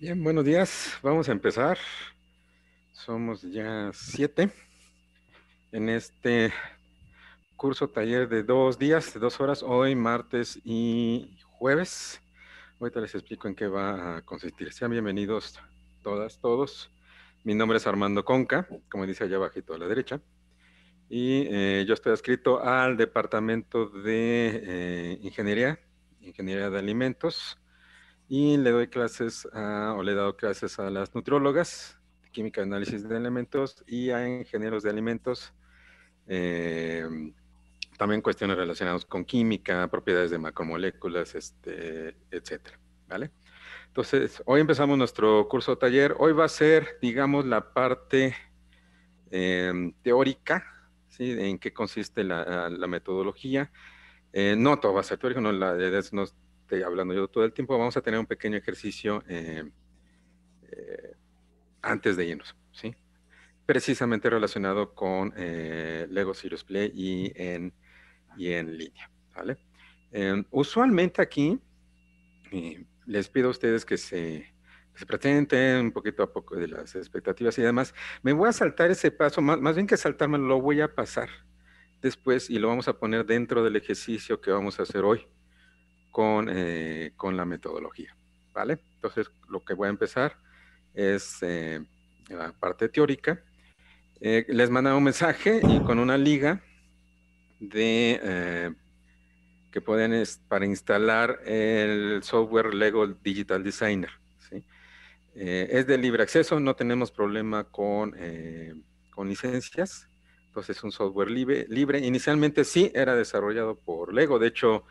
Bien, buenos días. Vamos a empezar. Somos ya siete en este curso taller de dos días, de dos horas, hoy martes y jueves. Ahorita les explico en qué va a consistir. Sean bienvenidos todas, todos. Mi nombre es Armando Conca, como dice allá abajito a la derecha. Y eh, yo estoy adscrito al Departamento de eh, Ingeniería, Ingeniería de Alimentos. Y le doy clases o le he dado clases a las nutriólogas, química de análisis de alimentos y a ingenieros de alimentos. Eh, también cuestiones relacionadas con química, propiedades de macromoléculas, este, etcétera. ¿Vale? Entonces, hoy empezamos nuestro curso taller. Hoy va a ser, digamos, la parte em, teórica en qué consiste la, metodología. Eh, no todo va a ser teórico, no, la, estoy hablando yo todo el tiempo, vamos a tener un pequeño ejercicio eh, eh, antes de irnos, ¿sí? precisamente relacionado con Lego Serious Play y en, y en línea. ¿vale? usualmente aquí les pido a ustedes que se se pretende un poquito a poco de las expectativas y demás. Me voy a saltar ese paso, más, bien que saltarme, lo voy a pasar después y lo vamos a poner dentro del ejercicio que vamos a hacer hoy con, eh, la metodología, ¿vale? Entonces, lo que voy a empezar es eh, la parte teórica. Eh, les mandaba un mensaje y con una liga de que pueden para instalar el software Lego Digital Designer. Eh, es de libre acceso, no tenemos problema eh, con, licencias. Entonces es un software libre, libre. Inicialmente sí era desarrollado por Lego. De hecho,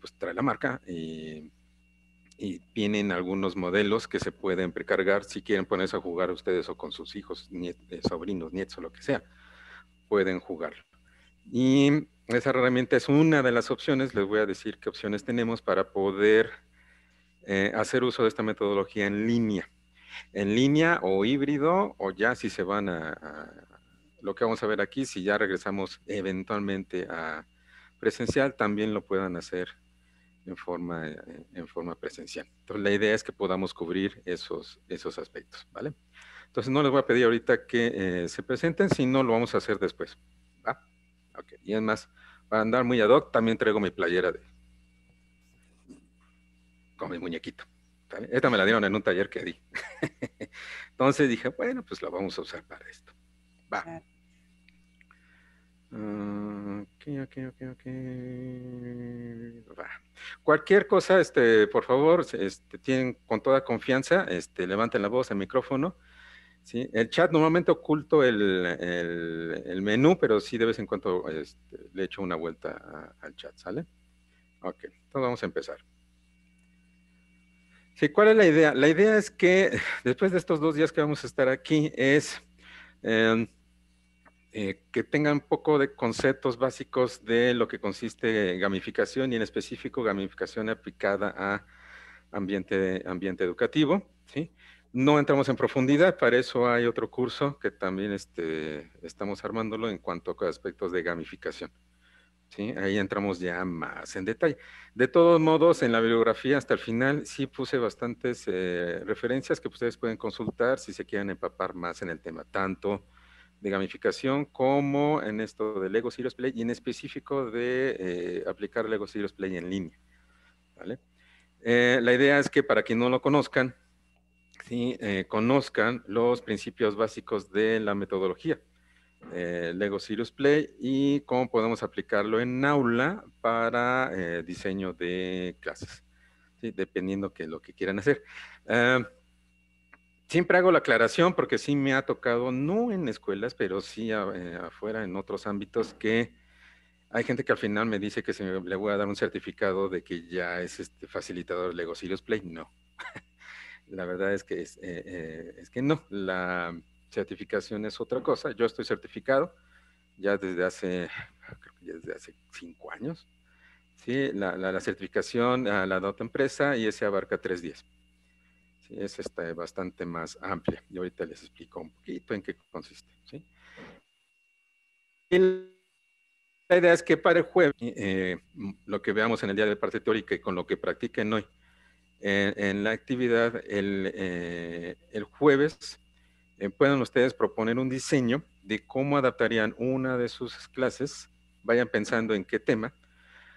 pues trae la marca y, tienen algunos modelos que se pueden precargar si quieren ponerse a jugar ustedes o con sus hijos, eh, sobrinos, nietos o lo que sea. Pueden jugar. Y esa herramienta es una de las opciones. Les voy a decir qué opciones tenemos para poder hacer uso de esta metodología en línea en línea o híbrido o ya si se van a, lo que vamos a ver aquí, si ya regresamos eventualmente a presencial, también lo puedan hacer en forma, eh, en forma presencial. Entonces, la idea es que podamos cubrir esos, esos aspectos, ¿vale? Entonces, no les voy a pedir ahorita que eh, se presenten, sino lo vamos a hacer después, ¿va? Ok, y además, para andar muy ad hoc, también traigo mi playera de... con mi muñequito. Esta me la dieron en un taller que di. Entonces dije, bueno, pues la vamos a usar para esto. Va. Ah, Va. Cualquier cosa, este, por favor, este, tienen con toda confianza, este, levanten la voz, el micrófono. ¿sí? El chat normalmente oculto el, menú, pero sí de vez en cuando este, le echo una vuelta al chat, ¿sale? Ok, entonces vamos a empezar. Sí, ¿cuál es la idea? La idea es que después de estos dos días que vamos a estar aquí es em, eh, que tengan un poco de conceptos básicos de lo que consiste gamificación y en específico gamificación aplicada a ambiente, ambiente educativo. ¿sí? No entramos en profundidad, para eso hay otro curso que también este, estamos armándolo en cuanto a aspectos de gamificación ahí entramos ya más en detalle. De todos modos, en la bibliografía hasta el final sí puse bastantes eh, referencias que ustedes pueden consultar si se quieren empapar más en el tema, tanto de gamificación como en esto de Lego Serious Play y en específico de eh, aplicar Lego Serious Play en línea. Eh, la idea es que para quien no lo conozcan, conozcan los principios básicos de la metodología eh, Lego Play y cómo podemos aplicarlo en aula para eh, diseño de clases, dependiendo de lo que quieran hacer. Ah, siempre hago la aclaración porque sí me ha tocado, no en escuelas, pero sí eh, afuera, en otros ámbitos, que hay gente que al final me dice que se le voy a dar un certificado de que ya es este facilitador Lego Sirius Play. No. la verdad es que, es que no. La certificación es otra cosa. Yo estoy certificado ya desde hace, creo que desde hace cinco años. Sí, la, la, la certificación a la nota empresa y ese abarca tres días. Sí, es esta bastante más amplia y ahorita les explico un poquito en qué consiste. ¿sí? la idea es que para el jueves, eh, lo que veamos en el día de parte teórica y con lo que practiquen hoy, eh, en la actividad el, eh, el jueves eh, pueden puedan ustedes proponer un diseño de cómo adaptarían una de sus clases, vayan pensando en qué tema,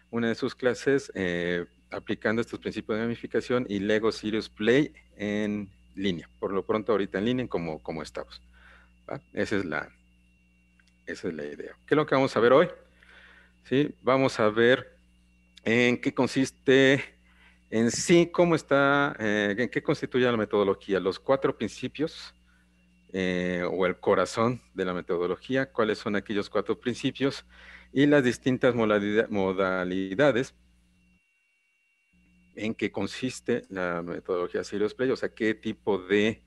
una de sus clases eh, aplicando estos principios de gamificación y Lego Serious Play en línea. Por lo pronto ahorita en línea como, como estamos. Esa, es la, es la idea. ¿Qué es lo que vamos a ver hoy? ¿Sí? Vamos a ver en qué consiste en sí, cómo está, eh, en qué constituye la metodología, los cuatro principios eh, o el corazón de la metodología, cuáles son aquellos cuatro principios y las distintas modalidades en que consiste la metodología Sirius Play, o sea, qué tipo de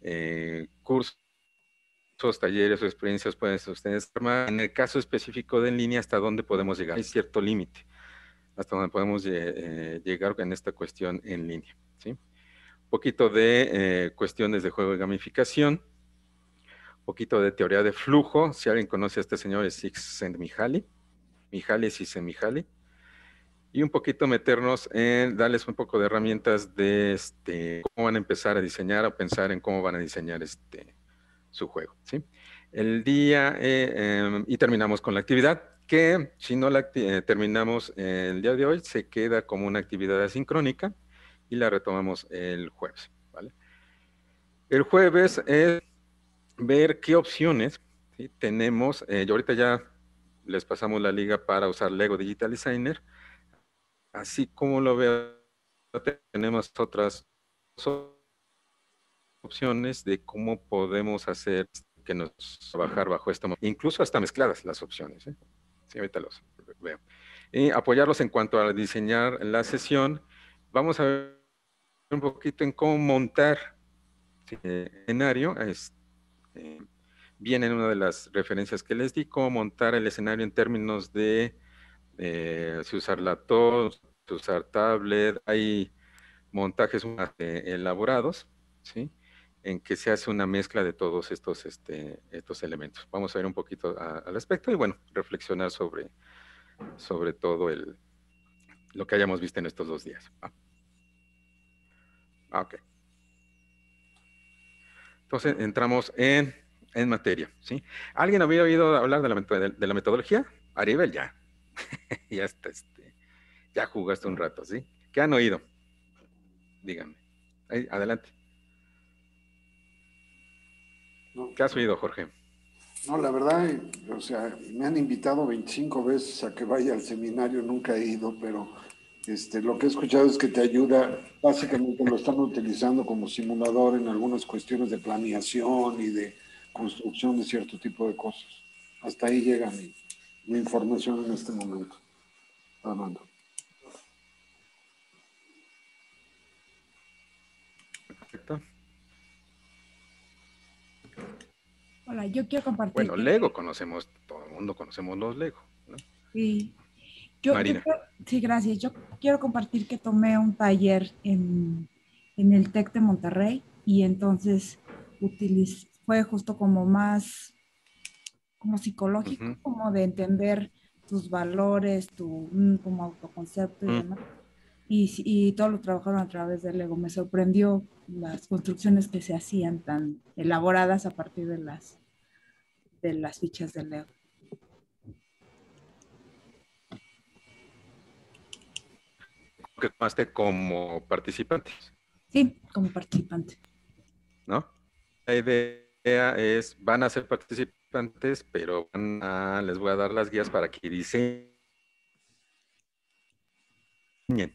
eh, cursos, talleres o experiencias pueden ustedes armar. En el caso específico de en línea, ¿hasta dónde podemos llegar? Hay cierto límite hasta dónde podemos eh, llegar en esta cuestión en línea, Un poquito de cuestiones de juego y gamificación poquito de teoría de flujo. Si alguien conoce a este señor es Sixend Mihaly Mihaly, Y un poquito meternos en darles un poco de herramientas de este, cómo van a empezar a diseñar o pensar en cómo van a diseñar este, su juego. ¿sí? El día, eh, em, y terminamos con la actividad, que si no la eh, terminamos el día de hoy, se queda como una actividad asincrónica y la retomamos el jueves. ¿vale? El jueves es ver qué opciones tenemos. Eh, y yo ahorita ya les pasamos la liga para usar Lego Digital Designer. Así como lo veo, tenemos otras opciones de cómo podemos hacer que nos bajar bajo esto incluso hasta mezcladas las opciones. ¿eh? ahorita veo. Y apoyarlos en cuanto a diseñar la sesión. Vamos a ver un poquito en cómo montar escenario. Este, Vienen este, viene una de las referencias que les di, cómo montar el escenario en términos de eh, si usar la tos, si usar tablet, hay montajes más elaborados, ¿sí? en que se hace una mezcla de todos estos, este, estos elementos. Vamos a ir un poquito al aspecto y bueno, reflexionar sobre, sobre todo el, lo que hayamos visto en estos dos días. Ah, ok. Entonces entramos en, materia. ¿sí? ¿Alguien había oído hablar de la, metodología? Aribel ya. ya, este, ya jugaste un rato, ¿sí? ¿Qué han oído? Díganme. adelante. ¿Qué has oído, Jorge? No, la verdad, eh, o sea, me han invitado 25 veces a que vaya al seminario, nunca he ido, pero este, lo que he escuchado es que te ayuda, básicamente lo están utilizando como simulador en algunas cuestiones de planeación y de construcción de cierto tipo de cosas. Hasta ahí llega mi, información en este momento, Armando. Perfecto. Hola, yo quiero compartir. Bueno, Lego conocemos, todo el mundo conocemos los Lego, ¿no? Sí sí, gracias. Yo quiero compartir que tomé un taller en, el TEC de Monterrey y entonces fue justo como más, como psicológico, como de entender tus valores, tu mm, como autoconcepto y mm. demás. Y, y, todo lo trabajaron a través del ego. Me sorprendió las construcciones que se hacían tan elaboradas a partir de las, de las fichas del ego. que tomaste como participantes Sí, como participante. ¿No? La idea es, van a ser participantes, pero van a, les voy a dar las guías para que diseñen bien.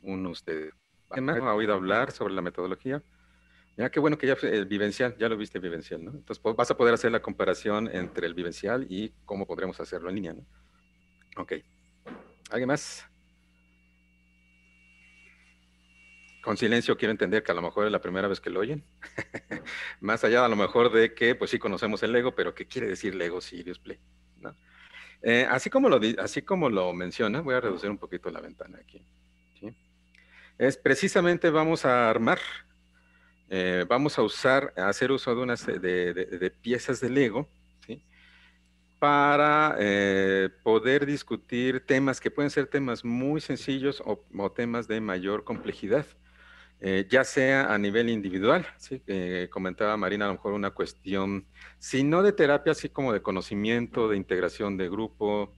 uno usted. ¿Ha oído hablar sobre la metodología? mira qué bueno que ya el eh, vivencial, ya lo viste vivencial, ¿no? Entonces pues, vas a poder hacer la comparación entre el vivencial y cómo podremos hacerlo en línea, ¿no? Ok. ¿Alguien más? con silencio quiero entender que a lo mejor es la primera vez que lo oyen. Más allá a lo mejor de que, pues sí conocemos el Lego, pero ¿qué quiere decir Lego si Play? Eh, así, como lo, así como lo menciona, voy a reducir un poquito la ventana aquí. Es precisamente vamos a armar, eh, vamos a usar, hacer uso de unas de, piezas de Lego, para eh, poder discutir temas que pueden ser temas muy sencillos o temas de mayor complejidad. Eh, ya sea a nivel individual, ¿sí? Eh, comentaba Marina, a lo mejor una cuestión, si no de terapia, así como de conocimiento, de integración de grupo.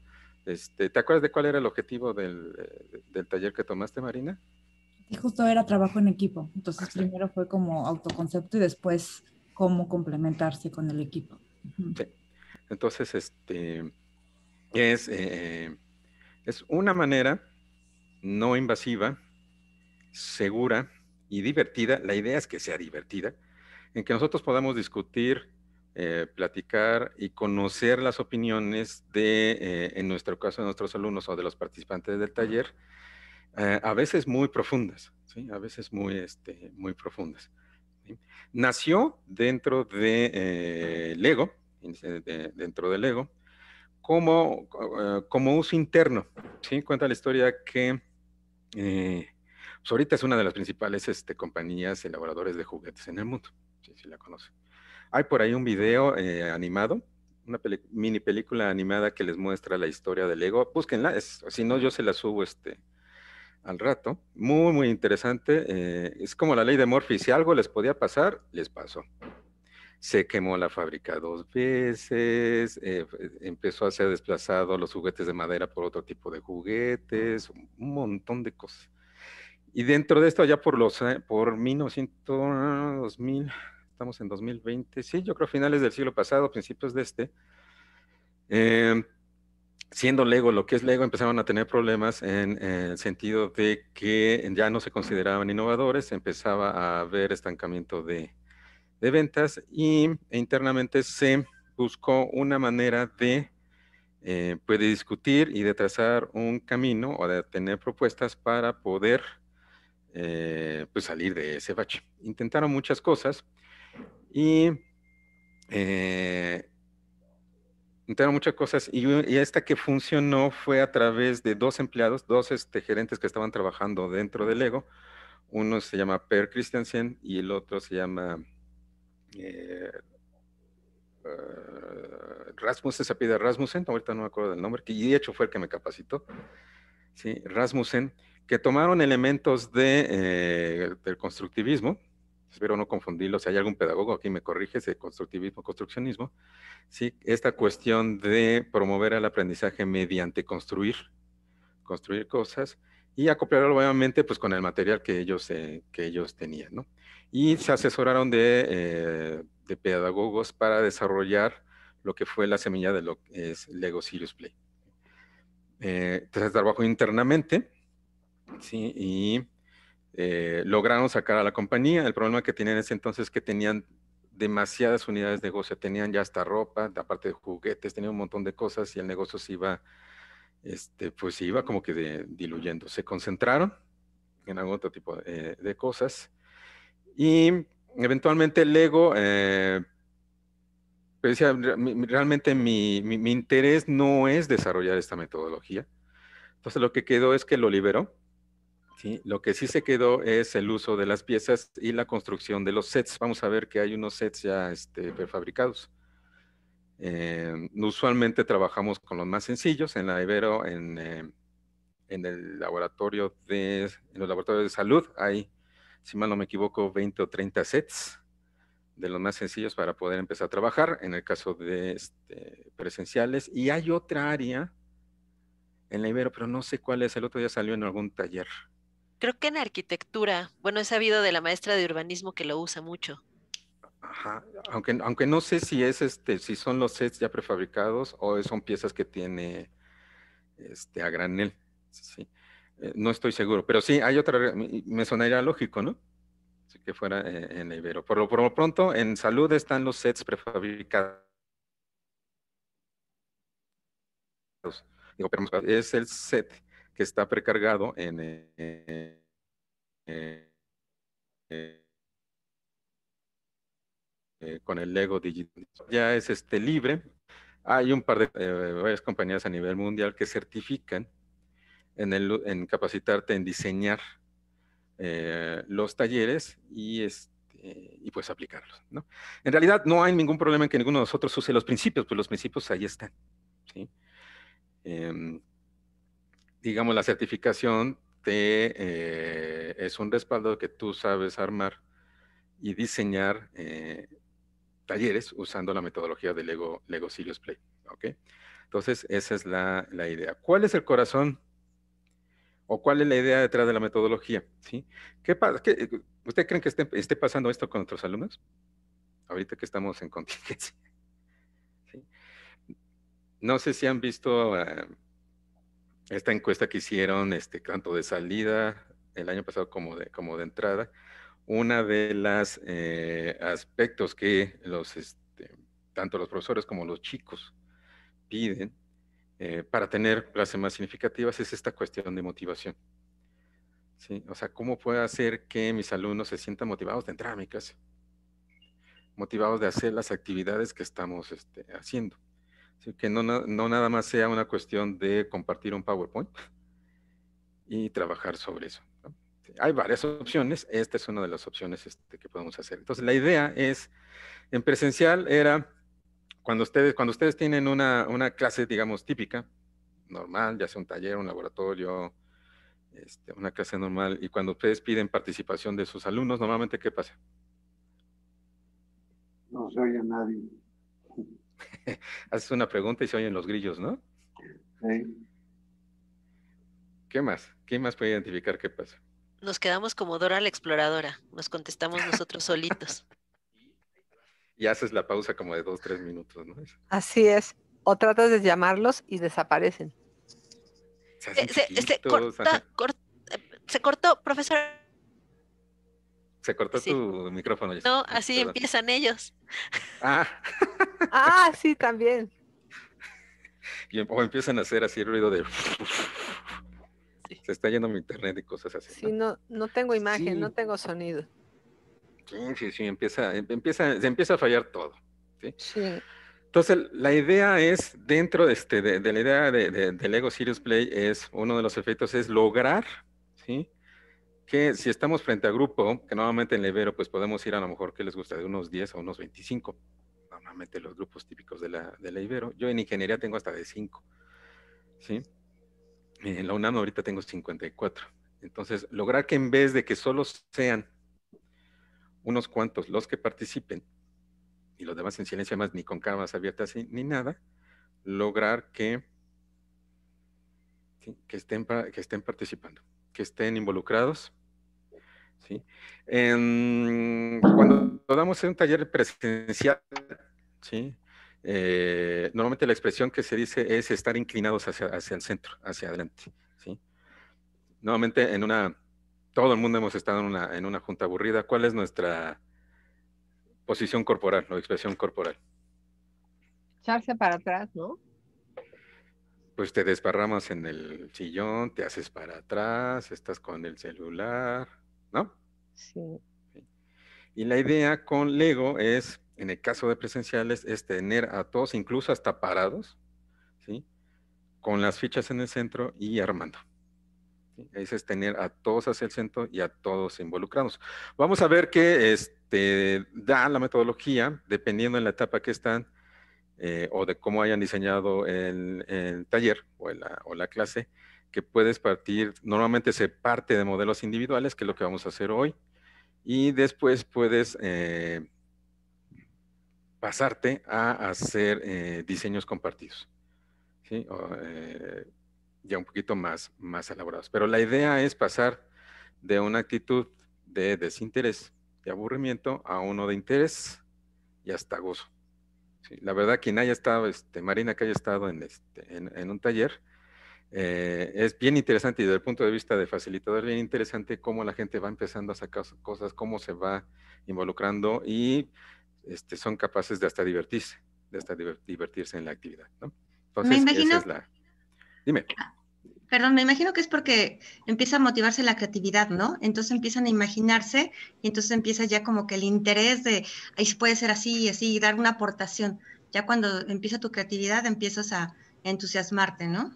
Este, ¿Te acuerdas de cuál era el objetivo del, eh, taller que tomaste, Marina? justo era trabajo en equipo. Entonces, primero fue como autoconcepto y después cómo complementarse con el equipo. Entonces, este es, es una manera no invasiva, segura, y divertida, la idea es que sea divertida, en que nosotros podamos discutir, eh, platicar y conocer las opiniones de, eh, en nuestro caso, de nuestros alumnos o de los participantes del taller, eh, a veces muy profundas, a veces muy, este, muy profundas. Nació dentro de Lego, dentro del ego como, como uso interno. ¿sí? Cuenta la historia que pues ahorita es una de las principales este, compañías elaboradores de juguetes en el mundo, si, la conoce. Hay por ahí un video eh, animado, una mini película animada que les muestra la historia del Lego. Búsquenla, si no yo se la subo este, al rato. Muy, muy interesante. Eh, es como la ley de morphy si algo les podía pasar, les pasó. Se quemó la fábrica dos veces, eh, empezó a ser desplazado los juguetes de madera por otro tipo de juguetes, un montón de cosas. Y dentro de esto, ya por los, eh, por 1900, 2000, estamos en 2020, sí, yo creo finales del siglo pasado, principios de este, em, siendo Lego lo que es Lego, empezaron a tener problemas en, eh, el sentido de que ya no se consideraban innovadores, empezaba a haber estancamiento de, ventas y e internamente se buscó una manera de eh, puede discutir y de trazar un camino o de tener propuestas para poder eh, pues salir de ese bache. Intentaron muchas cosas y eh, intentaron muchas cosas y, esta que funcionó fue a través de dos empleados, dos este, gerentes que estaban trabajando dentro del ego. Uno se llama Per Christiansen y el otro se llama eh, Rasmussen, se pide Rasmussen, ahorita no me acuerdo del nombre, que de hecho fue el que me capacitó. Sí, Rasmussen que tomaron elementos de, eh, del constructivismo, espero no confundirlo, si hay algún pedagogo aquí me corrige, ese constructivismo, construccionismo, ¿sí? esta cuestión de promover el aprendizaje mediante construir, construir cosas y acoplarlo obviamente pues, con el material que ellos, eh, que ellos tenían. ¿no? Y se asesoraron eh, de, pedagogos para desarrollar lo que fue la semilla de lo que es Lego Serious Play. entonces trabajo internamente, ¿sí? y eh, lograron sacar a la compañía. El problema que tenían en ese entonces es que tenían demasiadas unidades de negocio, tenían ya hasta ropa, aparte de juguetes, tenían un montón de cosas y el negocio se iba, este, pues se iba como que diluyendo. Se concentraron en algún otro tipo de, cosas y eventualmente Lego... Eh, decía, realmente mi, interés no es desarrollar esta metodología. Entonces lo que quedó es que lo liberó lo que sí se quedó es el uso de las piezas y la construcción de los sets. Vamos a ver que hay unos sets ya este, prefabricados. Eh, usualmente trabajamos con los más sencillos en la Ibero, en, eh, el laboratorio de, los laboratorios de salud. Hay, si mal no me equivoco, 20 o 30 sets de los más sencillos para poder empezar a trabajar, en el caso de este, presenciales. Y hay otra área en la Ibero, pero no sé cuál es, el otro día salió en algún taller, Creo que en arquitectura, bueno, he sabido de la maestra de urbanismo que lo usa mucho. Ajá, aunque, aunque no sé si es este, si son los sets ya prefabricados o son piezas que tiene este, a granel. Eh, no estoy seguro, pero sí, hay otra, me sonaría lógico, ¿no? Así que fuera eh, en, Ibero. Por lo, pronto, en salud están los sets prefabricados. Digo, pero es el set que está precargado eh, eh, eh, con el Lego Digital. Ya es este, libre. Hay un par de varias compañías a nivel mundial que certifican en, capacitarte en diseñar los talleres y este, pues aplicarlos. En realidad no hay ningún problema en que ninguno de nosotros use los principios, pues los principios ahí están. ¿sí? Em, digamos, la certificación eh, es un respaldo que tú sabes armar y diseñar eh, talleres usando la metodología de Lego, Lego Serious Play. ¿okay? Entonces, esa es la, idea. ¿Cuál es el corazón o cuál es la idea detrás de la metodología? ¿sí? ¿Qué ¿Usted creen que esté, pasando esto con otros alumnos? Ahorita que estamos en contingencia. No sé si han visto... Eh, esta encuesta que hicieron, este, tanto de salida el año pasado como de, como de entrada, una de los eh, aspectos que los, este, tanto los profesores como los chicos piden eh, para tener clases más significativas es esta cuestión de motivación. O sea, ¿cómo puedo hacer que mis alumnos se sientan motivados de entrar a mi clase? Motivados de hacer las actividades que estamos este, haciendo que no, no, nada más sea una cuestión de compartir un PowerPoint y trabajar sobre eso. Hay varias opciones, esta es una de las opciones este, que podemos hacer. Entonces, la idea es, en presencial era, cuando ustedes, cuando ustedes tienen una, una clase, digamos, típica, normal, ya sea un taller, un laboratorio, este, una clase normal, y cuando ustedes piden participación de sus alumnos, normalmente, ¿qué pasa? No se oye nadie. Haces una pregunta y se oyen los grillos, ¿no? ¿Qué más? ¿Quién más puede identificar qué pasa? Nos quedamos como Dora la exploradora, nos contestamos nosotros solitos. Y haces la pausa como de dos, tres minutos, ¿no? Así es. O tratas de llamarlos y desaparecen. Se, eh, eh, cortó, profesor. Se cortó tu micrófono. No, así empiezan ellos. Ah. Ah, sí, también. Y empiezan a hacer así el ruido de... Se está yendo mi internet y cosas así. Sí, no, no tengo imagen, no tengo sonido. Sí, sí, sí, empieza, em, empieza, se empieza a fallar todo. Sí. Entonces, la idea es, dentro de, este, de, la idea de, Lego Serious Play, es uno de los efectos es lograr, ¿sí? Que si estamos frente a grupo, que normalmente en Levero, pues podemos ir a lo mejor que les gusta de unos 10 a unos 25, normalmente los grupos típicos de la, de la Ibero. Yo en ingeniería tengo hasta de 5, ¿sí? En la UNAM ahorita tengo 54. Entonces, lograr que en vez de que solo sean unos cuantos los que participen y los demás en silencio, más ni con cámaras abiertas ni nada, lograr que, que, estén, que estén participando, que estén involucrados. ¿sí? En, cuando damos un taller presencial, ¿sí? Eh, normalmente la expresión que se dice es estar inclinados hacia, el centro, hacia adelante. ¿sí? Nuevamente, en una, todo el mundo hemos estado en una, en una junta aburrida. ¿Cuál es nuestra posición corporal o expresión corporal? Echarse para atrás, ¿no? Pues te desparramas en el sillón, te haces para atrás, estás con el celular, ¿no? Sí. Y la idea con Lego es en el caso de presenciales es tener a todos, incluso hasta parados, con las fichas en el centro y armando. ¿sí? es tener a todos hacia el centro y a todos involucrados. Vamos a ver que este, da la metodología, dependiendo en la etapa que están eh, o de cómo hayan diseñado el, taller o la, clase, que puedes partir, normalmente se parte de modelos individuales, que es lo que vamos a hacer hoy, y después puedes... Eh, pasarte a hacer eh, diseños compartidos, ¿sí? Eh, ya un poquito más, más elaborados. Pero la idea es pasar de una actitud de desinterés, de aburrimiento, a uno de interés y hasta gozo. la verdad, quien haya estado, este, Marina, que haya estado en, este, en, un taller, eh, es bien interesante y desde el punto de vista de facilitador, bien interesante cómo la gente va empezando a sacar cosas, cómo se va involucrando y este, son capaces de hasta divertirse, de hasta divertirse en la actividad. ¿no? Entonces, me imagino, es la... Dime. Perdón, me imagino que es porque empieza a motivarse la creatividad, ¿no? Entonces empiezan a imaginarse y entonces empieza ya como que el interés de, ahí puede ser así y así, dar una aportación. Ya cuando empieza tu creatividad empiezas a entusiasmarte, ¿no?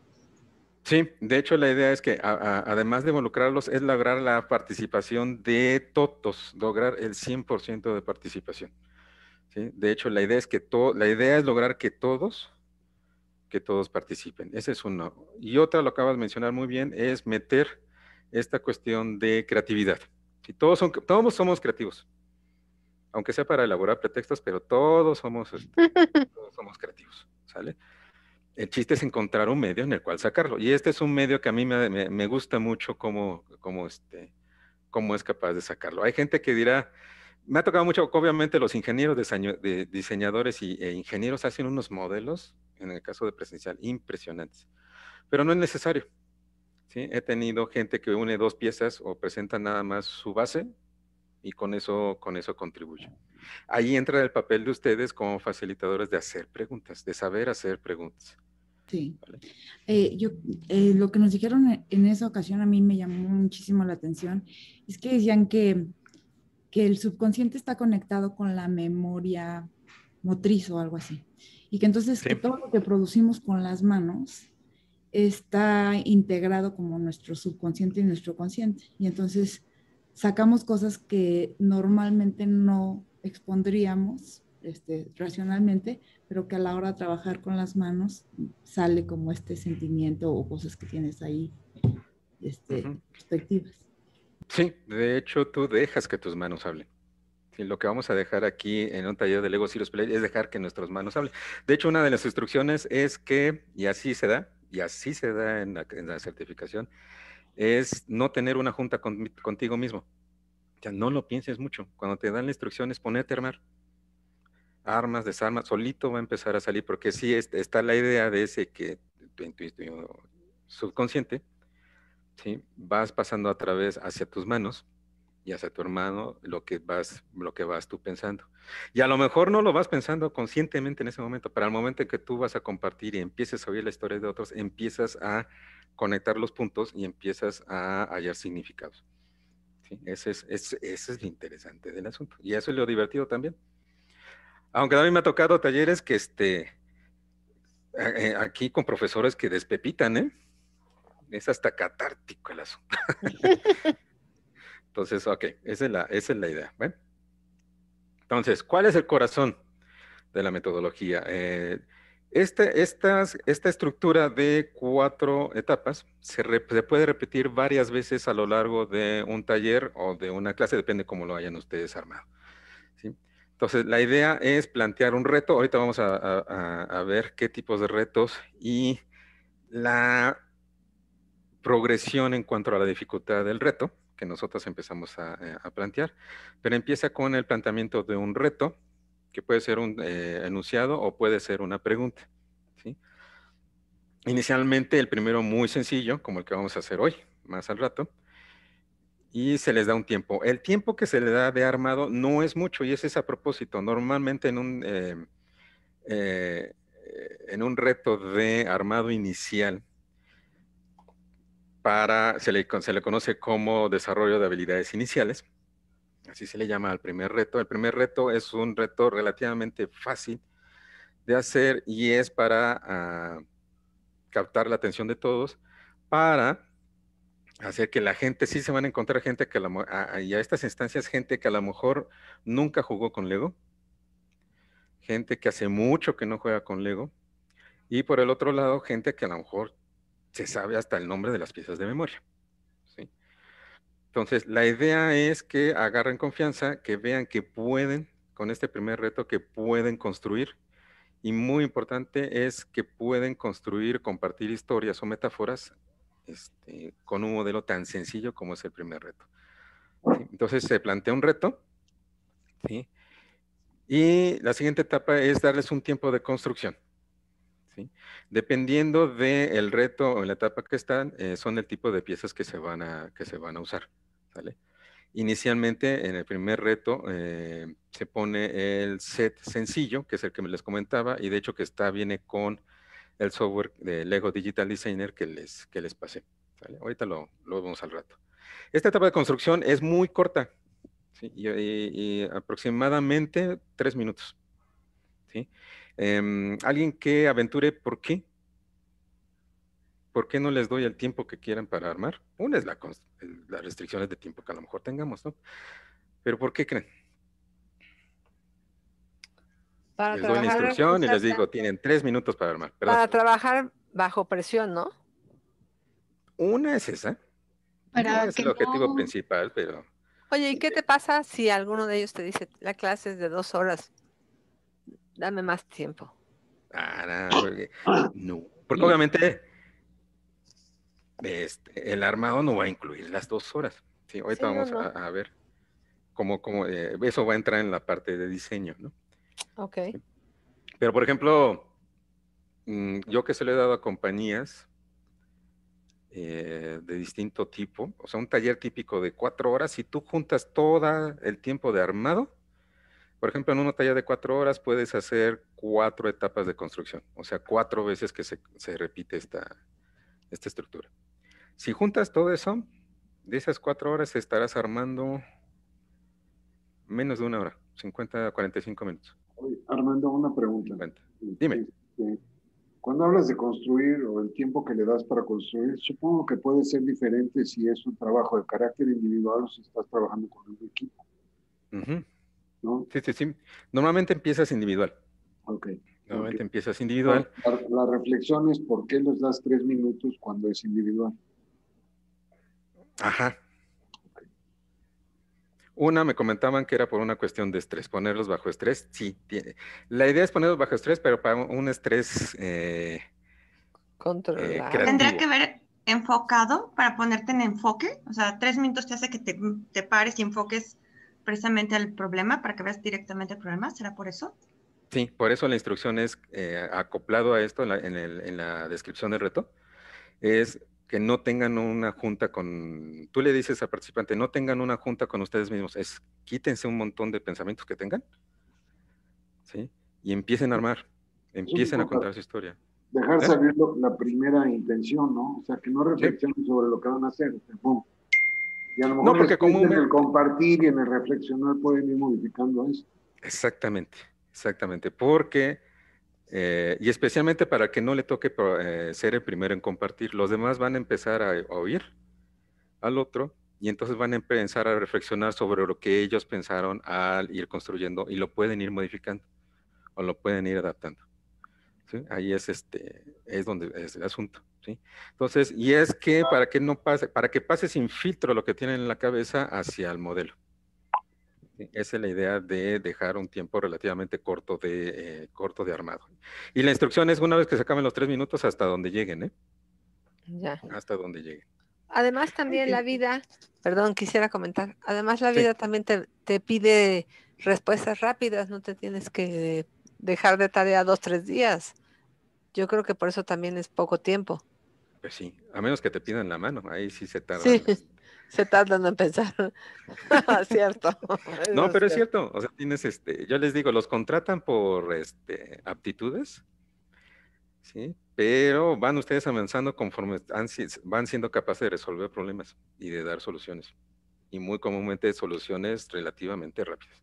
Sí, de hecho la idea es que además de involucrarlos es lograr la participación de todos, lograr el 100% de participación. De hecho, la idea es que todo, la idea es lograr que todos, que todos participen. Ese es uno. Y otra, lo acabas de mencionar muy bien, es meter esta cuestión de creatividad. Y todos, son, todos somos creativos, aunque sea para elaborar pretextos, pero todos somos, este, somos creativos, ¿sale? El chiste es encontrar un medio en el cual sacarlo. Y este es un medio que a mí me, gusta mucho este, cómo es capaz de sacarlo. Hay gente que dirá, me ha tocado mucho, obviamente los ingenieros, de, diseñadores y, e ingenieros hacen unos modelos, en el caso de presencial, impresionantes, pero no es necesario. ¿sí? He tenido gente que une dos piezas o presenta nada más su base y con eso, con eso contribuye. Ahí entra el papel de ustedes como facilitadores de hacer preguntas, de saber hacer preguntas. Sí. Eh, yo, eh, lo que nos dijeron en esa ocasión a mí me llamó muchísimo la atención, es que decían que que el subconsciente está conectado con la memoria motriz o algo así. Y que entonces todo lo que producimos con las manos está integrado como nuestro subconsciente y nuestro consciente. Y entonces sacamos cosas que normalmente no expondríamos este, racionalmente, pero que a la hora de trabajar con las manos sale como este sentimiento o cosas que tienes ahí este, perspectivas. Sí, de hecho tú dejas que tus manos hablen. lo que vamos a dejar aquí en un taller de Lego los Play es dejar que nuestras manos hablen. De hecho, una de las instrucciones es que, y así se da, y así se da en la, certificación, es no tener una junta contigo mismo. O sea, no lo pienses mucho. Cuando te dan la instrucción es ponerte a armar. Armas, desarmas, solito va a empezar a salir, porque sí está la idea de ese que tu, tu, subconsciente vas pasando a través hacia tus manos y hacia tu hermano lo que vas lo que vas tú pensando. Y a lo mejor no lo vas pensando conscientemente en ese momento, pero al momento en que tú vas a compartir y empieces a oír la historia de otros, empiezas a conectar los puntos y empiezas a hallar significados. Ese, es, es lo interesante del asunto. Y eso es lo divertido también. Aunque a mí me ha tocado talleres que este, eh, aquí con profesores que despepitan, ¿eh? es hasta catártico el asunto. Entonces, ok, esa es la, es la idea. Entonces, ¿cuál es el corazón de la metodología? este, estas, esta estructura de cuatro etapas se, puede repetir varias veces a lo largo de un taller o de una clase, depende cómo lo hayan ustedes armado. Entonces, la idea es plantear un reto. Ahorita vamos a, a ver qué tipos de retos y la, progresión en cuanto a la dificultad del reto que nosotros empezamos eh, a, plantear, pero empieza con el planteamiento de un reto que puede ser un eh, enunciado o puede ser una pregunta. Inicialmente el primero muy sencillo, como el que vamos a hacer hoy, más al rato, y se les da un tiempo. El tiempo que se le da de armado no es mucho y ese es a propósito. Normalmente en un, eh, en un reto de armado inicial, para, se le, conoce como desarrollo de habilidades iniciales, así se le llama al primer reto. El primer reto es un reto relativamente fácil de hacer y es para ah, captar la atención de todos, para hacer que la gente, sí se van a encontrar gente que a, y a estas instancias gente que a lo mejor nunca jugó con Lego, gente que hace mucho que no juega con Lego, y por el otro lado gente que a lo mejor se sabe hasta el nombre de las piezas de memoria. ¿sí? Entonces, la idea es que agarren confianza, que vean que pueden, con este primer reto, que pueden construir. Y muy importante es que pueden construir, compartir historias o metáforas este, con un modelo tan sencillo como es el primer reto. Entonces, se plantea un reto. ¿sí? Y la siguiente etapa es darles un tiempo de construcción. Dependiendo del el reto o la etapa que están, eh, son el tipo de piezas que se van a, que se van a usar, ¿sale? Inicialmente, en el primer reto, eh, se pone el set sencillo, que es el que les comentaba, y de hecho que está, viene con el software de Lego Digital Designer que les, que les pasé. Ahorita lo, lo, vemos al rato. Esta etapa de construcción es muy corta, y, aproximadamente tres minutos. ¿sí? Em, alguien que aventure por qué. ¿Por qué no les doy el tiempo que quieran para armar? Una es la, las restricciones de tiempo que a lo mejor tengamos, ¿no? Pero ¿por qué creen? les doy la instrucción y les digo, tienen tres minutos para armar. Para trabajar bajo presión, ¿no? Una es esa. es el objetivo principal, pero... Oye, ¿y qué te pasa si alguno de ellos te dice, la clase es de dos horas? dame más tiempo. Ah, no, porque, obviamente este, el armado no va a incluir las dos horas. Sí, ahorita vamos A, ver cómo, cómo eh, eso va a entrar en la parte de diseño, ¿no? Ok. Pero, por ejemplo, mm, yo que se lo he dado a compañías eh, de distinto tipo, o sea, un taller típico de cuatro horas, si tú juntas todo el tiempo de armado, por ejemplo, en una talla de cuatro horas puedes hacer cuatro etapas de construcción, o sea, cuatro veces que se, se repite esta, esta estructura. Si juntas todo eso, de esas cuatro horas estarás armando menos de una hora, 50 a 45 minutos. Armando, una pregunta. Este, Dime. Este, cuando hablas de construir o el tiempo que le das para construir, supongo que puede ser diferente si es un trabajo de carácter individual o si estás trabajando con un equipo. Ajá. Sí, sí, sí. Normalmente empiezas individual. Ok. Normalmente empiezas individual. La, reflexión es por qué les das tres minutos cuando es individual. Ajá. Una, me comentaban que era por una cuestión de estrés. Ponerlos bajo estrés, sí. Tiene. La idea es ponerlos bajo estrés, pero para un estrés... Eh, eh Tendría que ver enfocado para ponerte en enfoque. O sea, tres minutos te hace que te, te pares y enfoques precisamente al problema, para que veas directamente el problema, ¿será por eso? Sí, por eso la instrucción es eh, acoplado a esto en la, en, la, descripción del reto, es que no tengan una junta con, tú le dices al participante, no tengan una junta con ustedes mismos, es quítense un montón de pensamientos que tengan, ¿sí? Y empiecen a armar, empiecen a contar su historia. Dejar ¿Eh? saber la primera intención, ¿no? O sea, que no reflexionen sobre lo que van a hacer, pum. Y porque como en el compartir y en el reflexionar pueden ir modificando eso. Exactamente, exactamente, porque, eh, y especialmente para que no le toque eh, ser el primero en compartir, los demás van a empezar a oír al otro y entonces van a empezar a reflexionar sobre lo que ellos pensaron al ir construyendo y lo pueden ir modificando o lo pueden ir adaptando. Ahí es, este, es donde es el asunto. ¿sí? Entonces, y es que para que no pase, para que pase sin filtro lo que tienen en la cabeza hacia el modelo. Esa es la idea de dejar un tiempo relativamente corto de, eh, corto de armado. Y la instrucción es una vez que se acaben los tres minutos hasta donde lleguen, ¿eh? Ya. Hasta donde lleguen. Además también la vida, perdón, quisiera comentar, además la vida también te, pide respuestas rápidas, no te tienes que dejar de tarea dos, tres días. Yo creo que por eso también es poco tiempo. Pues sí, a menos que te pidan la mano, ahí sí se tarda. Sí, se tardan en pensar. cierto. no, pero es cierto. O sea, tienes este, yo les digo, los contratan por este aptitudes, sí, pero van ustedes avanzando conforme van siendo capaces de resolver problemas y de dar soluciones. Y muy comúnmente soluciones relativamente rápidas.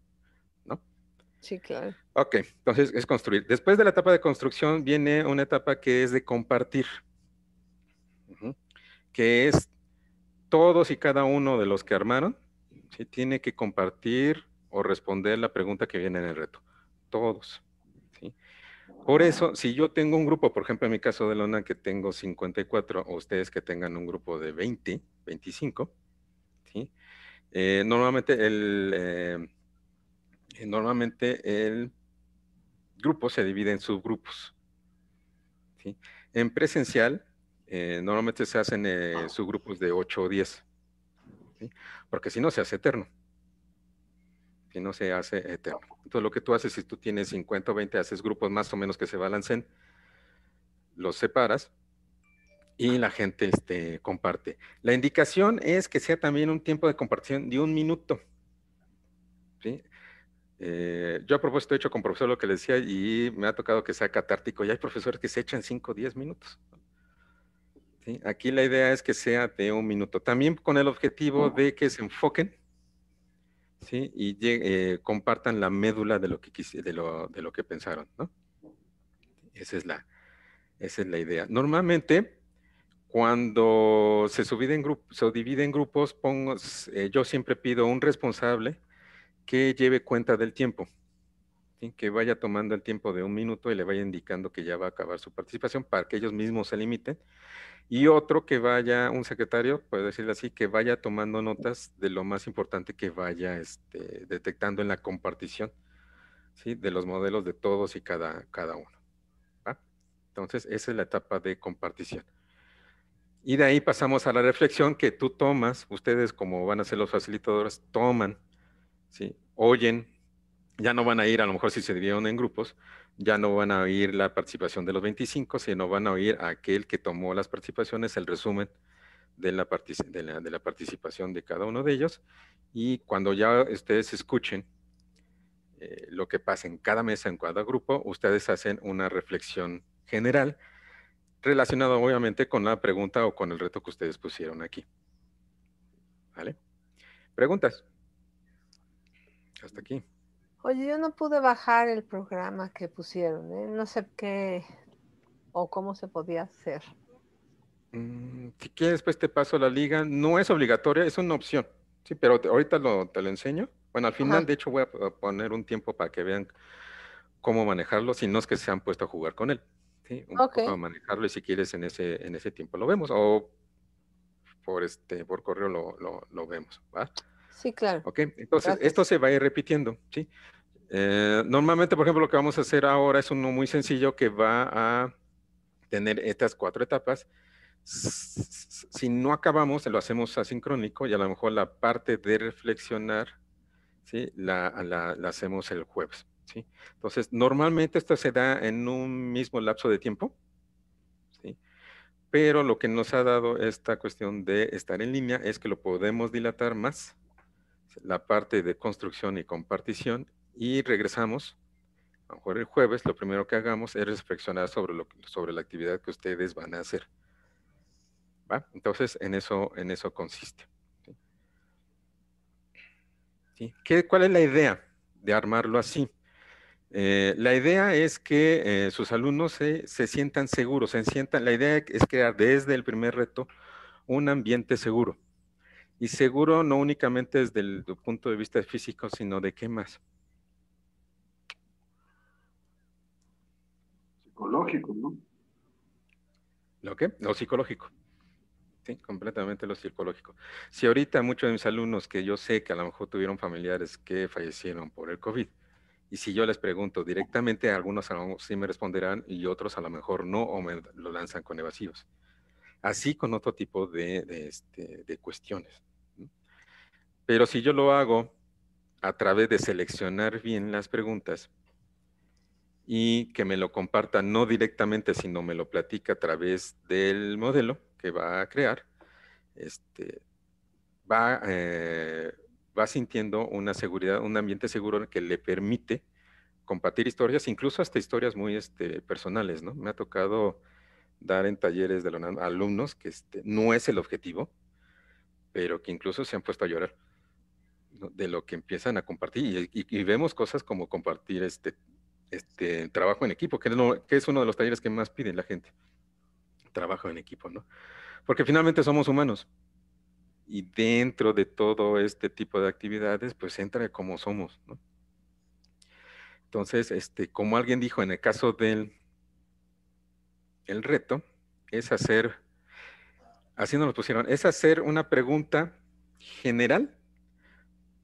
Sí, claro. Ok, entonces es construir. Después de la etapa de construcción viene una etapa que es de compartir, que es todos y cada uno de los que armaron, tiene que compartir o responder la pregunta que viene en el reto. Todos. Por eso, si yo tengo un grupo, por ejemplo, en mi caso de Lona, que tengo 54, o ustedes que tengan un grupo de 20, 25, eh, normalmente el, eh, eh, normalmente el grupo se divide en subgrupos. En presencial, eh, normalmente se hacen eh, subgrupos de 8 o 10, porque si no se hace eterno. Si no se hace eterno. Entonces, lo que tú haces, si tú tienes 50 o 20, haces grupos más o menos que se balancen, los separas y la gente este, comparte. La indicación es que sea también un tiempo de compartición de un minuto. ¿sí? Eh, yo a propósito he hecho con profesor lo que le decía y me ha tocado que sea catártico. Y hay profesores que se echan 5 o 10 minutos. Aquí la idea es que sea de un minuto. También con el objetivo de que se enfoquen y eh, compartan la médula de lo que, de lo, que pensaron. Esa, es la, idea. Normalmente, cuando se, en se divide en grupos, pongo, eh, yo siempre pido un responsable que lleve cuenta del tiempo, que vaya tomando el tiempo de un minuto y le vaya indicando que ya va a acabar su participación para que ellos mismos se limiten. Y otro que vaya, un secretario, puede decirle así, que vaya tomando notas de lo más importante que vaya este, detectando en la compartición ¿sí? de los modelos de todos y cada, cada uno. Entonces, esa es la etapa de compartición. Y de ahí pasamos a la reflexión que tú tomas, ustedes como van a ser los facilitadores, toman ¿sí? oyen, ya no van a ir, a lo mejor si se dividieron en grupos, ya no van a oír la participación de los 25, sino van a oír aquel que tomó las participaciones, el resumen de la, participación de cada uno de ellos. Y cuando ya ustedes escuchen eh, lo que pasa en cada mesa, en cada grupo, ustedes hacen una reflexión general relacionada obviamente con la pregunta o con el reto que ustedes pusieron aquí. ¿Vale? ¿Preguntas? hasta aquí. Oye, yo no pude bajar el programa que pusieron, ¿eh? no sé qué o cómo se podía hacer. Mm, si quieres, pues te paso la liga. No es obligatoria, es una opción. Sí, pero ahorita lo, te lo enseño. Bueno, al final, de hecho, voy a poner un tiempo para que vean cómo manejarlo, si no es que se han puesto a jugar con él. ¿sí? manejarlo y si quieres en ese, en ese tiempo lo vemos o por, este, por correo lo, lo, lo vemos. ¿va? Sí, claro. Ok, entonces esto se va a ir repitiendo, ¿sí? Eh, normalmente, por ejemplo, lo que vamos a hacer ahora es uno muy sencillo que va a tener estas cuatro etapas. Si no acabamos, lo hacemos asincrónico y a lo mejor la parte de reflexionar, ¿sí? La, hacemos el jueves, ¿sí? Entonces, normalmente esto se da en un mismo lapso de tiempo, Pero lo que nos ha dado esta cuestión de estar en línea es que lo podemos dilatar más, la parte de construcción y compartición y regresamos. A lo mejor el jueves lo primero que hagamos es reflexionar sobre, lo, sobre la actividad que ustedes van a hacer. Entonces, en eso, en eso consiste. ¿Qué, ¿Cuál es la idea de armarlo así? Eh, la idea es que eh, sus alumnos se, se, sientan seguros, se sientan, la idea es crear desde el primer reto un ambiente seguro. Y seguro no únicamente desde el punto de vista físico, sino de qué más. Psicológico, ¿no? ¿Lo qué? Lo psicológico. Sí, completamente lo psicológico. Si ahorita muchos de mis alumnos que yo sé que a lo mejor tuvieron familiares que fallecieron por el COVID, y si yo les pregunto directamente, algunos a lo mejor sí me responderán y otros a lo mejor no o me lo lanzan con evasivos. Así con otro tipo de, de, este, de cuestiones. Pero si yo lo hago a través de seleccionar bien las preguntas y que me lo comparta no directamente, sino me lo platica a través del modelo que va a crear, este, va, eh, sintiendo una seguridad, un ambiente seguro que le permite compartir historias, incluso hasta historias muy este, personales, ¿no? Me ha tocado dar en talleres de alumnos que este, no es el objetivo, pero que incluso se han puesto a llorar de lo que empiezan a compartir y, vemos cosas como compartir este, este trabajo en equipo, que, es uno de los talleres que más pide la gente. Trabajo en equipo, ¿no? Porque finalmente somos humanos y dentro de todo este tipo de actividades, pues entra como somos, ¿no? Entonces, este, como alguien dijo, en el caso del el reto, es hacer, así nos lo pusieron, es hacer una pregunta general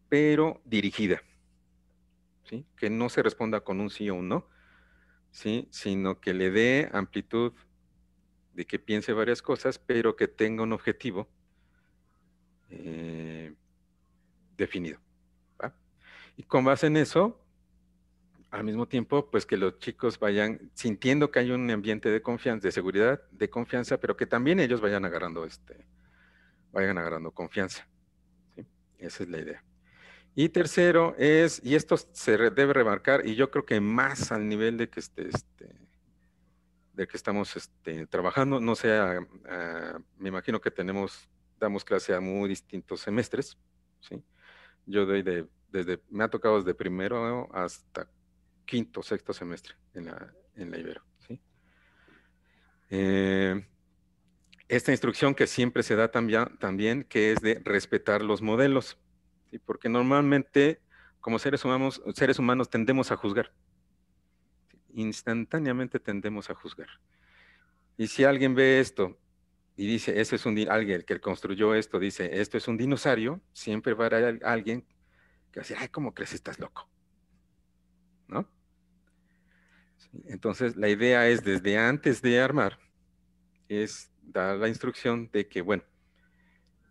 pero dirigida. Que no se responda con un sí o un no, sino que le dé amplitud de que piense varias cosas, pero que tenga un objetivo eh, definido. Y con base en eso, al mismo tiempo, pues que los chicos vayan sintiendo que hay un ambiente de confianza, de seguridad, de confianza, pero que también ellos vayan agarrando este, vayan agarrando confianza. Esa es la idea. Y tercero es, y esto se debe remarcar, y yo creo que más al nivel de que, este, este de que estamos este, trabajando, no sea, ah, ah, me imagino que tenemos, damos clase a muy distintos semestres, ¿sí? Yo doy de, desde, me ha tocado desde primero hasta quinto, sexto semestre en la, Ibero, ¿sí? Eh, esta instrucción que siempre se da también, también, que es de respetar los modelos porque normalmente como seres humanos, seres humanos tendemos a juzgar. Instantáneamente tendemos a juzgar. Y si alguien ve esto y dice, ese es un alguien que construyó esto, dice, esto es un dinosaurio, siempre va a haber alguien que va a decir, ay, ¿cómo crees? Estás loco. ¿No? Entonces, la idea es desde antes de armar, es dar la instrucción de que, bueno,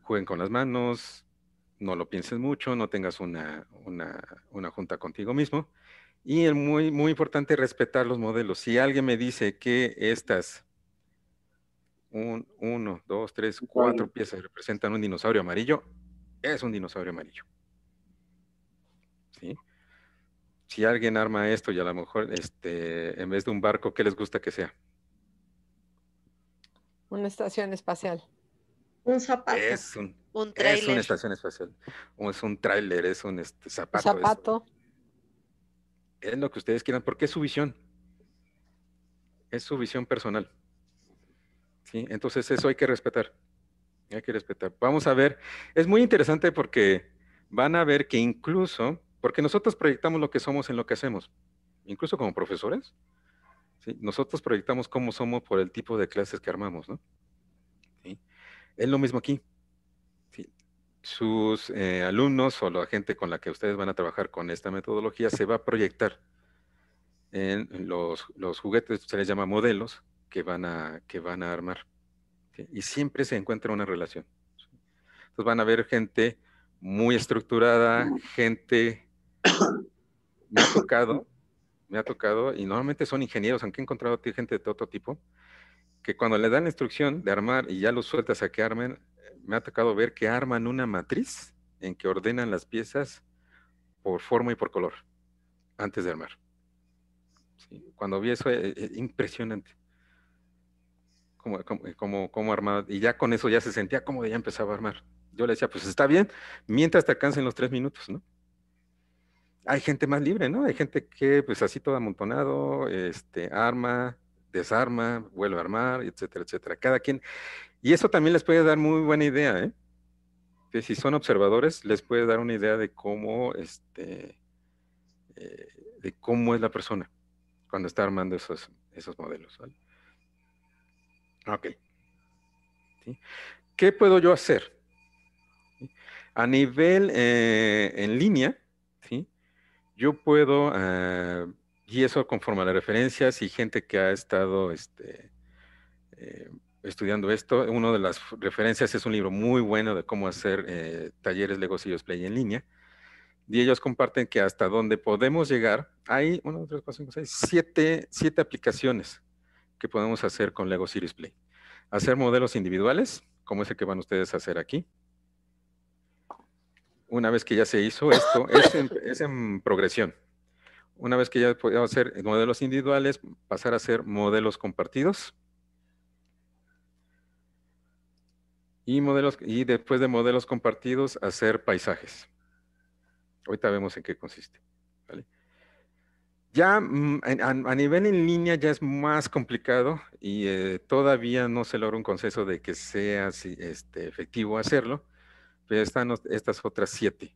jueguen con las manos, no lo pienses mucho, no tengas una, una, una junta contigo mismo. Y es muy, muy importante respetar los modelos. Si alguien me dice que estas un, uno, dos, tres, cuatro piezas representan un dinosaurio amarillo, es un dinosaurio amarillo. ¿Sí? Si alguien arma esto y a lo mejor este, en vez de un barco, ¿qué les gusta que sea? Una estación espacial. Un zapato. Es un, trailer. Es una estación espacial. O es un tráiler, es un zapato. Este, un zapato. Es, lo que ustedes quieran, porque es su visión. Es su visión personal. ¿Sí? Entonces eso hay que respetar. Hay que respetar. Vamos a ver. Es muy interesante porque van a ver que incluso, porque nosotros proyectamos lo que somos en lo que hacemos, incluso como profesores, ¿sí? nosotros proyectamos cómo somos por el tipo de clases que armamos, ¿no? Es lo mismo aquí. Sus eh, alumnos o la gente con la que ustedes van a trabajar con esta metodología se va a proyectar en los, juguetes, se les llama modelos, que van a, que van a armar. Y siempre se encuentra una relación. Entonces van a ver gente muy estructurada, gente... Me ha tocado, me ha tocado, y normalmente son ingenieros, aunque he encontrado gente de todo tipo, que cuando le dan la instrucción de armar y ya lo sueltas a que armen, me ha tocado ver que arman una matriz en que ordenan las piezas por forma y por color antes de armar. cuando vi eso, es, eh, eh, impresionante. Como, como, eh, y ya con eso ya se sentía como ya empezaba a armar. Yo le decía, pues está bien, mientras te alcancen los tres minutos, ¿no? Hay gente más libre, ¿no? Hay gente que, pues así todo amontonado, este, arma, desarma, vuelve a armar, etcétera, etcétera. Cada quien. Y eso también les puede dar muy buena idea, ¿eh? Que si son observadores, les puede dar una idea de cómo, este, eh, de cómo es la persona cuando está armando esos, esos modelos. Ok. ¿Qué puedo yo hacer? A nivel eh, en línea, ¿sí? yo puedo eh, y eso conforma las referencias y gente que ha estado este, eh, estudiando esto. Una de las referencias es un libro muy bueno de cómo hacer eh, talleres Lego Series play en línea. Y ellos comparten que hasta donde podemos llegar, hay siete, aplicaciones que podemos hacer con Lego Series Play. Hacer modelos individuales, como ese que van ustedes a hacer aquí. Una vez que ya se hizo esto, es en progresión una vez que ya podíamos hacer eh, modelos individuales, pasar a hacer modelos compartidos. Y, modelos, y después de modelos compartidos, hacer paisajes. Ahorita vemos en qué consiste. Ya mm, a, nivel en línea ya es más complicado y eh, todavía no se logra un consenso de que sea este, efectivo hacerlo, pero están estas otras siete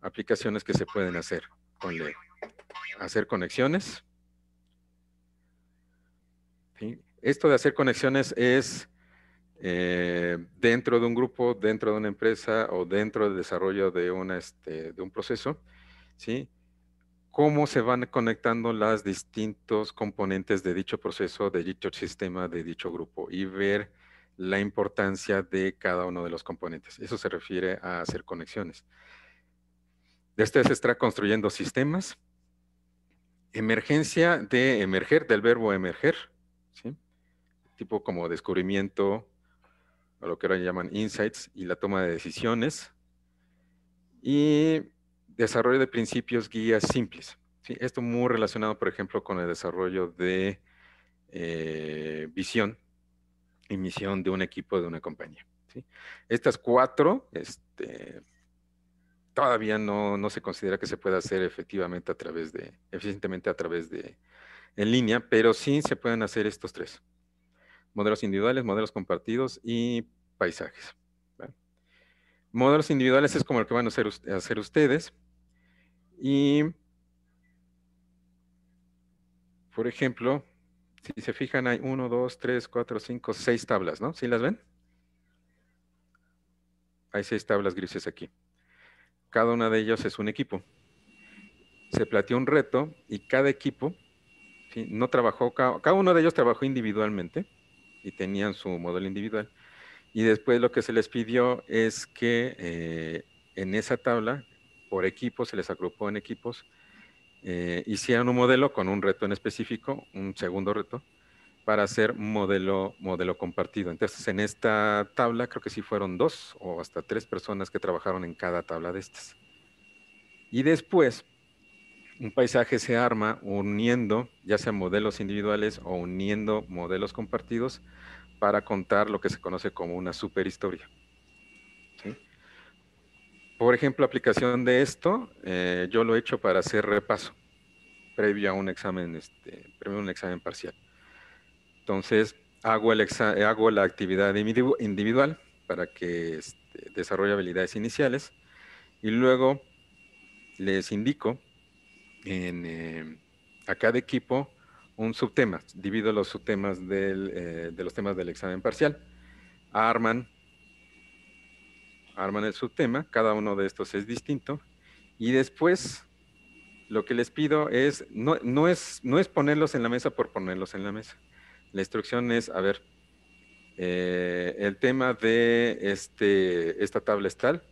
aplicaciones que se pueden hacer con Lego hacer conexiones. Esto de hacer conexiones es eh, dentro de un grupo, dentro de una empresa o dentro del desarrollo de, este, de un proceso, ¿sí? cómo se van conectando las distintos componentes de dicho proceso, de dicho sistema, de dicho grupo y ver la importancia de cada uno de los componentes. Eso se refiere a hacer conexiones. De este se está construyendo sistemas, emergencia de emerger, del verbo emerger, tipo como descubrimiento, a lo que ahora llaman insights, y la toma de decisiones, y desarrollo de principios guías simples. Esto muy relacionado, por ejemplo, con el desarrollo de eh, visión y misión de un equipo, de una compañía. Estas cuatro este, todavía no, se considera que se pueda hacer efectivamente a través de, eficientemente a través de, en línea, pero sí se pueden hacer estos tres. Modelos individuales, modelos compartidos y paisajes. Modelos individuales es como el que van a hacer, hacer ustedes. Y, por ejemplo, si se fijan, hay uno, dos, tres, cuatro, cinco, seis tablas, ¿no? ¿Sí las ven? Hay seis tablas grises aquí cada una de ellos es un equipo. Se planteó un reto y cada equipo no trabajó, cada uno de ellos trabajó individualmente y tenían su modelo individual. Y después lo que se les pidió es que eh, en esa tabla, por equipo, se les agrupó en equipos, eh, hicieran un modelo con un reto en específico, un segundo reto, para hacer modelo, modelo compartido. Entonces, en esta tabla creo que sí fueron dos o hasta tres personas que trabajaron en cada tabla de estas. Y después, un paisaje se arma uniendo, ya sea modelos individuales o uniendo modelos compartidos para contar lo que se conoce como una superhistoria. Por ejemplo, aplicación de esto, eh, yo lo he hecho para hacer repaso previo a un examen, este, previo a un examen parcial. Entonces, hago, la actividad individual para que este, desarrolle habilidades iniciales y luego les indico eh, a cada equipo un subtema, divido los subtemas eh, de los temas del examen parcial, arman, el subtema, cada uno de estos es distinto y después lo que les pido es, es, no es ponerlos en la mesa por ponerlos en la mesa. La instrucción es, a ver, eh, el tema de este, esta tabla es tal,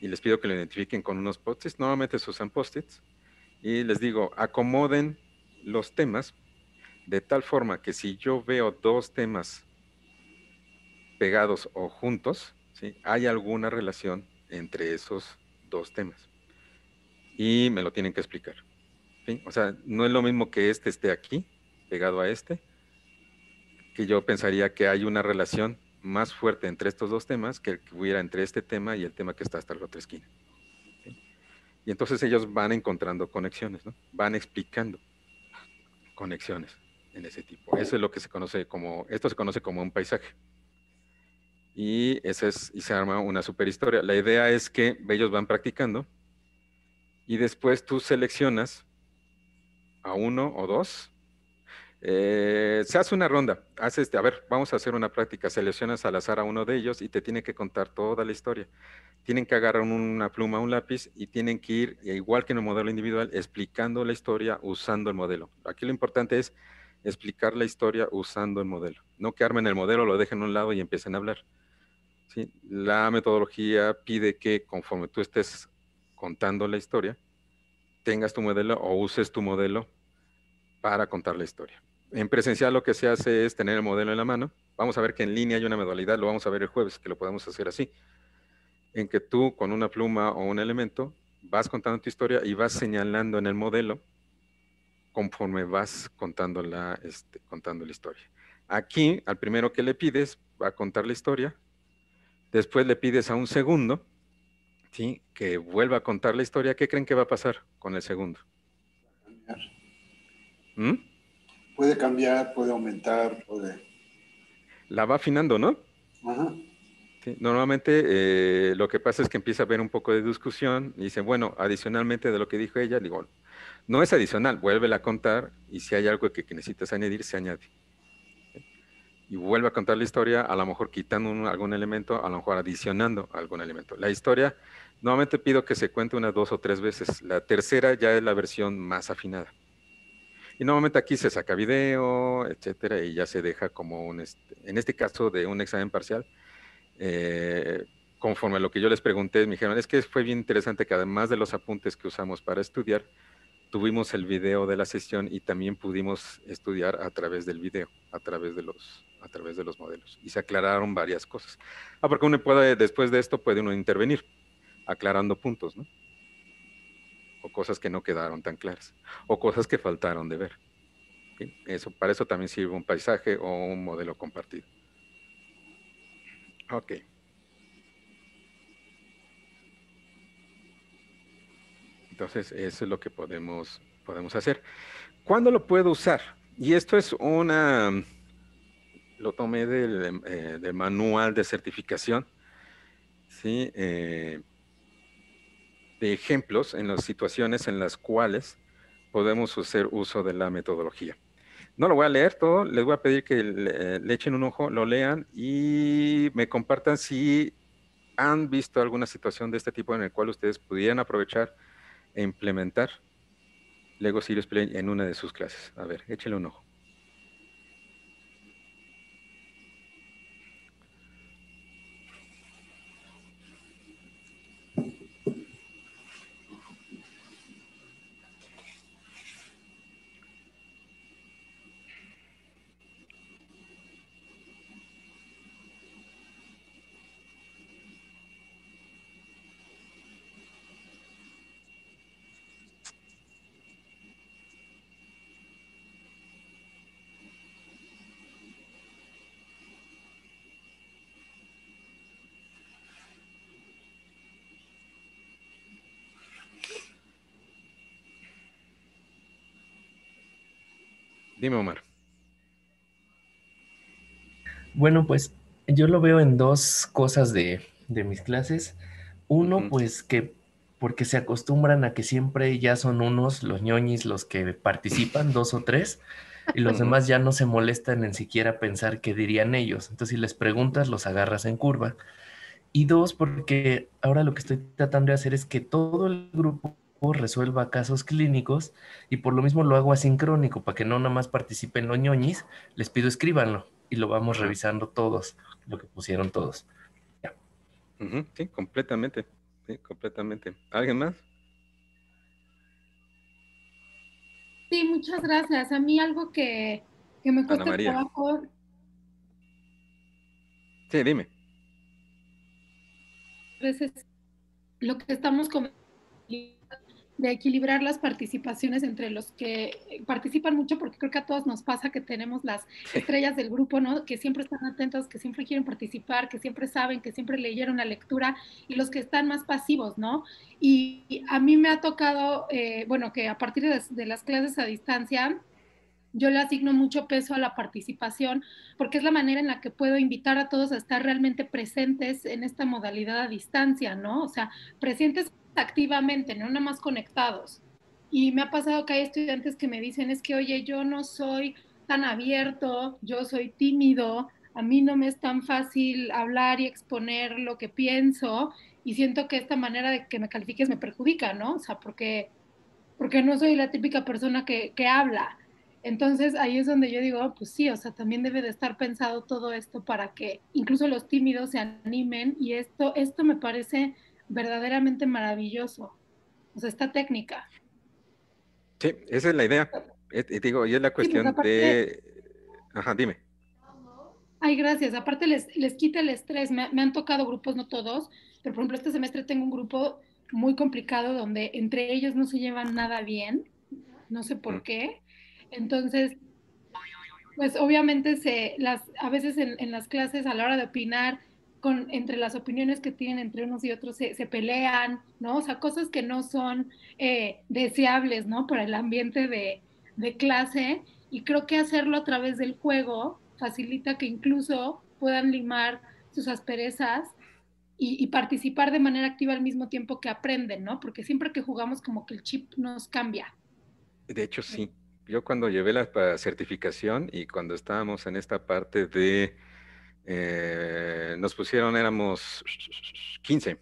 y les pido que lo identifiquen con unos post-its, normalmente se usan its y les digo, acomoden los temas de tal forma que si yo veo dos temas pegados o juntos, hay alguna relación entre esos dos temas. Y me lo tienen que explicar. O sea, no es lo mismo que este esté aquí llegado a este, que yo pensaría que hay una relación más fuerte entre estos dos temas que que hubiera entre este tema y el tema que está hasta la otra esquina. Y entonces ellos van encontrando conexiones, ¿no? van explicando conexiones en ese tipo. Eso es lo que se conoce como, esto se conoce como un paisaje. Y, ese es, y se arma una superhistoria. La idea es que ellos van practicando y después tú seleccionas a uno o dos eh, se hace una ronda, haces, este, a ver, vamos a hacer una práctica, seleccionas al azar a uno de ellos y te tiene que contar toda la historia. Tienen que agarrar una pluma, un lápiz y tienen que ir, eh, igual que en el modelo individual, explicando la historia usando el modelo. Aquí lo importante es explicar la historia usando el modelo. No que armen el modelo, lo dejen a un lado y empiecen a hablar. La metodología pide que conforme tú estés contando la historia, tengas tu modelo o uses tu modelo para contar la historia. En presencial lo que se hace es tener el modelo en la mano. Vamos a ver que en línea hay una modalidad, lo vamos a ver el jueves, que lo podemos hacer así. En que tú con una pluma o un elemento vas contando tu historia y vas señalando en el modelo conforme vas contando la, este, contando la historia. Aquí, al primero que le pides, va a contar la historia. Después le pides a un segundo, ¿sí? que vuelva a contar la historia. ¿Qué creen que va a pasar con el segundo? ¿Mm? puede cambiar, puede aumentar, puede... La va afinando, ¿no? Ajá. normalmente eh, lo que pasa es que empieza a haber un poco de discusión y dicen, bueno, adicionalmente de lo que dijo ella, digo, no es adicional, vuélvela a contar y si hay algo que, necesitas añadir, se añade. Y vuelve a contar la historia, a lo mejor quitando algún elemento, a lo mejor adicionando algún elemento. La historia, normalmente pido que se cuente unas dos o tres veces. La tercera ya es la versión más afinada. Y normalmente aquí se saca video, etcétera, y ya se deja como un, este, en este caso de un examen parcial, eh, conforme a lo que yo les pregunté, me dijeron, es que fue bien interesante que además de los apuntes que usamos para estudiar, tuvimos el video de la sesión y también pudimos estudiar a través del video, a través de los, a través de los modelos. Y se aclararon varias cosas. Ah, porque uno puede, después de esto, puede uno intervenir, aclarando puntos, ¿no? o cosas que no quedaron tan claras, o cosas que faltaron de ver. Eso, para eso también sirve un paisaje o un modelo compartido. Ok. Entonces, eso es lo que podemos, podemos hacer. ¿Cuándo lo puedo usar? Y esto es una, lo tomé del, eh, manual de certificación, ¿sí? Eh, ejemplos en las situaciones en las cuales podemos hacer uso de la metodología. No lo voy a leer todo, les voy a pedir que le, echen un ojo, lo lean y me compartan si han visto alguna situación de este tipo en el cual ustedes pudieran aprovechar e implementar Lego Serious Play en una de sus clases. A ver, échenle un ojo. Dime, Omar. Bueno, pues yo lo veo en dos cosas de, mis clases. Uno, pues que porque se acostumbran a que siempre ya son unos, los ñoñis, los que participan, dos o tres, y los demás ya no se molestan en siquiera pensar qué dirían ellos. Entonces, si les preguntas, los agarras en curva. Y dos, porque ahora lo que estoy tratando de hacer es que todo el grupo resuelva casos clínicos y por lo mismo lo hago asincrónico para que no nada más participen los ñoñis, les pido escríbanlo y lo vamos revisando todos, lo que pusieron todos. sí, completamente, completamente. ¿Alguien más? Sí, muchas gracias. A mí algo que, que me cuesta trabajo. Sí, dime. lo que estamos comentando de equilibrar las participaciones entre los que eh, participan mucho, porque creo que a todos nos pasa que tenemos las estrellas del grupo, ¿no? Que siempre están atentos, que siempre quieren participar, que siempre saben, que siempre leyeron la lectura, y los que están más pasivos, ¿no? Y, a mí me ha tocado, eh, bueno, que a partir de las clases a distancia, yo le asigno mucho peso a la participación porque es la manera en la que puedo invitar a todos a estar realmente presentes en esta modalidad a distancia, ¿no? O sea, presentes activamente, no nada más conectados. Y me ha pasado que hay estudiantes que me dicen, es que, oye, yo no soy tan abierto, yo soy tímido, a mí no me es tan fácil hablar y exponer lo que pienso y siento que esta manera de que me califiques me perjudica, ¿no? O sea, porque, porque no soy la típica persona que, habla. Entonces ahí es donde yo digo, pues sí, o sea, también debe de estar pensado todo esto para que incluso los tímidos se animen y esto, esto me parece verdaderamente maravilloso. O sea, esta técnica. Sí, esa es la idea. Eh, y digo, y es la pues, cuestión de... Ajá, dime. Ay, gracias. Aparte les, les quita el estrés. Me, han tocado grupos, no todos, pero por ejemplo este semestre tengo un grupo muy complicado donde entre ellos no se llevan nada bien. No sé por mm. qué. Entonces, pues obviamente se, las, a veces en, en las clases a la hora de opinar entre las opiniones que tienen entre unos y otros se, pelean, ¿no? O sea, cosas que no son eh, deseables, ¿no? Para el ambiente de, clase. Y creo que hacerlo a través del juego facilita que incluso puedan limar sus asperezas y, y, participar de manera activa al mismo tiempo que aprenden, ¿no? Porque siempre que jugamos como que el chip nos cambia. De hecho, sí. Yo cuando llevé la certificación y cuando estábamos en esta parte de eh, nos pusieron, éramos 15.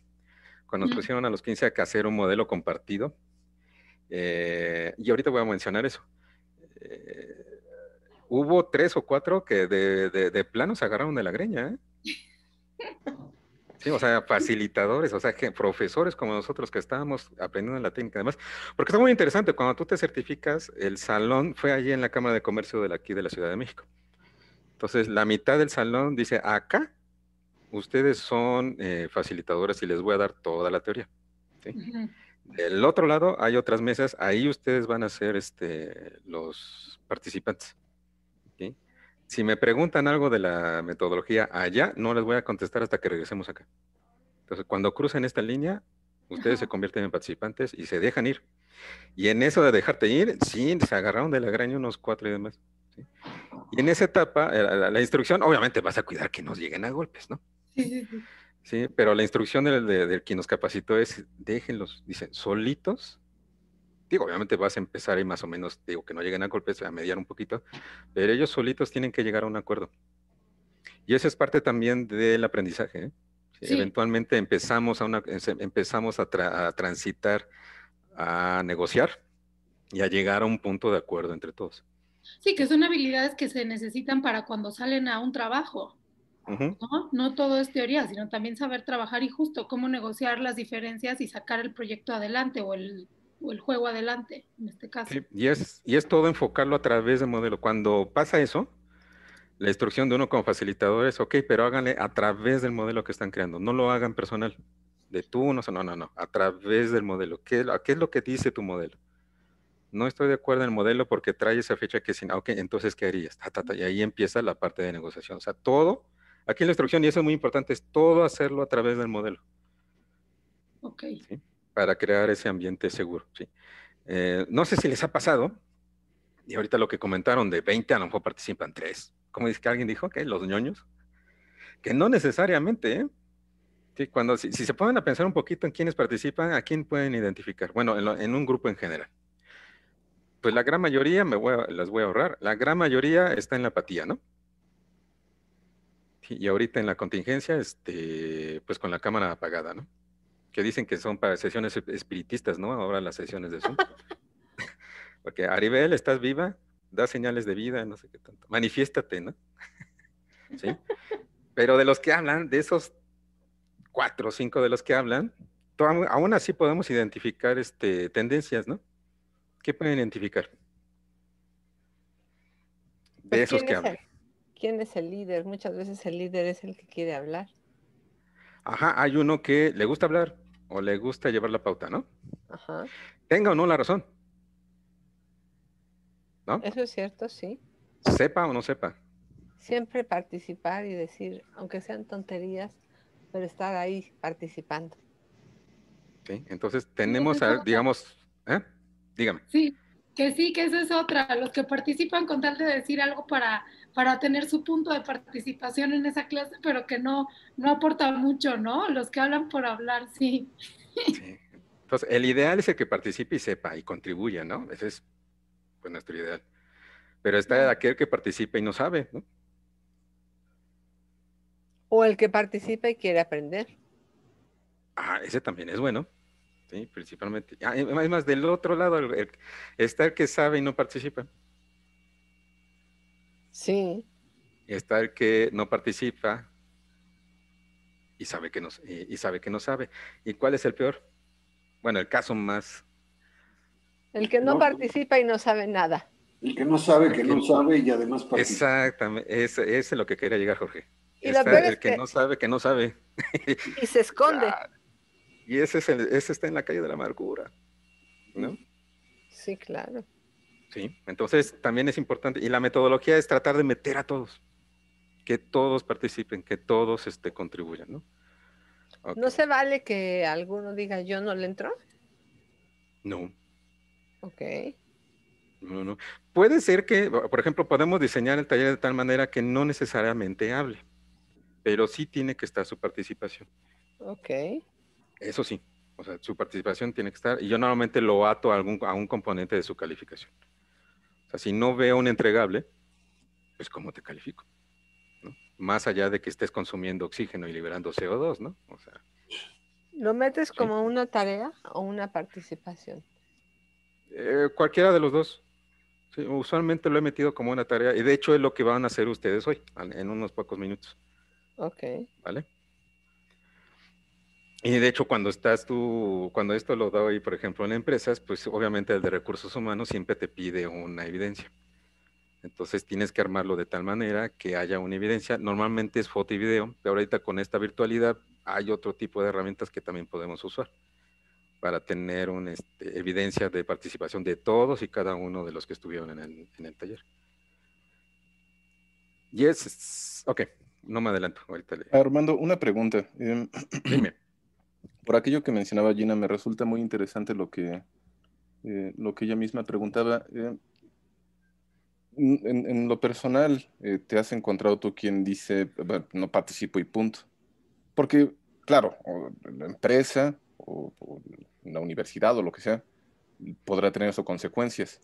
Cuando nos pusieron a los 15 a hacer un modelo compartido, eh, y ahorita voy a mencionar eso, eh, hubo tres o cuatro que de, plano se agarraron de la greña. Sí, o sea, facilitadores, o sea, que profesores como nosotros que estábamos aprendiendo la técnica, además, porque está muy interesante, cuando tú te certificas, el salón fue allí en la Cámara de Comercio de aquí de la Ciudad de México. Entonces, la mitad del salón dice, acá ustedes son eh, facilitadores y les voy a dar toda la teoría. Del otro lado hay otras mesas, ahí ustedes van a ser este, los participantes. Si me preguntan algo de la metodología allá, no les voy a contestar hasta que regresemos acá. Entonces, cuando cruzan esta línea, ustedes se convierten en participantes y se dejan ir. Y en eso de dejarte ir, sí, se agarraron de la graña unos cuatro y demás. Y en esa etapa, eh, la, instrucción, obviamente vas a cuidar que nos lleguen a golpes, ¿no? Sí, pero la instrucción del, de, quien nos capacitó es, déjenlos, dicen, solitos. Digo, obviamente vas a empezar ahí más o menos, digo, que no lleguen a golpes, a mediar un poquito, pero ellos solitos tienen que llegar a un acuerdo. Y eso es parte también del aprendizaje. ¿eh? Eventualmente empezamos a, empezamos a transitar, a negociar y a llegar a un punto de acuerdo entre todos. Sí, que son habilidades que se necesitan para cuando salen a un trabajo. ¿no? todo es teoría, sino también saber trabajar y justo cómo negociar las diferencias y sacar el proyecto adelante o el, juego adelante, en este caso. y, es, todo enfocarlo a través del modelo. Cuando pasa eso, la instrucción de uno como facilitador es, ok, pero háganle a través del modelo que están creando, no lo hagan personal, de tú, no, no, no, no, a través del modelo. ¿Qué es lo que dice tu modelo? no estoy de acuerdo en el modelo porque trae esa fecha que no, ok, entonces ¿qué harías? y ahí empieza la parte de negociación. O sea, todo, aquí en la instrucción, y eso es muy importante, es todo hacerlo a través del modelo. Ok. Para crear ese ambiente seguro, eh, no sé si les ha pasado, y ahorita lo que comentaron de 20, a lo mejor participan 3. ¿Cómo dice que alguien dijo? que los ñoños. Que no necesariamente, ¿eh? Sí, cuando, si, se ponen a pensar un poquito en quiénes participan, a quién pueden identificar. Bueno, en un grupo en general pues la gran mayoría me las voy a ahorrar. La gran mayoría está en la apatía, ¿no? Y ahorita en la contingencia, este, pues con la cámara apagada, ¿no? Que dicen que son para sesiones espiritistas, ¿no? Ahora las sesiones de Zoom. Porque Aribel, estás viva, da señales de vida, no sé qué tanto. Manifiéstate, ¿no? sí. Pero de los que hablan, de esos cuatro o cinco de los que hablan, aún así podemos identificar este, tendencias, ¿no? ¿Qué pueden identificar? De pues, esos que hablan. ¿Quién es el líder? Muchas veces el líder es el que quiere hablar. Ajá, hay uno que le gusta hablar o le gusta llevar la pauta, ¿no? Ajá. Tenga o no la razón. ¿No? Eso es cierto, sí. Sepa o no sepa. Siempre participar y decir, aunque sean tonterías, pero estar ahí participando. Sí, entonces tenemos, digamos, ¿eh? dígame. Sí, que sí, que esa es otra. Los que participan con tal de decir algo para, para tener su punto de participación en esa clase, pero que no, no aporta mucho, ¿no? Los que hablan por hablar, sí. Entonces, el ideal es el que participe y sepa y contribuya, ¿no? Ese es pues, nuestro ideal. Pero está aquel que participe y no sabe, ¿no? O el que participe y quiere aprender. Ah, ese también es bueno. ¿sí? principalmente. Ah, em, más, del otro lado está el que sabe y no participa. Sí. Está el que no participa y sabe que no, y, sabe que no sabe. ¿Y cuál es el peor? Bueno, el caso más... El que no, participa y no sabe nada. El que no sabe que, no sabe y además participa. Exactamente, ese, es lo que quería llegar Jorge. el que, que, no sabe que no sabe. Y se esconde. Y ese, está en la calle de la amargura, ¿no? Sí, claro. Sí, entonces también es importante. Y la metodología es tratar de meter a todos, que todos participen, que todos este, contribuyan, ¿no? ¿No se vale que alguno diga yo no le entro? No. Ok. No, no. Puede ser que, por ejemplo, podemos diseñar el taller de tal manera que no necesariamente hable, pero sí tiene que estar su participación. Ok. Eso sí, o sea, su participación tiene que estar, y yo normalmente lo ato a, algún, a un componente de su calificación. O sea, si no veo un entregable, pues ¿cómo te califico? Más allá de que estés consumiendo oxígeno y liberando CO2, ¿no? O sea, ¿Lo metes como una tarea o una participación? Eh, cualquiera de los dos. usualmente lo he metido como una tarea, y de hecho es lo que van a hacer ustedes hoy, en unos pocos minutos. Ok. ¿Vale? Y de hecho, cuando estás tú, cuando esto lo doy, por ejemplo, en empresas, pues obviamente el de recursos humanos siempre te pide una evidencia. Entonces tienes que armarlo de tal manera que haya una evidencia. Normalmente es foto y video, pero ahorita con esta virtualidad hay otro tipo de herramientas que también podemos usar para tener una este, evidencia de participación de todos y cada uno de los que estuvieron en el, en el taller. Yes, ok, no me adelanto. Armando, una pregunta. Em, Dime. Por aquello que mencionaba Gina, me resulta muy interesante lo que, eh, lo que ella misma preguntaba. Eh, en, lo personal, eh, ¿te has encontrado tú quien dice, no participo y punto? Porque, claro, la empresa o, la universidad o lo que sea podrá tener sus consecuencias,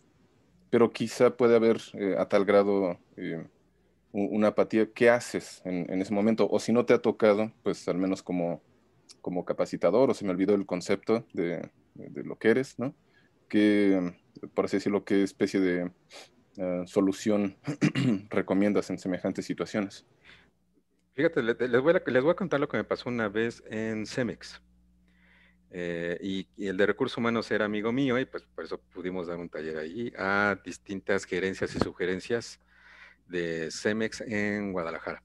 pero quizá puede haber a tal grado una apatía. ¿Qué haces en ese momento? O si no te ha tocado, pues al menos como como capacitador, o se me olvidó el concepto de, lo que eres, ¿no? Que, por así decirlo, qué especie de eh, solución recomiendas en semejantes situaciones? Fíjate, les voy, a, contar lo que me pasó una vez en Cemex. Eh, y, el de recursos humanos era amigo mío y pues por eso pudimos dar un taller ahí a distintas gerencias y sugerencias de Cemex en Guadalajara.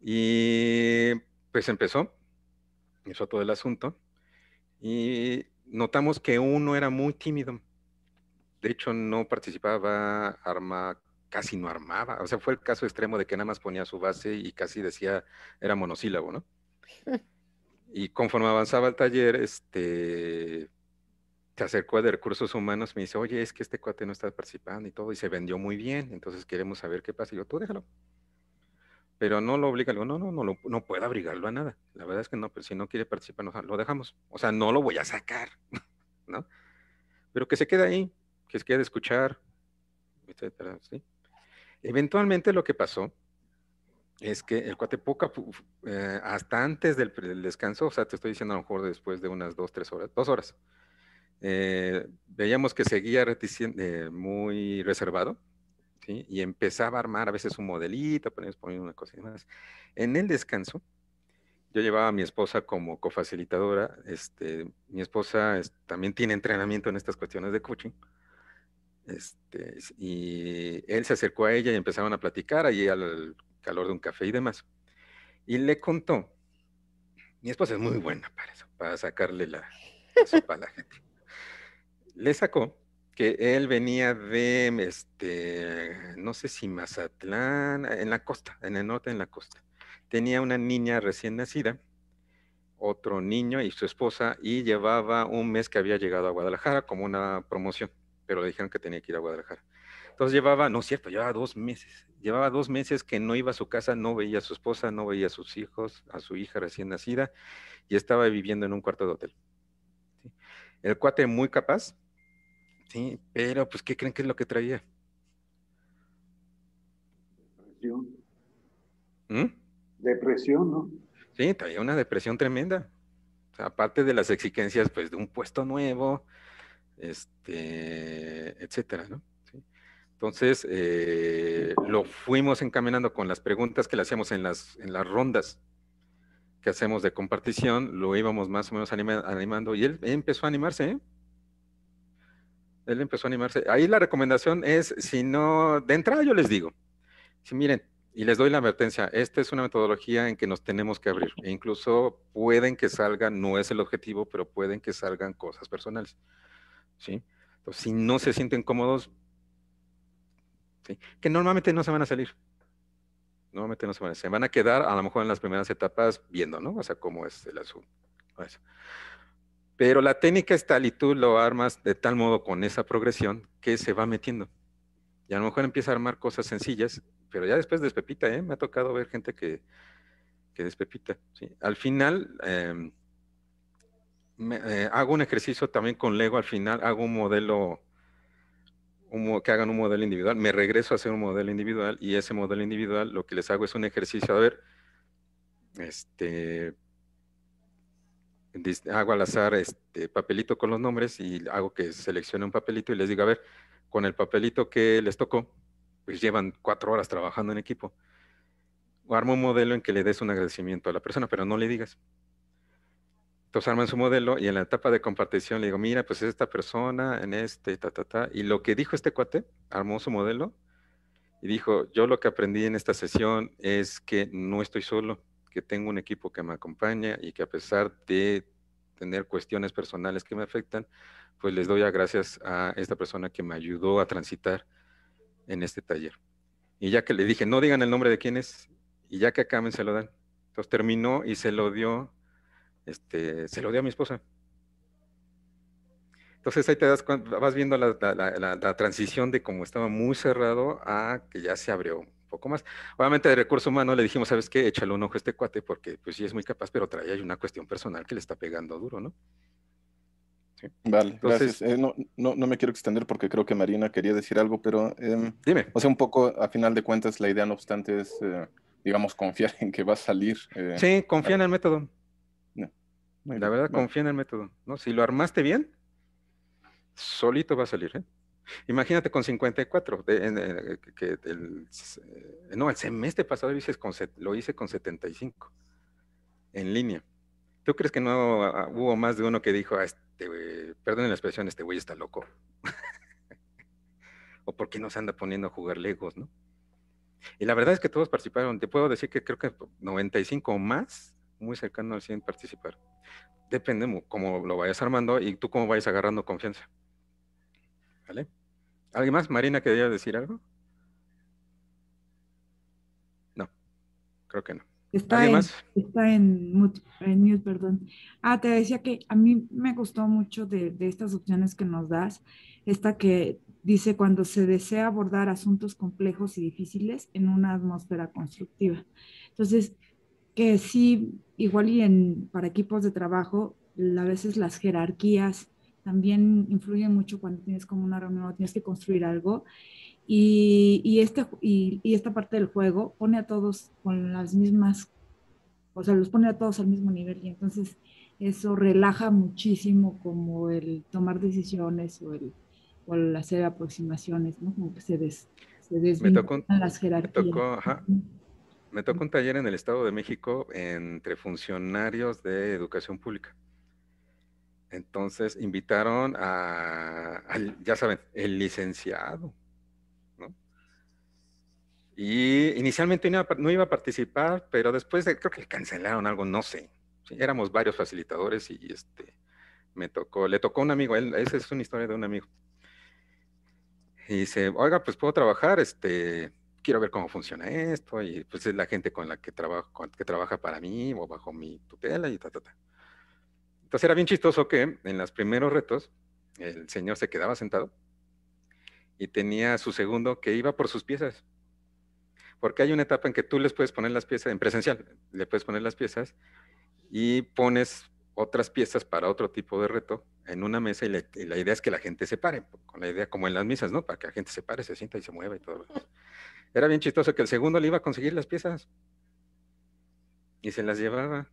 Y pues empezó es todo el asunto, y notamos que uno era muy tímido. De hecho, no participaba, arma, casi no armaba. O sea, fue el caso extremo de que nada más ponía su base y casi decía, era monosílabo, ¿no? Y conforme avanzaba el taller, este, se acercó a de recursos humanos, me dice, oye, es que este cuate no está participando y todo, y se vendió muy bien, entonces queremos saber qué pasa. Y yo, tú déjalo pero no lo obliga, no, no, no, no, no puedo abrigarlo a nada. La verdad es que no, pero pues si no quiere participar, lo dejamos. O sea, no lo voy a sacar, ¿no? Pero que se quede ahí, que se quede escuchar, etcétera, ¿sí? Eventualmente lo que pasó es que el cuate eh, hasta antes del, descanso, o sea, te estoy diciendo a lo mejor después de unas dos, tres horas, dos horas, eh, veíamos que seguía eh, muy reservado, y empezaba a armar a veces un modelito, poníamos, una cosa y demás. En el descanso, yo llevaba a mi esposa como cofacilitadora. Este, mi esposa también tiene entrenamiento en estas cuestiones de coaching. Este, y él se acercó a ella y empezaron a platicar allí al calor de un café y demás. Y le contó, mi esposa es muy buena para eso, para sacarle la, la sopa a la gente. Le sacó que él venía de, este, no sé si Mazatlán, ah, en la costa, en el norte, en la costa. Tenía una niña recién nacida, otro niño y su esposa, y llevaba un mes que había llegado a Guadalajara como una promoción, pero le dijeron que tenía que ir a Guadalajara. Entonces llevaba, no es cierto, llevaba dos meses, llevaba dos meses que no iba a su casa, no veía a su esposa, no veía a sus hijos, a su hija recién nacida, y estaba viviendo en un cuarto de hotel. El cuate muy capaz, Sí, pero pues ¿qué creen que es lo que traía? Depresión. ¿Mm? Depresión, ¿no? Sí, traía una depresión tremenda. aparte de las exigencias, pues, de un puesto nuevo, este, etcétera, ¿no? Entonces, eh, lo fuimos encaminando con las preguntas que le hacíamos en las, en las rondas que hacemos de compartición, lo íbamos más o menos animando y él empezó a animarse, ¿eh? él empezó a animarse. Ahí la recomendación es, si no, de entrada yo les digo, si miren, y les doy la advertencia, esta es una metodología en que nos tenemos que abrir. E incluso pueden que salgan, no es el objetivo, pero pueden que salgan cosas personales. ¿sí? si no se sienten cómodos, que normalmente no se van a salir. Normalmente no se van a salir. Se van a quedar a lo mejor en las primeras etapas viendo, ¿no? O sea, cómo es el asunto. Pero la técnica es tal y tú lo armas de tal modo con esa progresión que se va metiendo. Y a lo mejor empieza a armar cosas sencillas, pero ya después despepita, ¿eh? Me ha tocado ver gente que, que despepita. Al final, em, eh, hago un ejercicio también con Lego, al final hago un modelo, que hagan un modelo individual, me regreso a hacer un modelo individual y ese modelo individual lo que les hago es un ejercicio, a ver, este, hago al azar este papelito con los nombres y hago que seleccione un papelito y les digo, a ver, con el papelito que les tocó, pues llevan cuatro horas trabajando en equipo. O armo un modelo en que le des un agradecimiento a la persona, pero no le digas. Entonces arman su modelo y en la etapa de compartición le digo, mira, pues es esta persona en este, ta, ta, ta. Y lo que dijo este cuate, armó su modelo y dijo, yo lo que aprendí en esta sesión es que no estoy solo que tengo un equipo que me acompaña y que a pesar de tener cuestiones personales que me afectan, pues les doy a gracias a esta persona que me ayudó a transitar en este taller. Y ya que le dije, no digan el nombre de quién es, y ya que acaben, se lo dan. Entonces terminó y se lo dio, este, se lo dio a mi esposa. Entonces ahí te das, vas viendo la, la transición de cómo estaba muy cerrado a que ya se abrió poco más. Obviamente de recurso humano le dijimos, ¿sabes qué? Échale un ojo a este cuate porque pues sí es muy capaz, pero trae ahí una cuestión personal que le está pegando duro, ¿no? Vale, Entonces, gracias. Eh, no, me quiero extender porque creo que Marina quería decir algo, pero... Em, dime. O sea, un poco, a final de cuentas, la idea, no obstante, es, eh, digamos, confiar en que va a salir. Eh, sí, confía en el método. La verdad, confía en el método. ¿no? Si lo armaste bien, solito va a salir, ¿eh? Imagínate con 54, de, eh, el, eh, no, el semestre pasado lo hice, con, lo hice con 75 en línea. ¿Tú crees que no ah, hubo más de uno que dijo, ah, este, perdón la expresión, este güey está loco? ¿O por qué no se anda poniendo a jugar legos, no? Y la verdad es que todos participaron. Te puedo decir que creo que 95 o más, muy cercano al 100 participar. Depende cómo lo vayas armando y tú cómo vayas agarrando confianza. ¿Vale? ¿Alguien más? Marina, ¿quería decir algo? No, creo que no. Está, en, más? está en, mute, perdón. Ah, te decía que a mí me gustó mucho de, estas opciones que nos das, esta que dice cuando se desea abordar asuntos complejos y difíciles en una atmósfera constructiva. Entonces, que sí, igual y en, para equipos de trabajo, a veces las jerarquías también influye mucho cuando tienes como una reunión tienes que construir algo. Y, este y y, esta parte del juego pone a todos con las mismas, o sea, los pone a todos al mismo nivel y entonces eso relaja muchísimo como el tomar decisiones o el, hacer aproximaciones, ¿no? Como que se, des, se las jerarquías. Me tocó, me tocó un taller en el Estado de México entre funcionarios de educación pública entonces invitaron a, al, ya saben, el licenciado. ¿no? Y inicialmente no iba, a participar, pero después creo que cancelaron algo, no sé. éramos varios facilitadores y este, me tocó, le tocó un amigo, esa es una historia de un amigo. Y dice, oiga, pues puedo trabajar, este, quiero ver cómo funciona esto, y pues es la gente con la que trabajo, que trabaja para mí o bajo mi tutela y ta, ta, ta. Entonces era bien chistoso que en los primeros retos el señor se quedaba sentado y tenía a su segundo que iba por sus piezas. Porque hay una etapa en que tú les puedes poner las piezas, en presencial, le puedes poner las piezas y pones otras piezas para otro tipo de reto en una mesa y, la idea es que la gente se pare, con la idea como en las misas, ¿no? Para que la gente se pare, se sienta y se mueva y todo. Era bien chistoso que el segundo le iba a conseguir las piezas y se las llevaba.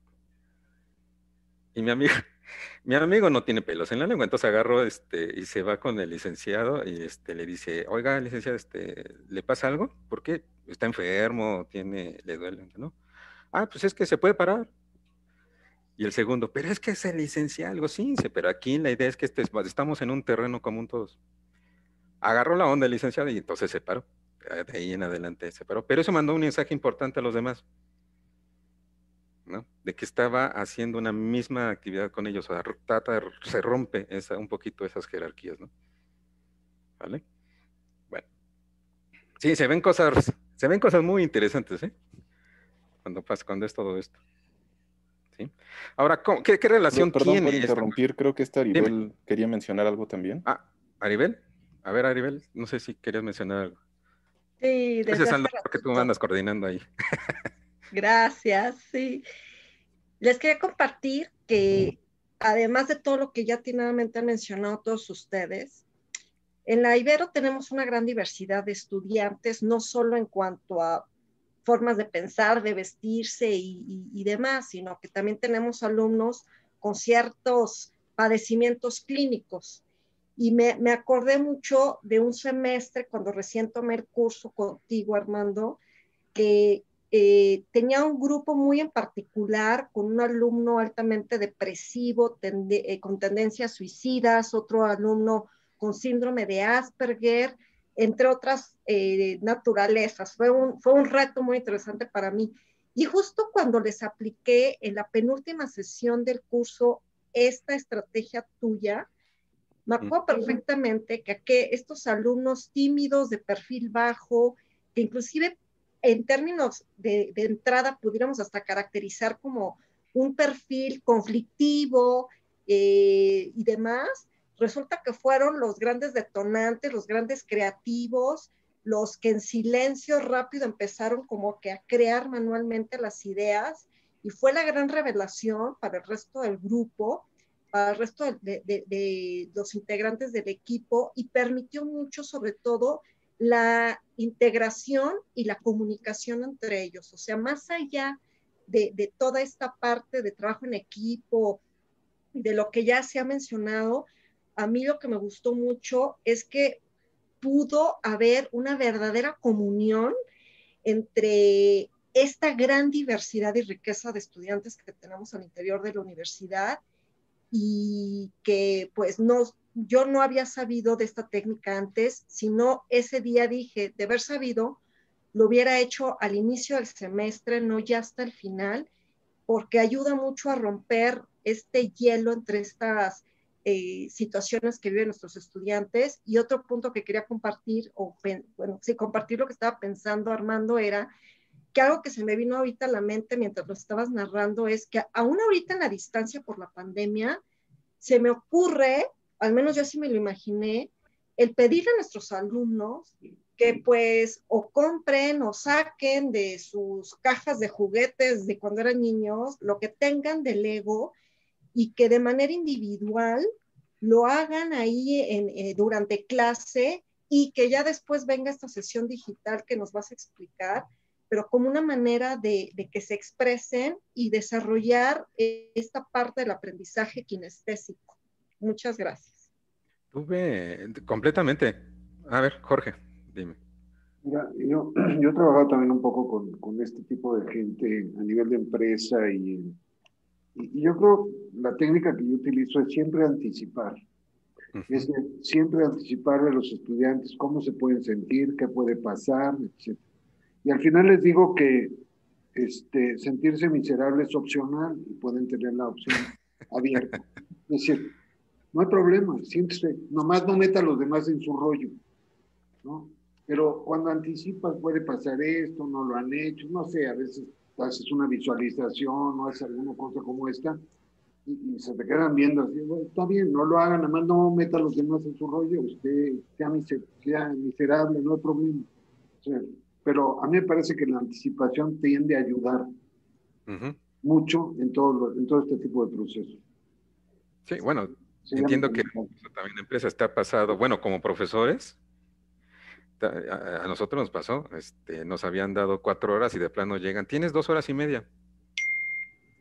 Y mi amigo, mi amigo no tiene pelos en la lengua, entonces agarró este, y se va con el licenciado y este, le dice, oiga, licenciado, este, ¿le pasa algo? ¿Por qué? Está enfermo, tiene, le duele, ¿no? Ah, pues es que se puede parar. Y el segundo, pero es que es el licenciado, algo sí, pero aquí la idea es que estamos en un terreno común todos. Agarró la onda el licenciado y entonces se paró. De ahí en adelante se paró. Pero eso mandó un mensaje importante a los demás. De que estaba haciendo una misma actividad con ellos, o sea, se rompe un poquito esas jerarquías, ¿Vale? Bueno. Sí, se ven cosas, se ven cosas muy interesantes, ¿eh? Cuando cuando es todo esto. ¿Sí? Ahora, ¿qué, qué relación tiene? perdón Por este interrumpir, creo que este Aribel quería mencionar algo también. Ah, Aribel. A ver, Aribel, no sé si querías mencionar algo. Sí, de. la tú andas coordinando ahí. Gracias, sí. Les quería compartir que además de todo lo que ya tímidamente han mencionado todos ustedes, en la Ibero tenemos una gran diversidad de estudiantes, no solo en cuanto a formas de pensar, de vestirse y, demás, sino que también tenemos alumnos con ciertos padecimientos clínicos. Y me, me, acordé mucho de un semestre cuando recién tomé el curso contigo, Armando, que eh, tenía un grupo muy en particular con un alumno altamente depresivo, eh, con tendencias suicidas, otro alumno con síndrome de Asperger, entre otras eh, naturalezas. Fue un, fue un reto muy interesante para mí. Y justo cuando les apliqué en la penúltima sesión del curso esta estrategia tuya, marcó perfectamente que, que estos alumnos tímidos de perfil bajo, que inclusive en términos de, entrada pudiéramos hasta caracterizar como un perfil conflictivo eh, y demás, resulta que fueron los grandes detonantes, los grandes creativos, los que en silencio rápido empezaron como que a crear manualmente las ideas y fue la gran revelación para el resto del grupo, para el resto de, de los integrantes del equipo y permitió mucho sobre todo la integración y la comunicación entre ellos. O sea, más allá de, toda esta parte de trabajo en equipo, de lo que ya se ha mencionado, a mí lo que me gustó mucho es que pudo haber una verdadera comunión entre esta gran diversidad y riqueza de estudiantes que tenemos al interior de la universidad y que pues no, yo no había sabido de esta técnica antes, sino ese día dije, de haber sabido, lo hubiera hecho al inicio del semestre, no ya hasta el final, porque ayuda mucho a romper este hielo entre estas eh, situaciones que viven nuestros estudiantes. Y otro punto que quería compartir, o bueno, sí, compartir lo que estaba pensando Armando era que algo que se me vino ahorita a la mente mientras lo estabas narrando es que aún ahorita en la distancia por la pandemia, se me ocurre, al menos yo así me lo imaginé, el pedir a nuestros alumnos que pues o compren o saquen de sus cajas de juguetes de cuando eran niños lo que tengan de Lego y que de manera individual lo hagan ahí en, eh, durante clase y que ya después venga esta sesión digital que nos vas a explicar pero como una manera de, que se expresen y desarrollar esta parte del aprendizaje kinestésico. Muchas gracias. Tuve completamente. A ver, Jorge, dime. Mira, yo, he trabajado también un poco con, este tipo de gente a nivel de empresa y, yo creo la técnica que yo utilizo es siempre anticipar. Es siempre anticipar a los estudiantes cómo se pueden sentir, qué puede pasar, etc. Y al final les digo que este, sentirse miserable es opcional y pueden tener la opción abierta. Es decir, no hay problema, siéntese, nomás no meta a los demás en su rollo, ¿no? Pero cuando anticipas puede pasar esto, no lo han hecho, no sé, a veces haces una visualización o haces alguna cosa como esta y, se te quedan viendo así, está bien, no lo hagan, nomás no meta a los demás en su rollo, usted sea, miserable, no hay problema. O sea, pero a mí me parece que la anticipación tiende a ayudar mucho en todo, en todo este tipo de procesos. Sí, bueno, entiendo que también la empresa está pasado, bueno, como profesores, a, nosotros nos pasó, este, nos habían dado cuatro horas y de plano llegan, tienes dos horas y media,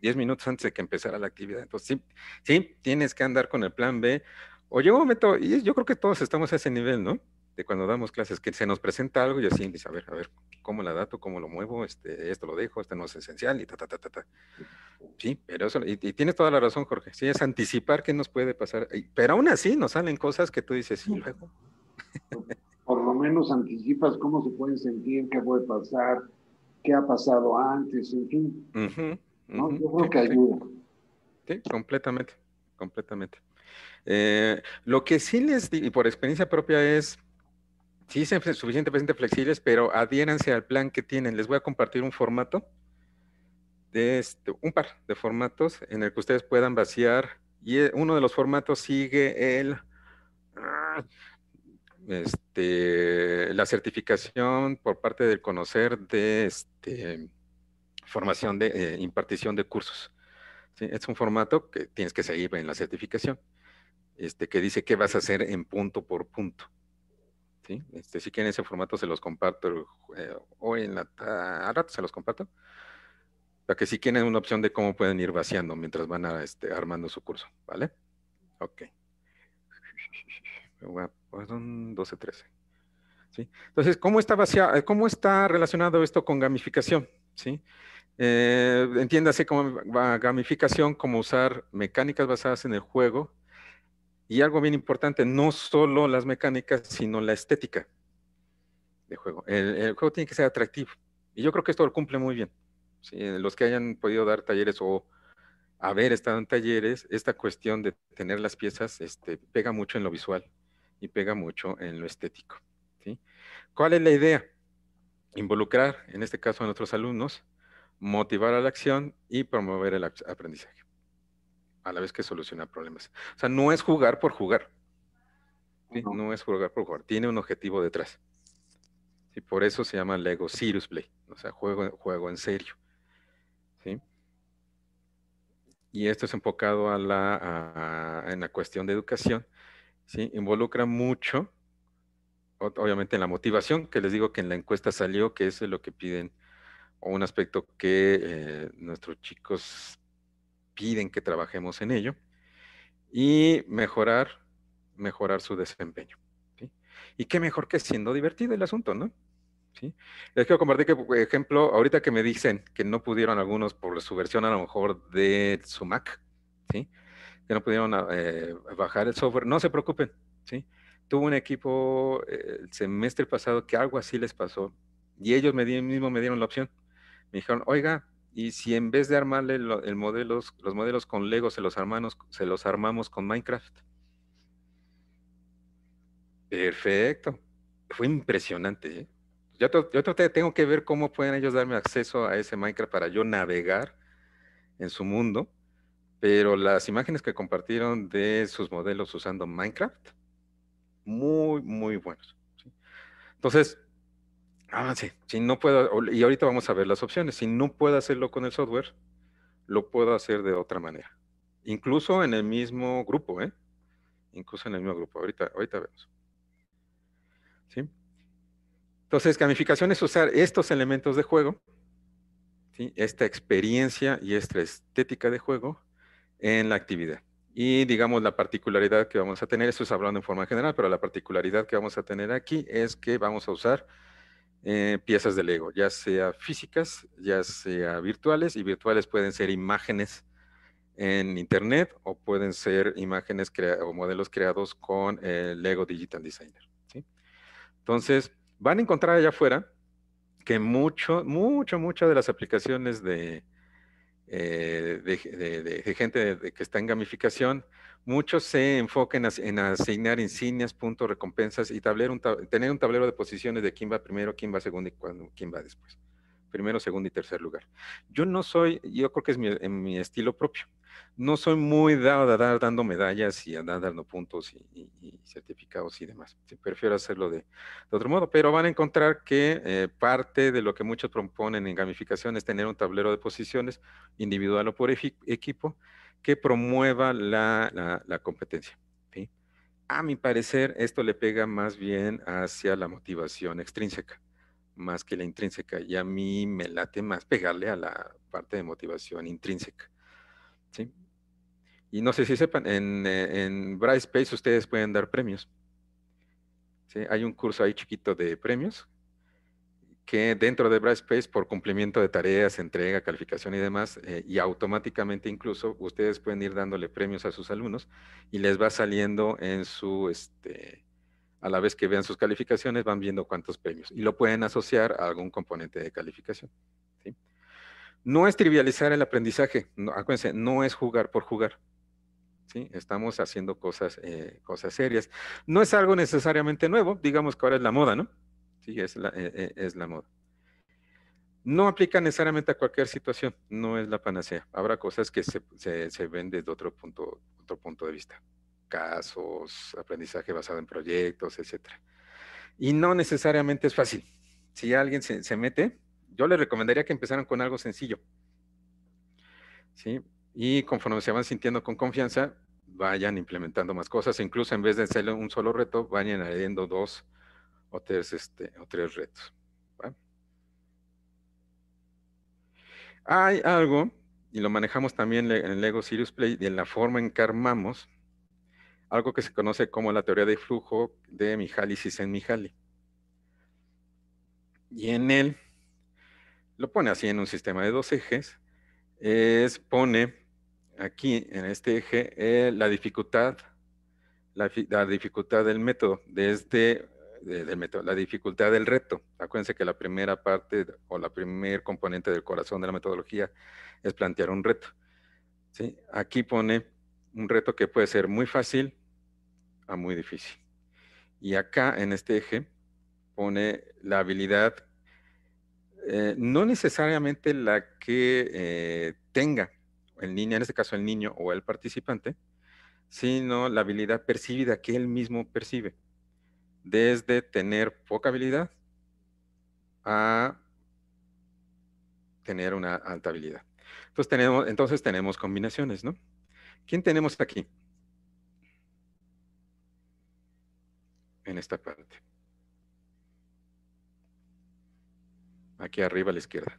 diez minutos antes de que empezara la actividad. Entonces, sí, sí tienes que andar con el plan B. O llegó un momento, y yo creo que todos estamos a ese nivel, ¿no? de cuando damos clases, que se nos presenta algo y así dice, a ver, a ver, ¿cómo la dato? ¿Cómo lo muevo? Este, esto lo dejo, esto no es esencial y ta, ta, ta, ta, Sí, pero eso, y, tienes toda la razón, Jorge, sí, es anticipar qué nos puede pasar, pero aún así nos salen cosas que tú dices, ¿y luego. Por lo menos anticipas cómo se puede sentir, qué puede pasar, qué ha pasado antes, en fin. ¿no? Yo creo que ayuda. Sí, completamente, completamente. Eh, lo que sí les digo, y por experiencia propia, es Sí, suficientemente flexibles, pero adhiéranse al plan que tienen. Les voy a compartir un formato, de este, un par de formatos en el que ustedes puedan vaciar. Y eh, uno de los formatos sigue el, ah, este, la certificación por parte del conocer de este, formación de eh, impartición de cursos. es un formato que tienes que seguir en la certificación, este, que dice qué vas a hacer en punto por punto. ¿sí? Este, si quieren ese formato se los comparto eh, hoy en la a rato se los comparto. Para que si quieren una opción de cómo pueden ir vaciando mientras van este, armando su curso, ¿vale? Ok. un 12, 13. Entonces, ¿cómo está, vaciado ¿cómo está relacionado esto con gamificación? ¿Sí? Eh, entiéndase gamificación como usar mecánicas basadas en el juego y algo bien importante, no solo las mecánicas, sino la estética de juego. El, juego tiene que ser atractivo. Y yo creo que esto lo cumple muy bien. Eh, los que hayan podido dar talleres o haber estado en talleres, esta cuestión de tener las piezas este, pega mucho en lo visual y pega mucho en lo estético. ¿Cuál es la idea? Involucrar, en este caso, a nuestros alumnos, motivar a la acción y promover el aprendizaje a la vez que solucionar problemas. O sea, no es jugar por jugar. No. es jugar por jugar. Tiene un objetivo detrás. Y por eso se llama Lego Serious Play. O sea, juego, juego en serio. ¿Sí? Y esto es enfocado a la, en la cuestión de educación. ¿sí? Involucra mucho, obviamente, en la motivación, que les digo que en la encuesta salió, que eso es lo que piden, o un aspecto que eh, nuestros chicos piden que trabajemos en ello y mejorar, mejorar su desempeño. Y qué mejor que siendo divertido el asunto, ¿no? ¿Sí? Les quiero compartir que, por ejemplo, ahorita que me dicen que no pudieron algunos por su versión a lo mejor de su Mac, que no pudieron ah, eh, bajar el software, no se preocupen. ¿sí? Tuve un equipo eh, el semestre pasado que algo así les pasó y ellos me mismo me dieron la opción. Me dijeron, oiga, y si en vez de armarle el modelos, los modelos con Lego, se los, armamos, se los armamos con Minecraft. Perfecto. Fue impresionante. ¿eh? Yo, tengo que ver cómo pueden ellos darme acceso a ese Minecraft para yo navegar en su mundo. Pero las imágenes que compartieron de sus modelos usando Minecraft, muy, muy buenos. Entonces, Ah, sí. Si no puedo, y ahorita vamos a ver las opciones. Si no puedo hacerlo con el software, lo puedo hacer de otra manera. Incluso en el mismo grupo, ¿eh? Incluso en el mismo grupo. Ahorita, ahorita vemos. ¿Sí? Entonces, gamificación es usar estos elementos de juego, esta experiencia y esta estética de juego en la actividad. Y digamos la particularidad que vamos a tener, esto es hablando en forma general, pero la particularidad que vamos a tener aquí es que vamos a usar eh, piezas de Lego, ya sea físicas, ya sea virtuales, y virtuales pueden ser imágenes en internet o pueden ser imágenes o modelos creados con Lego Digital Designer. Entonces, van a encontrar allá afuera que mucho, mucho, muchas de las aplicaciones de eh, gente que está en gamificación Muchos se enfoquen en, asignar insignias, puntos, recompensas y tener un tablero de posiciones de quién va primero, quién va segundo y quién va después. Primero, segundo y tercer lugar. Yo no soy, yo creo que es mi, en mi estilo propio. No soy muy dado a dar dando medallas y a dar dando puntos y, certificados y demás. prefiero hacerlo de, otro modo, pero van a encontrar que eh, parte de lo que muchos proponen en gamificación es tener un tablero de posiciones individual o por equipo que promueva la, competencia. A mi parecer, esto le pega más bien hacia la motivación extrínseca, más que la intrínseca, y a mí me late más pegarle a la parte de motivación intrínseca. Y no sé si sepan, en, eh, Brightspace ustedes pueden dar premios. Hay un curso ahí chiquito de premios que dentro de Brightspace, por cumplimiento de tareas, entrega, calificación y demás, eh, y automáticamente incluso ustedes pueden ir dándole premios a sus alumnos y les va saliendo en su, este, a la vez que vean sus calificaciones, van viendo cuántos premios y lo pueden asociar a algún componente de calificación. No es trivializar el aprendizaje, acuérdense, no es jugar por jugar. Estamos haciendo cosas, eh, cosas serias. No es algo necesariamente nuevo, digamos que ahora es la moda, ¿no? Sí, es la, e, e, es la moda. No aplica necesariamente a cualquier situación, no es la panacea. Habrá cosas que se, ven desde otro punto, otro punto de vista. Casos, aprendizaje basado en proyectos, etc. Y no necesariamente es fácil. Si alguien se, mete, yo le recomendaría que empezaran con algo sencillo. ¿Sí? Y conforme se van sintiendo con confianza, vayan implementando más cosas. Incluso en vez de hacer un solo reto, vayan añadiendo dos, este, o tres, retos. Hay algo, y lo manejamos también en el Lego Sirius Play, y en la forma en que armamos, algo que se conoce como la teoría de flujo de en Mihaly. Y en él, lo pone así en un sistema de dos ejes, es, pone aquí en este eje eh, la dificultad, la, dificultad del método, este la dificultad del reto. Acuérdense que la primera parte o la primer componente del corazón de la metodología es plantear un reto. Aquí pone un reto que puede ser muy fácil a muy difícil. Y acá en este eje pone la habilidad, eh, no necesariamente la que eh, tenga el niño, en este caso el niño o el participante, sino la habilidad percibida que él mismo percibe desde tener poca habilidad a tener una alta habilidad. Entonces tenemos, entonces tenemos combinaciones, ¿no? ¿Quién tenemos aquí? En esta parte. Aquí arriba a la izquierda.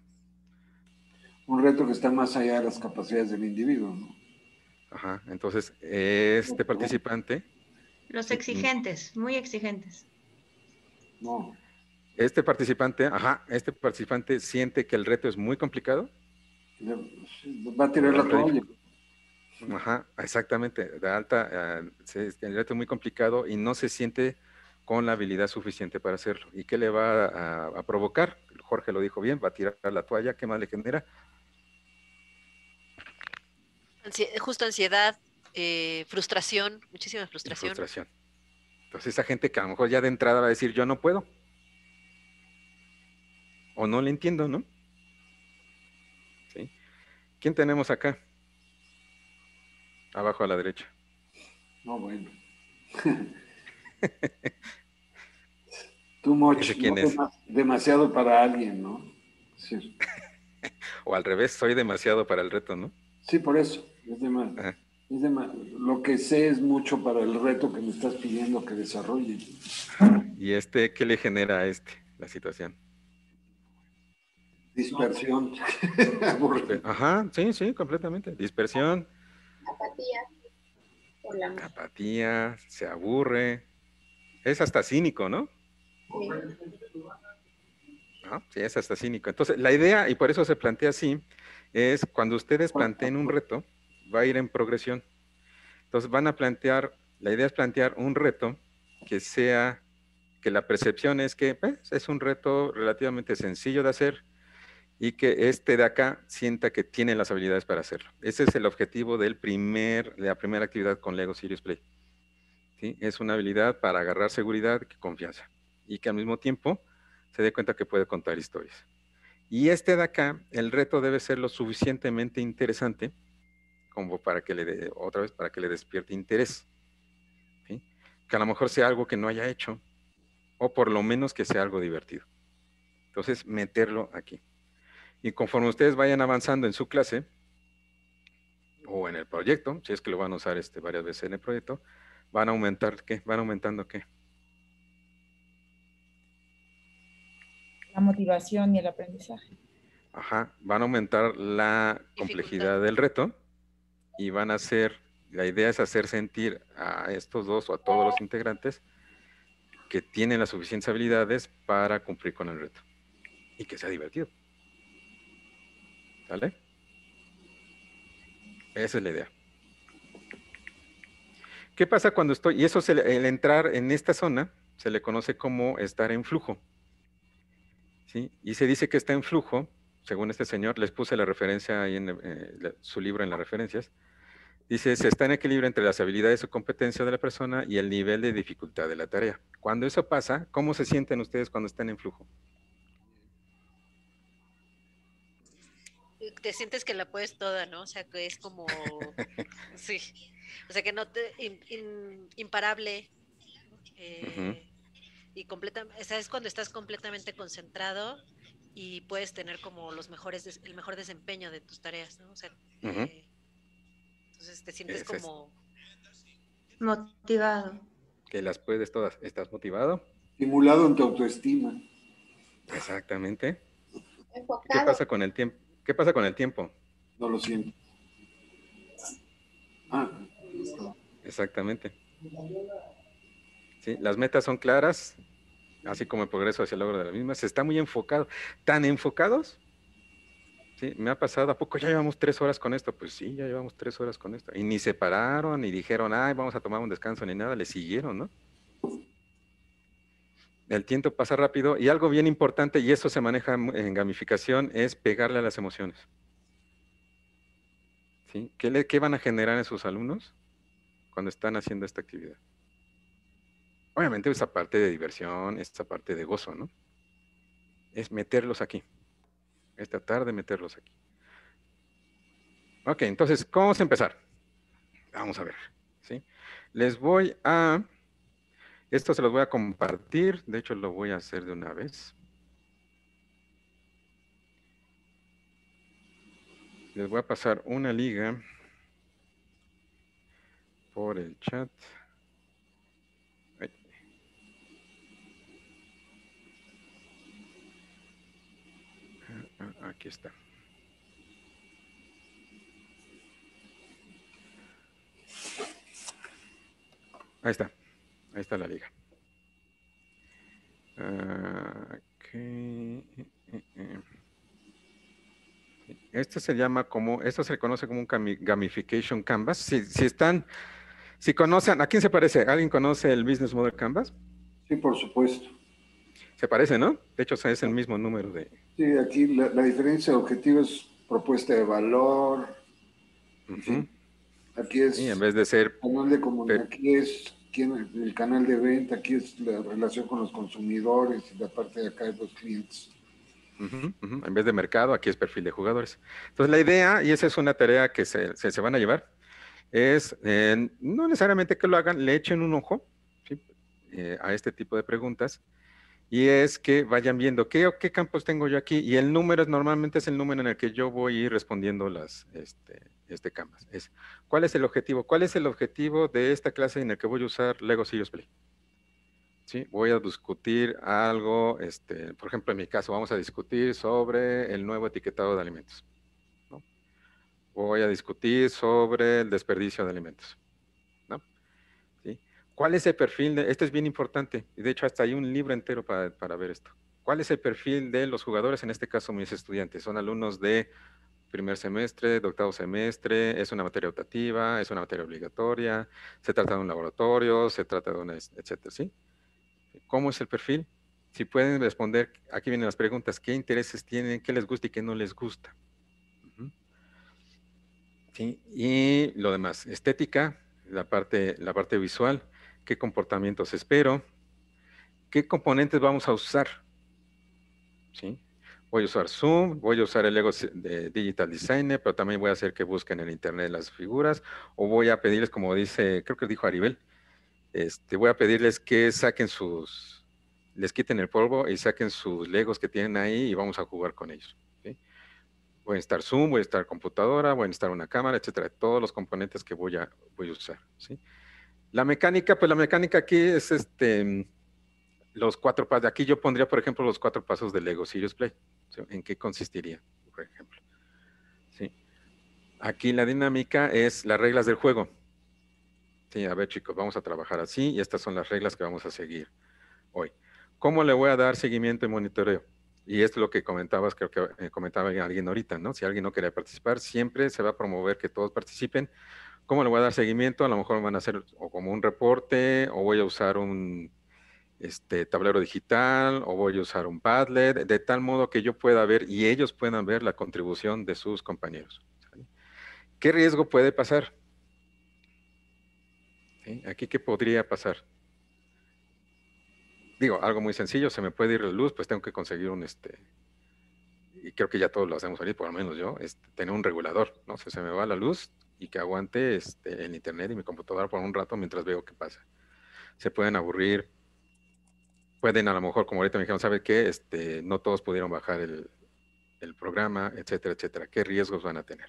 Un reto que está más allá de las capacidades del individuo, ¿no? Ajá, entonces este participante los exigentes, muy exigentes. No. Este participante, ajá, este participante siente que el reto es muy complicado. Va a tirar la toalla. Ajá, exactamente. De alta, eh, el reto es muy complicado y no se siente con la habilidad suficiente para hacerlo. ¿Y qué le va a, provocar? Jorge lo dijo bien, va a tirar la toalla, ¿qué más le genera? Justo ansiedad, eh, frustración, muchísima frustración. frustración. Entonces esa gente que a lo mejor ya de entrada va a decir yo no puedo. O no le entiendo, ¿no? ¿Sí? ¿Quién tenemos acá? Abajo a la derecha. No, bueno. Tú demasiado para alguien, ¿no? o al revés, soy demasiado para el reto, ¿no? Sí, por eso. Es lo que sé es mucho para el reto que me estás pidiendo que desarrolle. ¿Y este qué le genera a este la situación? Dispersión. Ajá, sí, sí, completamente. Dispersión. Apatía. Apatía, se aburre. Es hasta cínico, ¿no? ¿no? Ah, sí, es hasta cínico. Entonces, la idea, y por eso se plantea así, es cuando ustedes planteen un reto, va a ir en progresión. Entonces van a plantear, la idea es plantear un reto que sea, que la percepción es que pues, es un reto relativamente sencillo de hacer y que este de acá sienta que tiene las habilidades para hacerlo. Ese es el objetivo del primer, de la primera actividad con Lego Series Play. ¿Sí? Es una habilidad para agarrar seguridad y confianza y que al mismo tiempo se dé cuenta que puede contar historias. Y este de acá, el reto debe ser lo suficientemente interesante como para que le otra vez para que le despierte interés. Que a lo mejor sea algo que no haya hecho, o por lo menos que sea algo divertido. Entonces, meterlo aquí. Y conforme ustedes vayan avanzando en su clase o en el proyecto, si es que lo van a usar este, varias veces en el proyecto, van a aumentar qué, van aumentando qué. La motivación y el aprendizaje. Ajá, van a aumentar la complejidad del reto y van a hacer, la idea es hacer sentir a estos dos o a todos los integrantes que tienen las suficientes habilidades para cumplir con el reto y que sea divertido. ¿Sale? Esa es la idea. ¿Qué pasa cuando estoy? Y eso es el, entrar en esta zona, se le conoce como estar en flujo. ¿sí? Y se dice que está en flujo, según este señor, les puse la referencia ahí en eh, su libro en las referencias, Dice, se está en equilibrio entre las habilidades o competencia de la persona y el nivel de dificultad de la tarea. Cuando eso pasa, ¿cómo se sienten ustedes cuando están en flujo? Te sientes que la puedes toda, ¿no? O sea, que es como, sí, o sea, que no te, imparable. Eh, y completamente, o es cuando estás completamente concentrado y puedes tener como los mejores, el mejor desempeño de tus tareas, ¿no? O sea, te sientes como... Motivado. Que las puedes todas. ¿Estás motivado? Estimulado en tu autoestima. Exactamente. ¿Qué pasa con el tiempo? ¿Qué pasa con el tiempo? No lo siento. Ah, Exactamente. Sí, las metas son claras, así como el progreso hacia el logro de misma se Está muy enfocado. Tan enfocados Sí, me ha pasado, ¿a poco ya llevamos tres horas con esto? Pues sí, ya llevamos tres horas con esto. Y ni se pararon, ni dijeron, ay, vamos a tomar un descanso, ni nada, le siguieron, ¿no? El tiempo pasa rápido y algo bien importante, y eso se maneja en gamificación, es pegarle a las emociones. ¿Sí? ¿Qué, le, ¿Qué van a generar en sus alumnos cuando están haciendo esta actividad? Obviamente esa parte de diversión, esa parte de gozo, ¿no? Es meterlos aquí esta tarde meterlos aquí. Ok, entonces, ¿cómo se empezar? Vamos a ver, ¿sí? Les voy a... Esto se los voy a compartir, de hecho lo voy a hacer de una vez. Les voy a pasar una liga por el chat. Ahí está. Ahí está la liga. Ah, esto se llama como, esto se conoce como un gamification canvas. Si, si están, si conocen, ¿a quién se parece? ¿Alguien conoce el Business Model Canvas? Sí, por supuesto. Se parece, ¿no? De hecho, es el mismo número de... Sí, aquí la, diferencia de objetivo es propuesta de valor. Aquí es... Y en vez de ser... Canal de comunicación, aquí es el canal de venta, aquí es la relación con los consumidores y la parte de acá es los clientes. En vez de mercado, aquí es perfil de jugadores. Entonces, la idea, y esa es una tarea que se, se, van a llevar, es eh, no necesariamente que lo hagan, le echen un ojo eh, a este tipo de preguntas y es que vayan viendo qué, qué campos tengo yo aquí y el número es, normalmente es el número en el que yo voy a ir respondiendo las este, este Es, ¿Cuál es el objetivo? ¿Cuál es el objetivo de esta clase en el que voy a usar Lego Serious Play? ¿Sí? Voy a discutir algo, este, por ejemplo, en mi caso, vamos a discutir sobre el nuevo etiquetado de alimentos. Voy a discutir sobre el desperdicio de alimentos. ¿Cuál es el perfil? De, esto es bien importante. De hecho, hasta hay un libro entero para, ver esto. ¿Cuál es el perfil de los jugadores? En este caso, mis estudiantes. Son alumnos de primer semestre, de octavo semestre, es una materia optativa, es una materia obligatoria, se trata de un laboratorio, se trata de una, etcétera, ¿sí? ¿Cómo es el perfil? Si pueden responder, aquí vienen las preguntas, ¿qué intereses tienen, qué les gusta y qué no les gusta? Y lo demás, estética, la parte, la parte visual, qué comportamientos espero, qué componentes vamos a usar. ¿Sí? Voy a usar Zoom, voy a usar el Lego de Digital Designer, pero también voy a hacer que busquen en Internet las figuras, o voy a pedirles, como dice, creo que dijo Aribel, este, voy a pedirles que saquen sus, les quiten el polvo y saquen sus Legos que tienen ahí y vamos a jugar con ellos. ¿sí? Voy a estar Zoom, voy a estar computadora, voy a estar una cámara, etcétera, todos los componentes que voy a, voy a usar. ¿sí? La mecánica, pues la mecánica aquí es este los cuatro pasos. Aquí yo pondría, por ejemplo, los cuatro pasos de Lego Serious Play. ¿En qué consistiría, por ejemplo? Sí. Aquí la dinámica es las reglas del juego. Sí, a ver, chicos, vamos a trabajar así y estas son las reglas que vamos a seguir hoy. ¿Cómo le voy a dar seguimiento y monitoreo? Y esto es lo que comentabas, creo que eh, comentaba alguien ahorita, ¿no? Si alguien no quiere participar, siempre se va a promover que todos participen ¿Cómo le voy a dar seguimiento? A lo mejor van a hacer o como un reporte, o voy a usar un este, tablero digital, o voy a usar un Padlet, de tal modo que yo pueda ver y ellos puedan ver la contribución de sus compañeros. ¿Qué riesgo puede pasar? ¿Aquí qué podría pasar? Digo, algo muy sencillo, se me puede ir la luz, pues tengo que conseguir un, este, y creo que ya todos lo hacemos ahí, por lo menos yo, este, tener un regulador, ¿no? Si se me va la luz, y que aguante este, el internet y mi computadora por un rato mientras veo qué pasa. Se pueden aburrir, pueden a lo mejor, como ahorita me dijeron, ¿sabe qué? Este, no todos pudieron bajar el, programa, etcétera, etcétera. ¿Qué riesgos van a tener?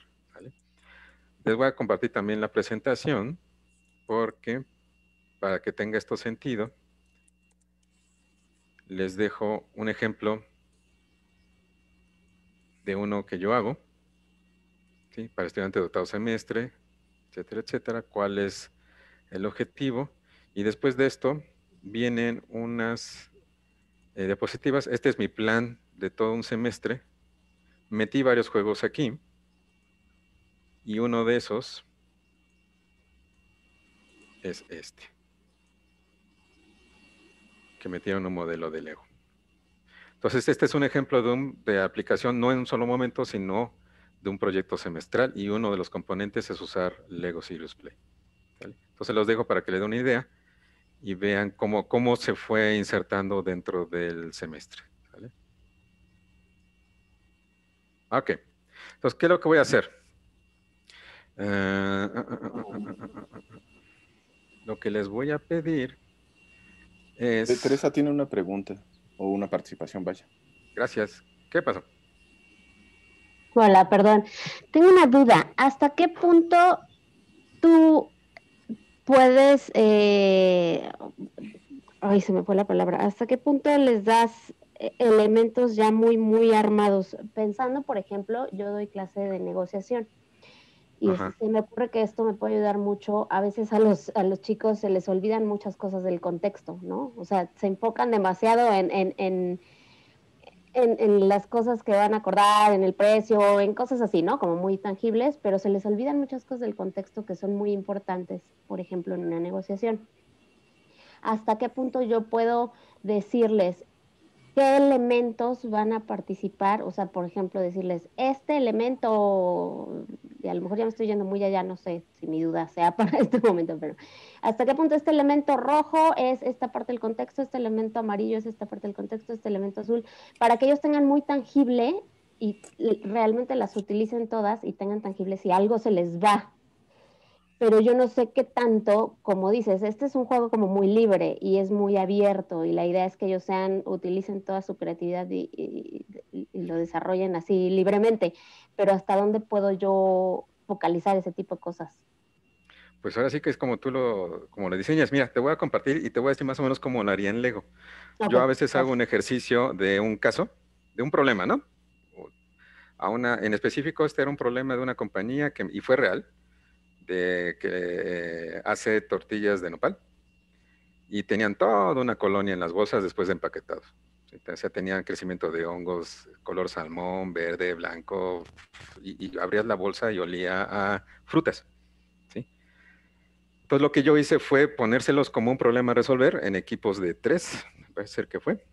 Les voy a compartir también la presentación porque para que tenga esto sentido, les dejo un ejemplo de uno que yo hago para estudiante de octavo semestre, etcétera, etcétera, cuál es el objetivo. Y después de esto vienen unas eh, diapositivas. Este es mi plan de todo un semestre. Metí varios juegos aquí y uno de esos es este, que metieron un modelo de Lego. Entonces, este es un ejemplo de, de aplicación no en un solo momento, sino de un proyecto semestral y uno de los componentes es usar Lego Serious Play. Entonces los dejo para que le den una idea y vean cómo, cómo se fue insertando dentro del semestre. Ok. Entonces, ¿qué es lo que voy a hacer? Eh, lo que les voy a pedir es... Teresa tiene una pregunta o una participación, vaya. Gracias. ¿Qué pasó? hola, perdón. Tengo una duda. ¿Hasta qué punto tú puedes, eh, ay, se me fue la palabra, ¿hasta qué punto les das eh, elementos ya muy, muy armados? Pensando, por ejemplo, yo doy clase de negociación. Y se me ocurre que esto me puede ayudar mucho. A veces a los, a los chicos se les olvidan muchas cosas del contexto, ¿no? O sea, se enfocan demasiado en, en en, las cosas que van a acordar, en el precio, en cosas así, ¿no? Como muy tangibles, pero se les olvidan muchas cosas del contexto que son muy importantes, por ejemplo, en una negociación. ¿Hasta qué punto yo puedo decirles, qué elementos van a participar, o sea, por ejemplo, decirles, este elemento, y a lo mejor ya me estoy yendo muy allá, no sé si mi duda sea para este momento, pero hasta qué punto este elemento rojo es esta parte del contexto, este elemento amarillo es esta parte del contexto, este elemento azul, para que ellos tengan muy tangible y realmente las utilicen todas y tengan tangible si algo se les va, pero yo no sé qué tanto, como dices, este es un juego como muy libre y es muy abierto y la idea es que ellos sean, utilicen toda su creatividad y, lo desarrollen así libremente, pero ¿hasta dónde puedo yo focalizar ese tipo de cosas? Pues ahora sí que es como tú lo, como lo diseñas. Mira, te voy a compartir y te voy a decir más o menos cómo lo haría en Lego. Yo a veces hago un ejercicio de un caso, de un problema, ¿no? A una, en específico, este era un problema de una compañía que, y fue real, de que hace tortillas de nopal y tenían toda una colonia en las bolsas después de empaquetado. Entonces ya tenían crecimiento de hongos, color salmón, verde, blanco, y, abrías la bolsa y olía a frutas. Entonces lo que yo hice fue ponérselos como un problema a resolver en equipos de tres, parece ser que fue.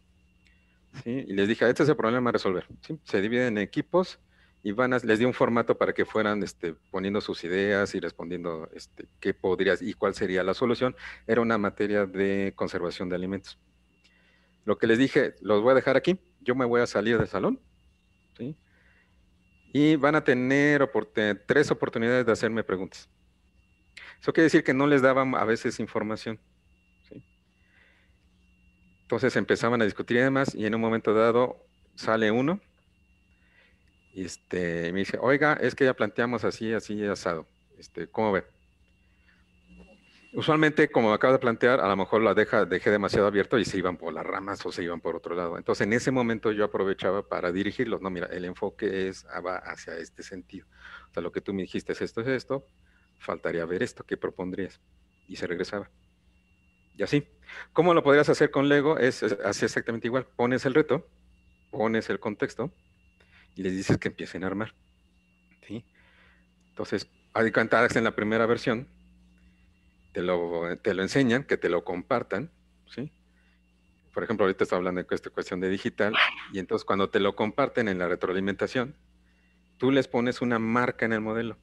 Y les dije, este es el problema a resolver. Se divide en equipos y les di un formato para que fueran este, poniendo sus ideas y respondiendo este, qué podrías y cuál sería la solución. Era una materia de conservación de alimentos. Lo que les dije, los voy a dejar aquí. Yo me voy a salir del salón. Y van a tener tres oportunidades de hacerme preguntas. Eso quiere decir que no les daban a veces información. Entonces empezaban a discutir y demás. Y en un momento dado sale uno este, me dice, oiga, es que ya planteamos así, así, asado. Este, ¿Cómo ve? Usualmente, como me acabas de plantear, a lo mejor la deja, dejé demasiado abierto y se iban por las ramas o se iban por otro lado. Entonces, en ese momento yo aprovechaba para dirigirlos. No, mira, el enfoque es, ah, va hacia este sentido. O sea, lo que tú me dijiste es esto, es esto. Faltaría ver esto, ¿qué propondrías? Y se regresaba. Y así. ¿Cómo lo podrías hacer con Lego? Es, es así exactamente igual. Pones el reto, pones el contexto, y les dices que empiecen a armar. ¿sí? Entonces, hay en la primera versión, te lo, te lo enseñan, que te lo compartan, ¿sí? Por ejemplo, ahorita está hablando de esta cuestión de digital, y entonces cuando te lo comparten en la retroalimentación, tú les pones una marca en el modelo.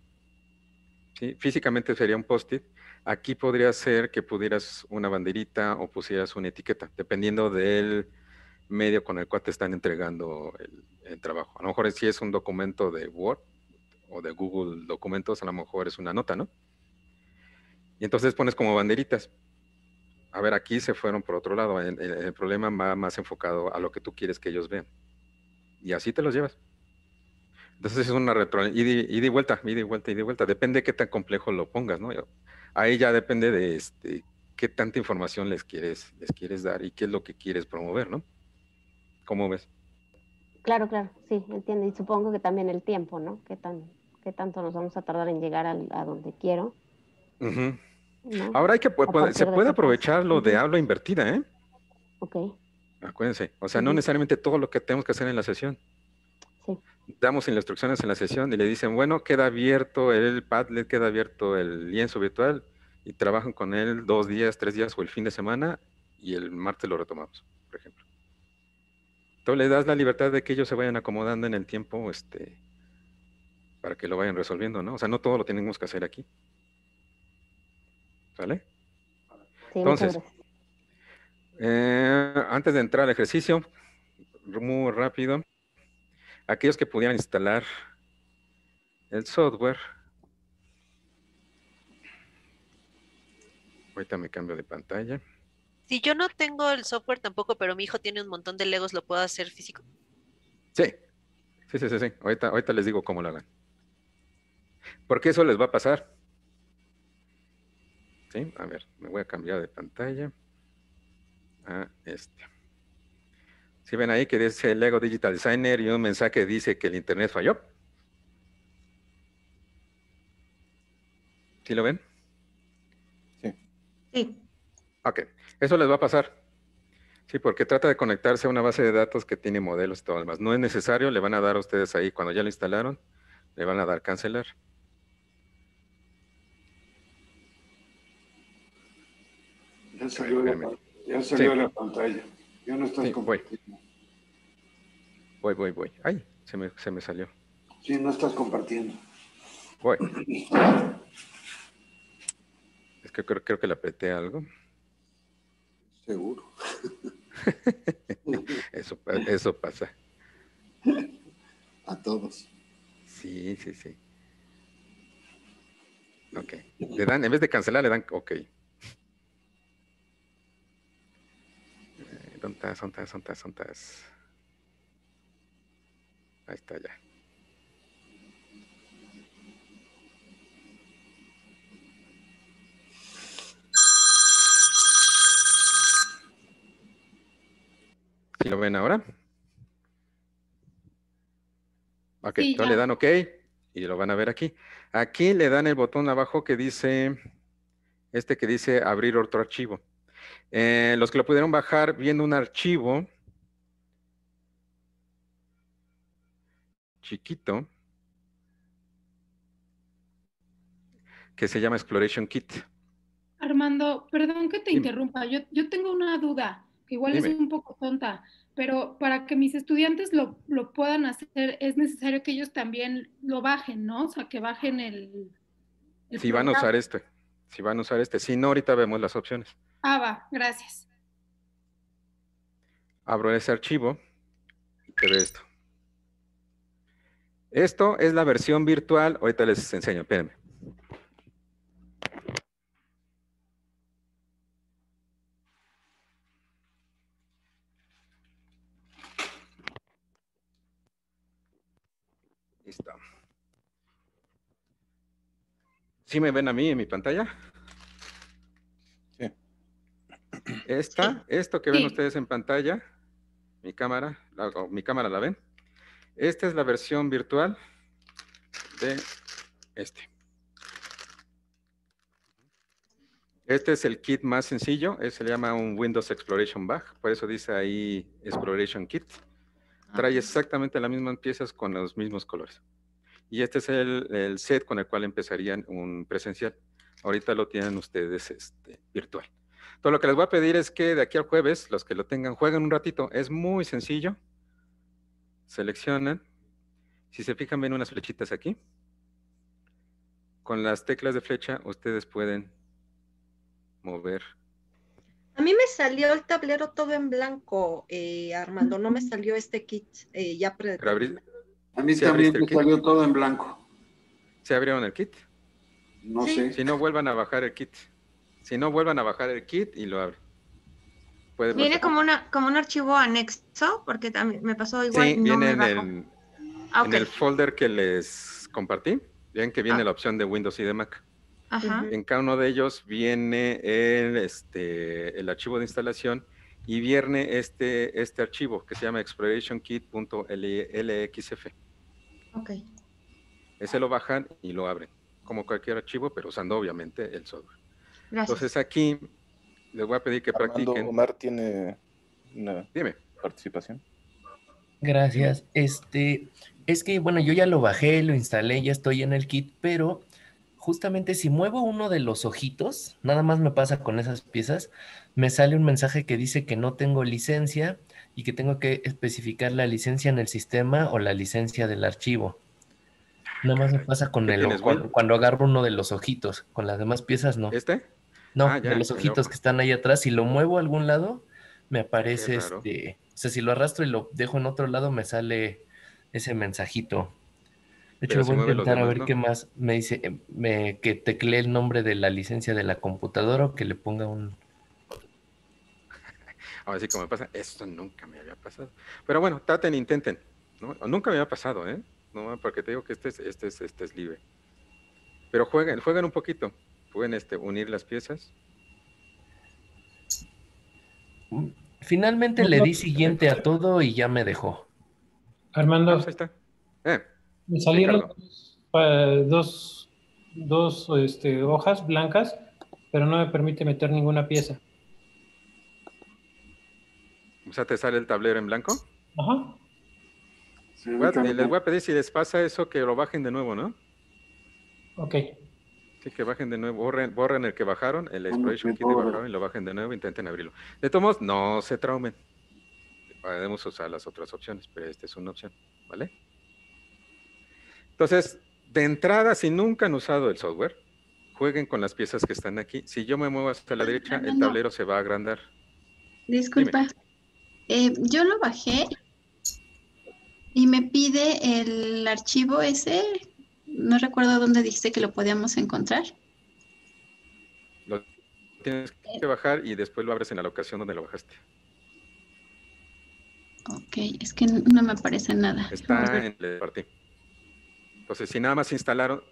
¿sí? Físicamente sería un post-it. Aquí podría ser que pudieras una banderita o pusieras una etiqueta, dependiendo del medio con el cual te están entregando el, trabajo. A lo mejor si es un documento de Word o de Google Documentos, a lo mejor es una nota, ¿no? Y entonces pones como banderitas. A ver, aquí se fueron por otro lado. El, problema va más enfocado a lo que tú quieres que ellos vean. Y así te los llevas. Entonces es una retro... Y de, y vuelta, y de vuelta, y de vuelta. Depende de qué tan complejo lo pongas, ¿no? Ahí ya depende de este, qué tanta información les quieres, les quieres dar y qué es lo que quieres promover, ¿no? ¿Cómo ves? Claro, claro, sí, entiendo. Y supongo que también el tiempo, ¿no? ¿Qué, tan, qué tanto nos vamos a tardar en llegar a donde quiero? Ahora hay que, se puede aprovechar lo de habla invertida, ¿eh? Ok. Acuérdense, o sea, no necesariamente todo lo que tenemos que hacer en la sesión. Sí. Damos instrucciones en la sesión y le dicen, bueno, queda abierto el Padlet, queda abierto el lienzo virtual y trabajan con él dos días, tres días o el fin de semana y el martes lo retomamos, por ejemplo. Entonces, le das la libertad de que ellos se vayan acomodando en el tiempo, este, para que lo vayan resolviendo, ¿no? O sea, no todo lo tenemos que hacer aquí. ¿Sale? Entonces, eh, antes de entrar al ejercicio, muy rápido, aquellos que pudieran instalar el software, ahorita me cambio de pantalla. Si yo no tengo el software tampoco, pero mi hijo tiene un montón de Legos, ¿lo puedo hacer físico? Sí, sí, sí, sí. sí. Ahorita, les digo cómo lo hagan. Porque eso les va a pasar. Sí, a ver, me voy a cambiar de pantalla a ah, este. Si ven ahí que dice Lego Digital Designer y un mensaje dice que el internet falló. ¿Sí lo ven? Sí. Sí. Ok. Eso les va a pasar. Sí, porque trata de conectarse a una base de datos que tiene modelos y todo lo demás. No es necesario, le van a dar a ustedes ahí, cuando ya lo instalaron, le van a dar cancelar. Ya salió, la, pantalla. Yo no estoy compartiendo. Voy. voy, voy, Ay, se me, se me salió. Sí, no estás compartiendo. Voy. Es que creo, creo que le apreté algo. Seguro. eso, eso pasa. A todos. Sí, sí, sí. Ok. Le dan, en vez de cancelar, le dan ok. Eh, son estás? son estás? Ahí está ya. Si lo ven ahora? Ok, le dan OK y lo van a ver aquí. Aquí le dan el botón abajo que dice, este que dice abrir otro archivo. Eh, los que lo pudieron bajar viendo un archivo chiquito que se llama Exploration Kit. Armando, perdón que te interrumpa, yo, yo tengo una duda igual es un poco tonta, pero para que mis estudiantes lo, puedan hacer es necesario que ellos también lo bajen, ¿no? O sea, que bajen el... si van a usar este, si van a usar este. Si no, ahorita vemos las opciones. Ah, va, gracias. Abro ese archivo y esto. Esto es la versión virtual, ahorita les enseño, espérenme. ¿Sí me ven a mí en mi pantalla? Sí. Esta, esto que ven ustedes en pantalla, mi cámara, mi cámara la ven. Esta es la versión virtual de este. Este es el kit más sencillo, este se le llama un Windows Exploration Bag, por eso dice ahí Exploration Kit. Trae ah. exactamente las mismas piezas con los mismos colores. Y este es el, set con el cual empezarían un presencial. Ahorita lo tienen ustedes este, virtual. Todo lo que les voy a pedir es que de aquí al jueves, los que lo tengan, jueguen un ratito. Es muy sencillo. Seleccionan. Si se fijan, ven unas flechitas aquí. Con las teclas de flecha, ustedes pueden mover. A mí me salió el tablero todo en blanco, eh, Armando. No me salió este kit eh, ya predeterminado. A mí también me salió todo en blanco. ¿Se abrieron el kit? No sé. Si no, vuelvan a bajar el kit. Si no, vuelvan a bajar el kit y lo abren. viene como, una, como un archivo anexo, porque también me pasó igual. me en, El, ah, folder que les compartí. Ven que viene ah. la opción de Windows y de Mac. En cada uno de ellos viene el, este, el archivo de instalación y viene este, este archivo que se llama explorationkit.lxf. Ok. Ese lo bajan y lo abren, como cualquier archivo, pero usando obviamente el software. Gracias. Entonces aquí les voy a pedir que Armando practiquen. Omar tiene una Dime. participación. Gracias. Este, es que bueno, yo ya lo bajé, lo instalé, ya estoy en el kit, pero justamente si muevo uno de los ojitos, nada más me pasa con esas piezas, me sale un mensaje que dice que no tengo licencia y que tengo que especificar la licencia en el sistema o la licencia del archivo. Nada más me pasa con el cuando, agarro uno de los ojitos, con las demás piezas no. ¿Este? No, ah, de los ojitos que están ahí atrás, si lo muevo a algún lado, me aparece este, o sea, si lo arrastro y lo dejo en otro lado, me sale ese mensajito. De hecho, voy a intentar a ver qué más me dice, em, que teclee el nombre de la licencia de la computadora o que le ponga un... Ahora sí, como pasa, esto nunca me había pasado. Pero bueno, traten, intenten. Nunca me había pasado, ¿eh? No, porque te digo que este es, este es, este es libre. Pero jueguen, jueguen un poquito. Pueden este, unir las piezas. Mm, finalmente le di siguiente a todo y ya me dejó. Armando. Ah, está. Eh. Me salieron dos, este, hojas blancas, pero no me permite meter ninguna pieza. O sea, te sale el tablero en blanco. Ajá. les voy a pedir si les pasa eso que lo bajen de nuevo, ¿no? Ok. Sí, que bajen de nuevo, borren, el que bajaron, el exploration kit que bajaron y lo bajen de nuevo, intenten abrirlo. De todos modos, no se traumen. Podemos usar las otras opciones, pero esta es una opción, ¿vale? Entonces, de entrada, si nunca han usado el software, jueguen con las piezas que están aquí. Si yo me muevo hasta la ah, derecha, el tablero se va a agrandar. Disculpa. Eh, yo lo bajé y me pide el archivo ese. No recuerdo dónde dijiste que lo podíamos encontrar. Lo tienes que bajar y después lo abres en la locación donde lo bajaste. Ok, es que no me aparece nada. Está en el parte. Entonces, si nada más instalaron,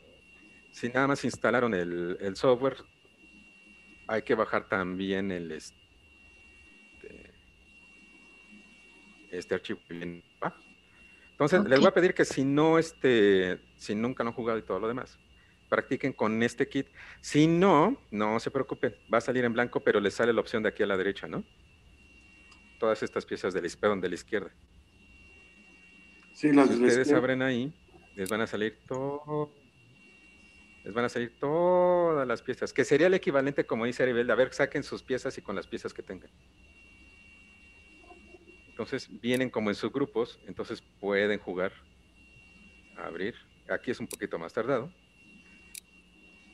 si nada más instalaron el, software, hay que bajar también el este, este archivo. Entonces, les voy a pedir que si no, este, si nunca han jugado y todo lo demás, practiquen con este kit. Si no, no se preocupen, va a salir en blanco, pero les sale la opción de aquí a la derecha, ¿no? Todas estas piezas del, izquierdo, de la izquierda. si ustedes abren ahí les van a salir Les van a salir todas las piezas, que sería el equivalente, como dice Aribel, a ver, saquen sus piezas y con las piezas que tengan. Entonces vienen como en sus grupos, entonces pueden jugar, abrir. Aquí es un poquito más tardado,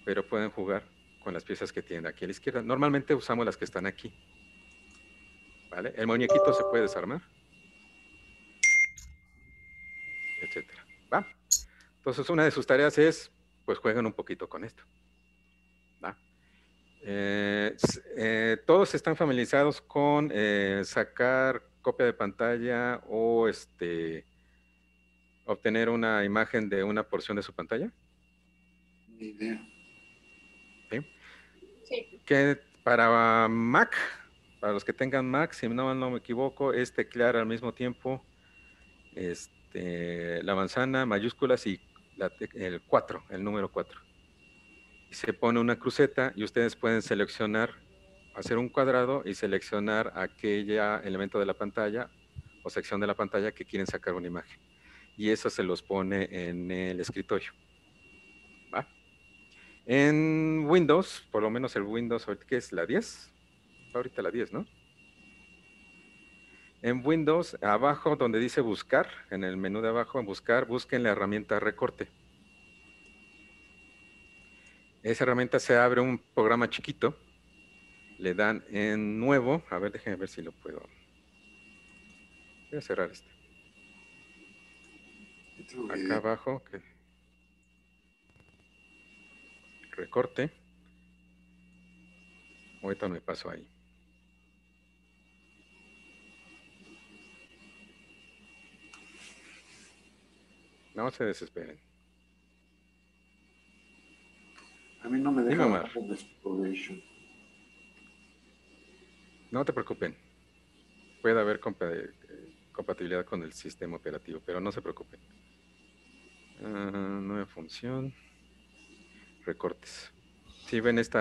pero pueden jugar con las piezas que tienen aquí a la izquierda. Normalmente usamos las que están aquí. ¿Vale? El muñequito se puede desarmar, etcétera. ¿Va? Entonces, una de sus tareas es, pues jueguen un poquito con esto. ¿va? Eh, eh, todos están familiarizados con eh, sacar copia de pantalla o este, obtener una imagen de una porción de su pantalla. Ni idea. ¿Sí? sí. Que para Mac, para los que tengan Mac, si no, me equivoco, es teclear al mismo tiempo este, la manzana, mayúsculas y el 4, el número 4. se pone una cruceta y ustedes pueden seleccionar, hacer un cuadrado y seleccionar aquella elemento de la pantalla o sección de la pantalla que quieren sacar una imagen. Y eso se los pone en el escritorio. ¿Va? En Windows, por lo menos el Windows, ¿qué es la 10? Ahorita la 10, ¿no? En Windows, abajo donde dice buscar, en el menú de abajo, en buscar, busquen la herramienta recorte. Esa herramienta se abre un programa chiquito. Le dan en nuevo. A ver, déjenme ver si lo puedo. Voy a cerrar este. Acá abajo. Recorte. Ahorita me paso ahí. No se desesperen. A mí no me deja No te preocupen. Puede haber eh, compatibilidad con el sistema operativo, pero no se preocupen. Ah, nueva función. Recortes. ¿Sí ven este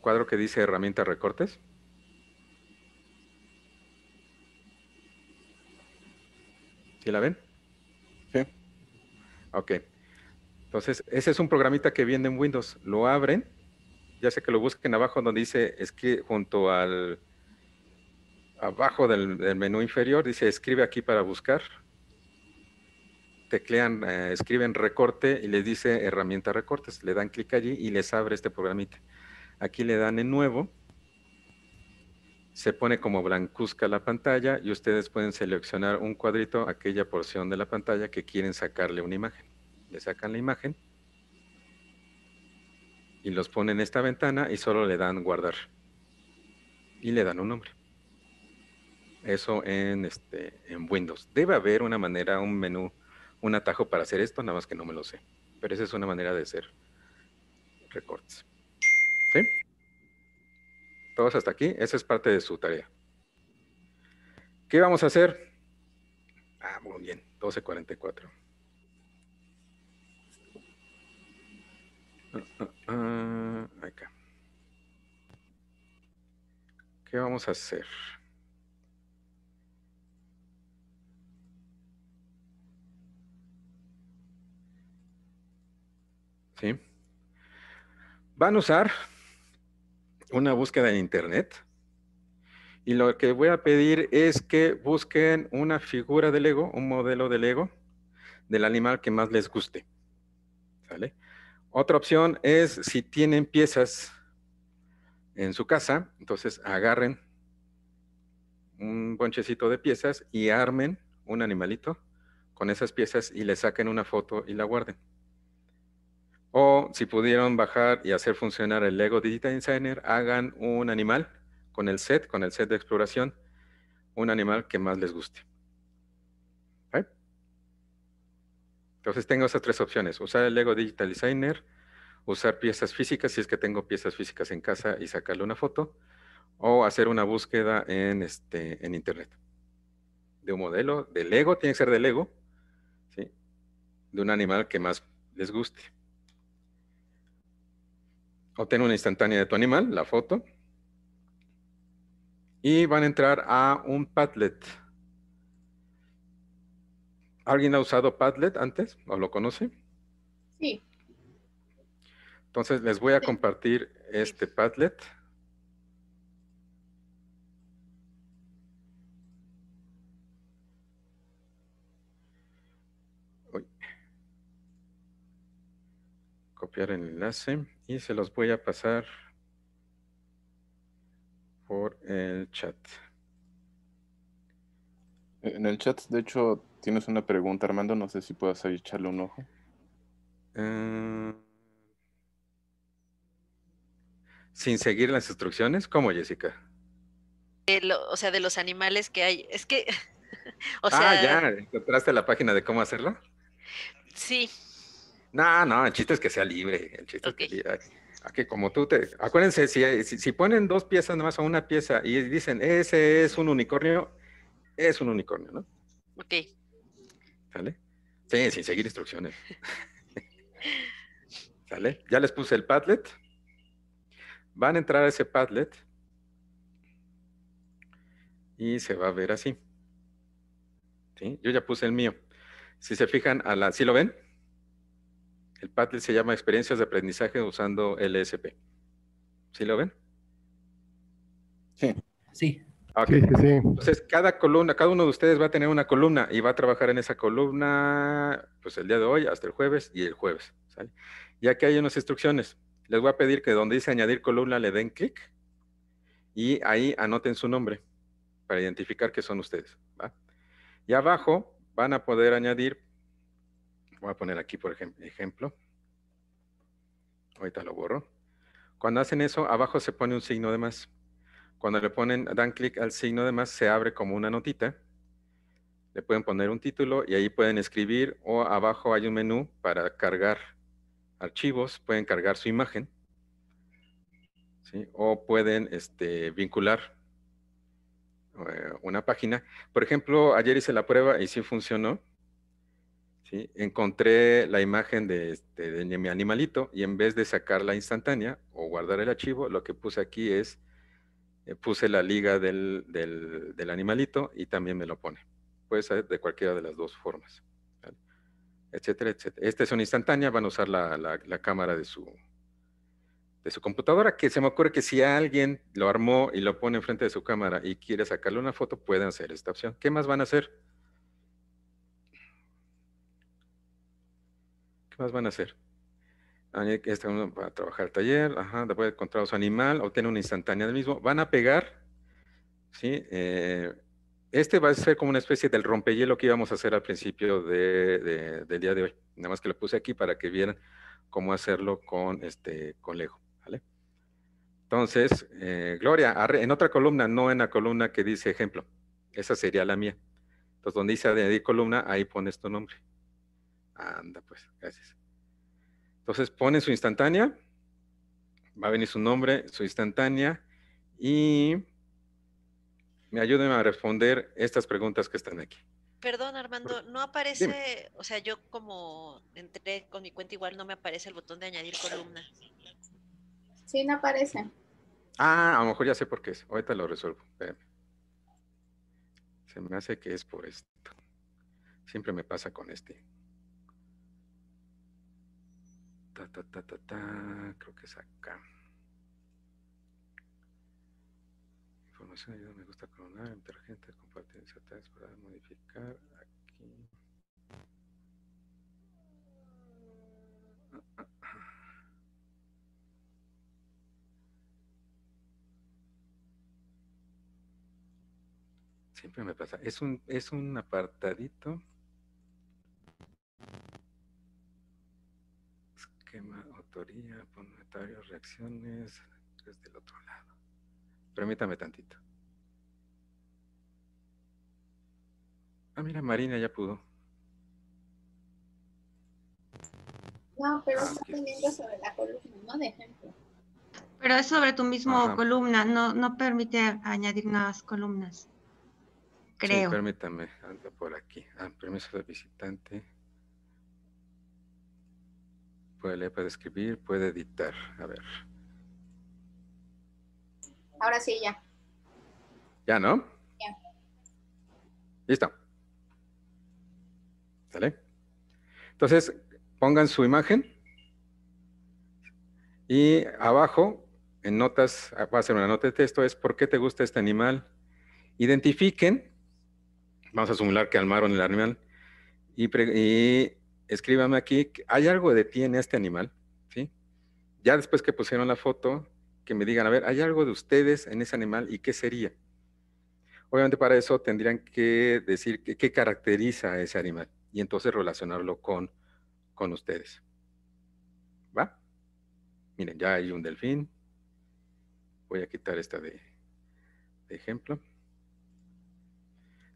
cuadro que dice herramienta recortes, ¿sí la ven? Sí. Ok. Entonces, ese es un programita que viene en Windows. Lo abren, ya sé que lo busquen abajo donde dice, es junto al, abajo del, menú inferior, dice escribe aquí para buscar. Teclean, eh, escriben recorte y les dice herramienta recortes. Le dan clic allí y les abre este programita. Aquí le dan en nuevo se pone como blancuzca la pantalla y ustedes pueden seleccionar un cuadrito, aquella porción de la pantalla que quieren sacarle una imagen. Le sacan la imagen y los ponen en esta ventana y solo le dan guardar y le dan un nombre. Eso en, este, en Windows. Debe haber una manera, un menú, un atajo para hacer esto, nada más que no me lo sé. Pero esa es una manera de hacer recortes. ¿Sí? Todos hasta aquí, esa es parte de su tarea. ¿Qué vamos a hacer? Ah, muy bien, 12.44. Ah, ah, ah, ¿Qué vamos a hacer? ¿Sí? Van a usar una búsqueda en Internet. Y lo que voy a pedir es que busquen una figura de Lego, un modelo de Lego del animal que más les guste. Otra opción es si tienen piezas en su casa, entonces agarren un bonchecito de piezas y armen un animalito con esas piezas y le saquen una foto y la guarden. O si pudieron bajar y hacer funcionar el Lego Digital Designer, hagan un animal con el set, con el set de exploración, un animal que más les guste. Entonces tengo esas tres opciones, usar el Lego Digital Designer, usar piezas físicas, si es que tengo piezas físicas en casa y sacarle una foto, o hacer una búsqueda en, este, en internet de un modelo, de Lego, tiene que ser de Lego, de un animal que más les guste ten una instantánea de tu animal, la foto, y van a entrar a un Padlet. ¿Alguien ha usado Padlet antes o lo conoce? Sí. Entonces les voy a compartir este Padlet. Copiar el enlace y se los voy a pasar por el chat. En el chat, de hecho, tienes una pregunta, Armando. No sé si puedas ahí echarle un ojo. Eh, sin seguir las instrucciones, ¿cómo, Jessica? o sea, de los animales que hay. Es que. o ah, sea, ah, ya, ¿encontraste la página de cómo hacerlo? Sí, no, no, el chiste es que sea libre. El como tú te. Acuérdense, si, ponen dos piezas nomás a una pieza y dicen, ese es un unicornio, es un unicornio, ¿no? Ok. ¿Sale? Sí, sin seguir instrucciones. ¿Sale? Ya les puse el Padlet. Van a entrar a ese Padlet. Y se va a ver así. ¿Sí? Yo ya puse el mío. Si se fijan, a la, ¿sí lo ven? El Padlet se llama Experiencias de Aprendizaje usando LSP. ¿Sí lo ven? Sí. Sí. Ah, ok, Sí, Entonces, cada columna, cada uno de ustedes va a tener una columna y va a trabajar en esa columna, pues el día de hoy, hasta el jueves y el jueves. Y aquí hay unas instrucciones. Les voy a pedir que donde dice añadir columna le den clic y ahí anoten su nombre para identificar que son ustedes. Y abajo van a poder añadir voy a poner aquí por ejemplo. Ahorita lo borro. Cuando hacen eso, abajo se pone un signo de más. Cuando le ponen, dan clic al signo de más, se abre como una notita. Le pueden poner un título y ahí pueden escribir o abajo hay un menú para cargar archivos, pueden cargar su imagen. O pueden este, vincular eh, una página. Por ejemplo, ayer hice la prueba y sí funcionó encontré la imagen de, este, mi animalito y en vez de sacarla instantánea o guardar el archivo, lo que puse aquí es, eh, puse la liga del, animalito y también me lo pone. Puede ser de cualquiera de las dos formas, etcétera, etcétera. Esta es una instantánea, van a usar la, cámara de su, de su computadora, que se me ocurre que si alguien lo armó y lo pone enfrente de su cámara y quiere sacarle una foto, pueden hacer esta opción. ¿Qué más van a hacer? ¿Qué más van a hacer? Este uno va a trabajar taller, ajá, después de encontrar su animal, obtiene una instantánea del mismo. Van a pegar, ¿sí? Eh, este va a ser como una especie del rompehielo que íbamos a hacer al principio de, del día de hoy. Nada más que lo puse aquí para que vieran cómo hacerlo con, este, con Entonces, eh, Gloria, en otra columna, no en la columna que dice ejemplo. Esa sería la mía. Entonces, donde dice añadir columna, ahí pones tu nombre. Anda, pues, gracias. Entonces pone su instantánea, va a venir su nombre, su instantánea y me ayuden a responder estas preguntas que están aquí. Perdón, Armando, no aparece, o sea, yo como entré con mi cuenta igual, no me aparece el botón de añadir columna. Sí, no aparece. Ah, a lo mejor ya sé por qué es. Ahorita lo resuelvo. Se me hace que es por esto. Siempre me pasa con este. Ta, ta, ta, ta, ta. Creo que es acá. Información ayuda, me gusta coronar, inteligente, compartir insertas para modificar. Aquí. Siempre me pasa. Es un, es un apartadito. autoría, comentarios, reacciones, desde el otro lado. Permítame tantito. Ah, mira, Marina ya pudo. No, pero ah, está teniendo sobre la columna, ¿no? De ejemplo. Pero es sobre tu mismo columna, no, no permite añadir nuevas columnas. Creo. Sí, permítame, anda por aquí. Ah, permiso de visitante puede puede escribir, puede editar. A ver. Ahora sí, ya. Ya, ¿no? Ya. Listo. ¿Sale? Entonces, pongan su imagen. Y abajo, en notas, ah, va a ser una nota de texto, es ¿por qué te gusta este animal? Identifiquen, vamos a simular que almaron el animal, y escríbame aquí, ¿hay algo de ti en este animal? ¿Sí? Ya después que pusieron la foto, que me digan, a ver, ¿hay algo de ustedes en ese animal y qué sería? Obviamente para eso tendrían que decir qué, caracteriza a ese animal y entonces relacionarlo con, con ustedes. ¿Va? Miren, ya hay un delfín. Voy a quitar esta de, de ejemplo.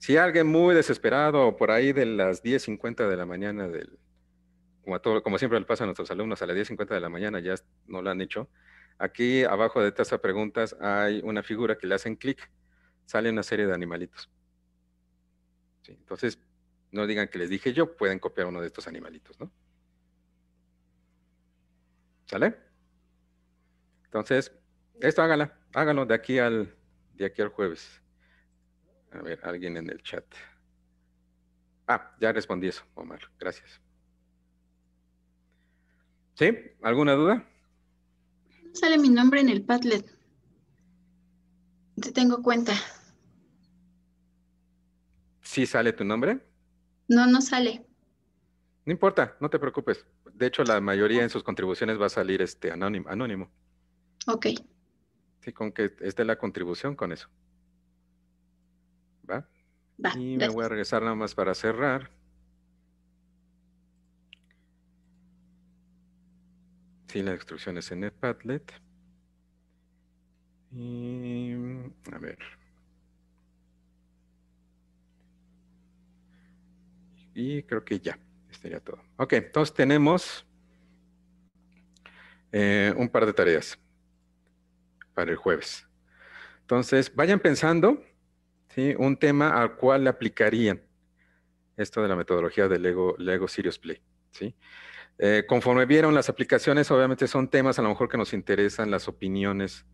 Si alguien muy desesperado por ahí de las 10.50 de la mañana, del, como, siempre le pasa a nuestros alumnos, a las 10.50 de la mañana ya no lo han hecho, aquí abajo de tasa preguntas hay una figura que le hacen clic, sale una serie de animalitos. entonces, no digan que les dije yo, pueden copiar uno de estos animalitos, ¿no? ¿Sale? Entonces, esto hágala, hágalo de aquí al, de aquí al jueves. A ver, alguien en el chat. Ah, ya respondí eso, Omar. Gracias. ¿Sí? ¿Alguna duda? No sale mi nombre en el Padlet. Te tengo cuenta. ¿Sí sale tu nombre? No, no sale. No importa, no te preocupes. De hecho, la mayoría en sus contribuciones va a salir este anónimo. anónimo. Ok. Sí, con que esté la contribución con eso y me voy a regresar nada más para cerrar. Sí, las instrucciones en Padlet Y, a ver. Y creo que ya, estaría todo. Ok, entonces tenemos eh, un par de tareas para el jueves. Entonces, vayan pensando un tema al cual le aplicarían esto de la metodología de Lego, Lego Serious Play. ¿sí? Eh, conforme vieron las aplicaciones, obviamente son temas a lo mejor que nos interesan las opiniones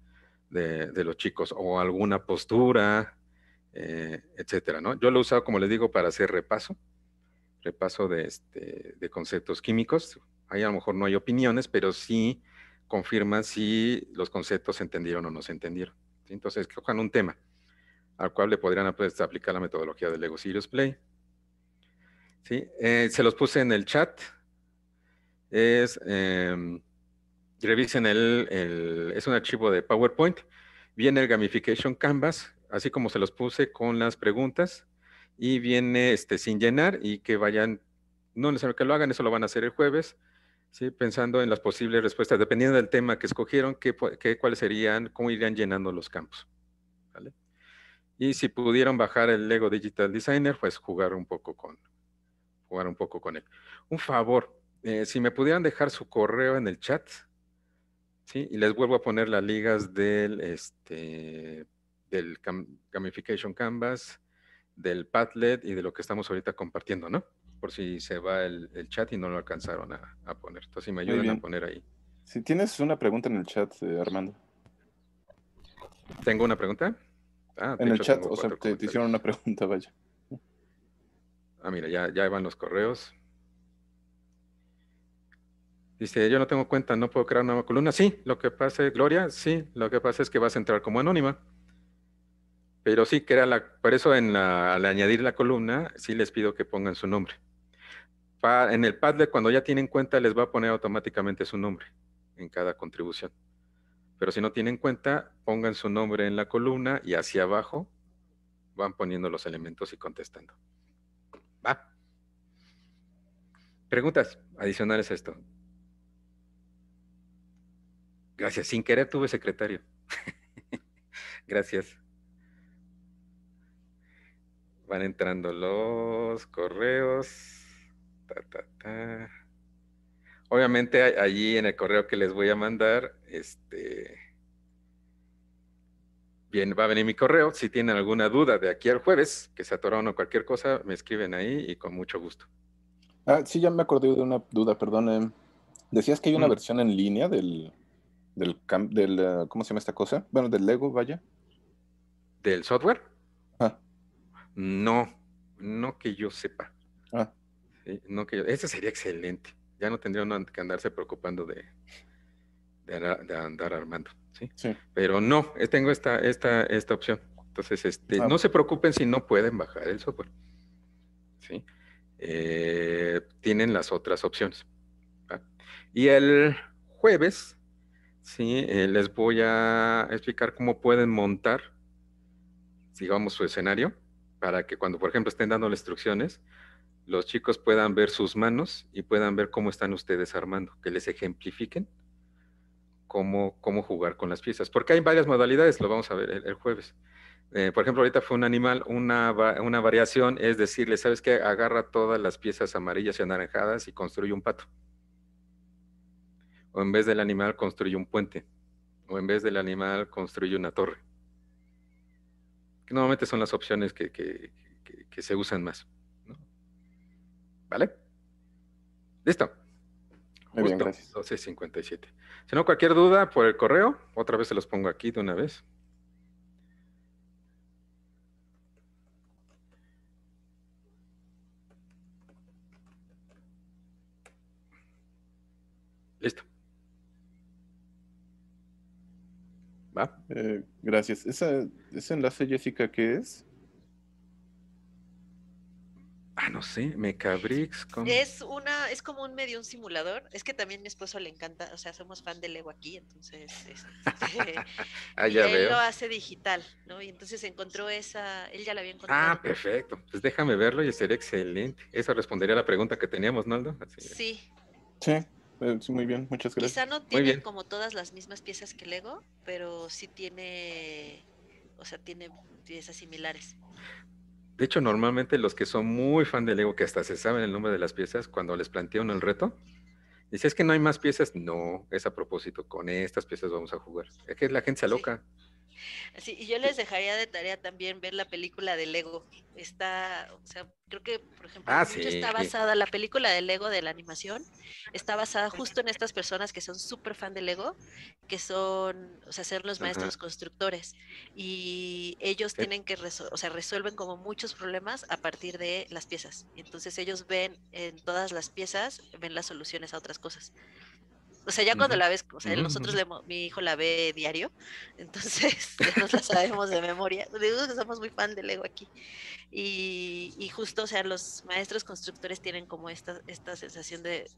de, los chicos o alguna postura, eh, etcétera. ¿no? Yo lo he usado, como les digo, para hacer repaso, repaso de, este, de conceptos químicos. Ahí a lo mejor no hay opiniones, pero sí confirman si los conceptos se entendieron o no se entendieron. ¿sí? Entonces, cojan un tema al cual le podrían este, aplicar la metodología del Lego Serious Play. ¿Sí? Eh, se los puse en el chat. Es, em, revisen el, es un archivo de PowerPoint. Viene el Gamification Canvas, así como se los puse con las preguntas. Y viene este, sin llenar y que vayan, no necesariamente que lo hagan, eso lo van a hacer el jueves. ¿sí? Pensando en las posibles respuestas, dependiendo del tema que escogieron, qué, qué, cuáles serían, cómo irían llenando los campos. ¿Vale? Y si pudieron bajar el Lego Digital Designer, pues jugar un poco con, jugar un poco con él. Un favor, eh, si me pudieran dejar su correo en el chat, ¿sí? Y les vuelvo a poner las ligas del, este, del Gamification Canvas, del Padlet y de lo que estamos ahorita compartiendo, ¿no? Por si se va el, chat y no lo alcanzaron a, poner. Entonces, si me ayudan a poner ahí. Si tienes una pregunta en el chat, eh, Armando. ¿Tengo una pregunta? Ah, en el chat, o sea, te, hicieron una pregunta, vaya. Ah, mira, ya, ya van los correos. Dice, yo no tengo cuenta, no puedo crear una nueva columna. Sí, lo que pasa es, Gloria, sí, lo que pasa es que vas a entrar como anónima. Pero sí, crea la, por eso al añadir la columna, sí les pido que pongan su nombre. en el Padlet, cuando ya tienen cuenta, les va a poner automáticamente su nombre en cada contribución. Pero si no tienen cuenta, pongan su nombre en la columna y hacia abajo van poniendo los elementos y contestando. ¿Va? Preguntas adicionales a esto. Gracias. Sin querer tuve secretario. Gracias. Van entrando los correos. Ta, ta, ta. Obviamente allí en el correo que les voy a mandar, este, bien, va a venir mi correo. Si tienen alguna duda de aquí al jueves, que se atoraron o cualquier cosa, me escriben ahí y con mucho gusto. Ah, sí, ya me acordé de una duda, perdón. Em, decías que hay una versión en línea del, ah, ¿cómo se llama esta cosa? Bueno, del Lego, vaya. ¿Del software? Ah. No, no que yo sepa. Ah. no que yo, ese sería excelente ya no tendrían que andarse preocupando de, de, andar armando, ¿sí? Pero no, eh, tengo esta, esta, esta opción. Entonces, este, ah. no se preocupen si no pueden bajar el software, ¿sí? Eh, tienen las otras opciones. Y el jueves, sí, eh, les voy a explicar cómo pueden montar, digamos, su escenario, para que cuando, por ejemplo, estén dando las instrucciones, los chicos puedan ver sus manos y puedan ver cómo están ustedes armando, que les ejemplifiquen cómo, cómo jugar con las piezas. Porque hay varias modalidades, lo vamos a ver el, jueves. Eh, por ejemplo, ahorita fue un animal, una, variación es decirle, ¿sabes qué? Agarra todas las piezas amarillas y anaranjadas y construye un pato. O en vez del animal construye un puente. O en vez del animal construye una torre. Que normalmente son las opciones que se usan más. ¿Vale? Listo. Muy bien, gracias. 12.57. Si no, cualquier duda por el correo, otra vez se los pongo aquí de una vez. Listo. ¿Va? Eh, gracias. ¿Esa, ¿Ese enlace, Jessica, qué es? Ah, no sé, Mecabrix. Es una, es como un medio, un simulador. Es que también mi esposo le encanta, o sea, somos fan de Lego aquí, entonces. Este, ah, ya y Él lo hace digital, ¿no? Y entonces encontró esa, él ya la había encontrado. Ah, perfecto. Pues déjame verlo y sería excelente. Eso respondería a la pregunta que teníamos, Naldo. sí. Sí. Eh, sí, muy bien, muchas gracias. Quizá no tiene como todas las mismas piezas que Lego, pero sí tiene, o sea, tiene piezas similares. De hecho, normalmente los que son muy fan del Lego, que hasta se saben el nombre de las piezas, cuando les plantean el reto, dice: es que no hay más piezas. No, es a propósito, con estas piezas vamos a jugar. Es que la gente se aloca. Sí, y yo les dejaría de tarea también ver la película de Lego. Está, o sea, creo que, por ejemplo, ah, está basada, la película de Lego de la animación, está basada justo en estas personas que son súper fan de Lego, que son, o sea, ser los maestros constructores. Y ellos eh tienen que, o sea, resuelven como muchos problemas a partir de las piezas. Entonces ellos ven en todas las piezas, ven las soluciones a otras cosas. O sea, ya cuando la ves, o sea, nosotros, le, mi hijo la ve diario, entonces ya nos la sabemos de memoria. Digo que somos muy fan del Lego aquí. Y, justo, o sea, los maestros constructores tienen como esta, esta sensación de,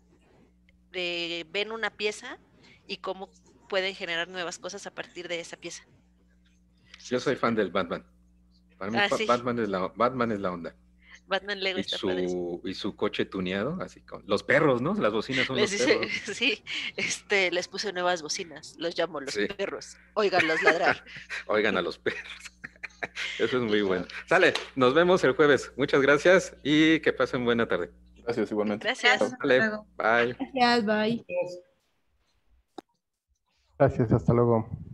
de ven una pieza y cómo pueden generar nuevas cosas a partir de esa pieza. Yo soy fan del Batman. Para mí, ah, Batman, es la, Batman es la onda y su, coche tuneado, así con los perros, ¿no? Las bocinas son los perros. Sí, este, les puse nuevas bocinas, los llamo los perros. los ladrar. Oigan a los perros. Eso es muy bueno. Sale, nos vemos el jueves. Muchas gracias y que pasen buena tarde. Gracias, igualmente. Gracias. bye. Gracias, bye. Gracias, hasta luego.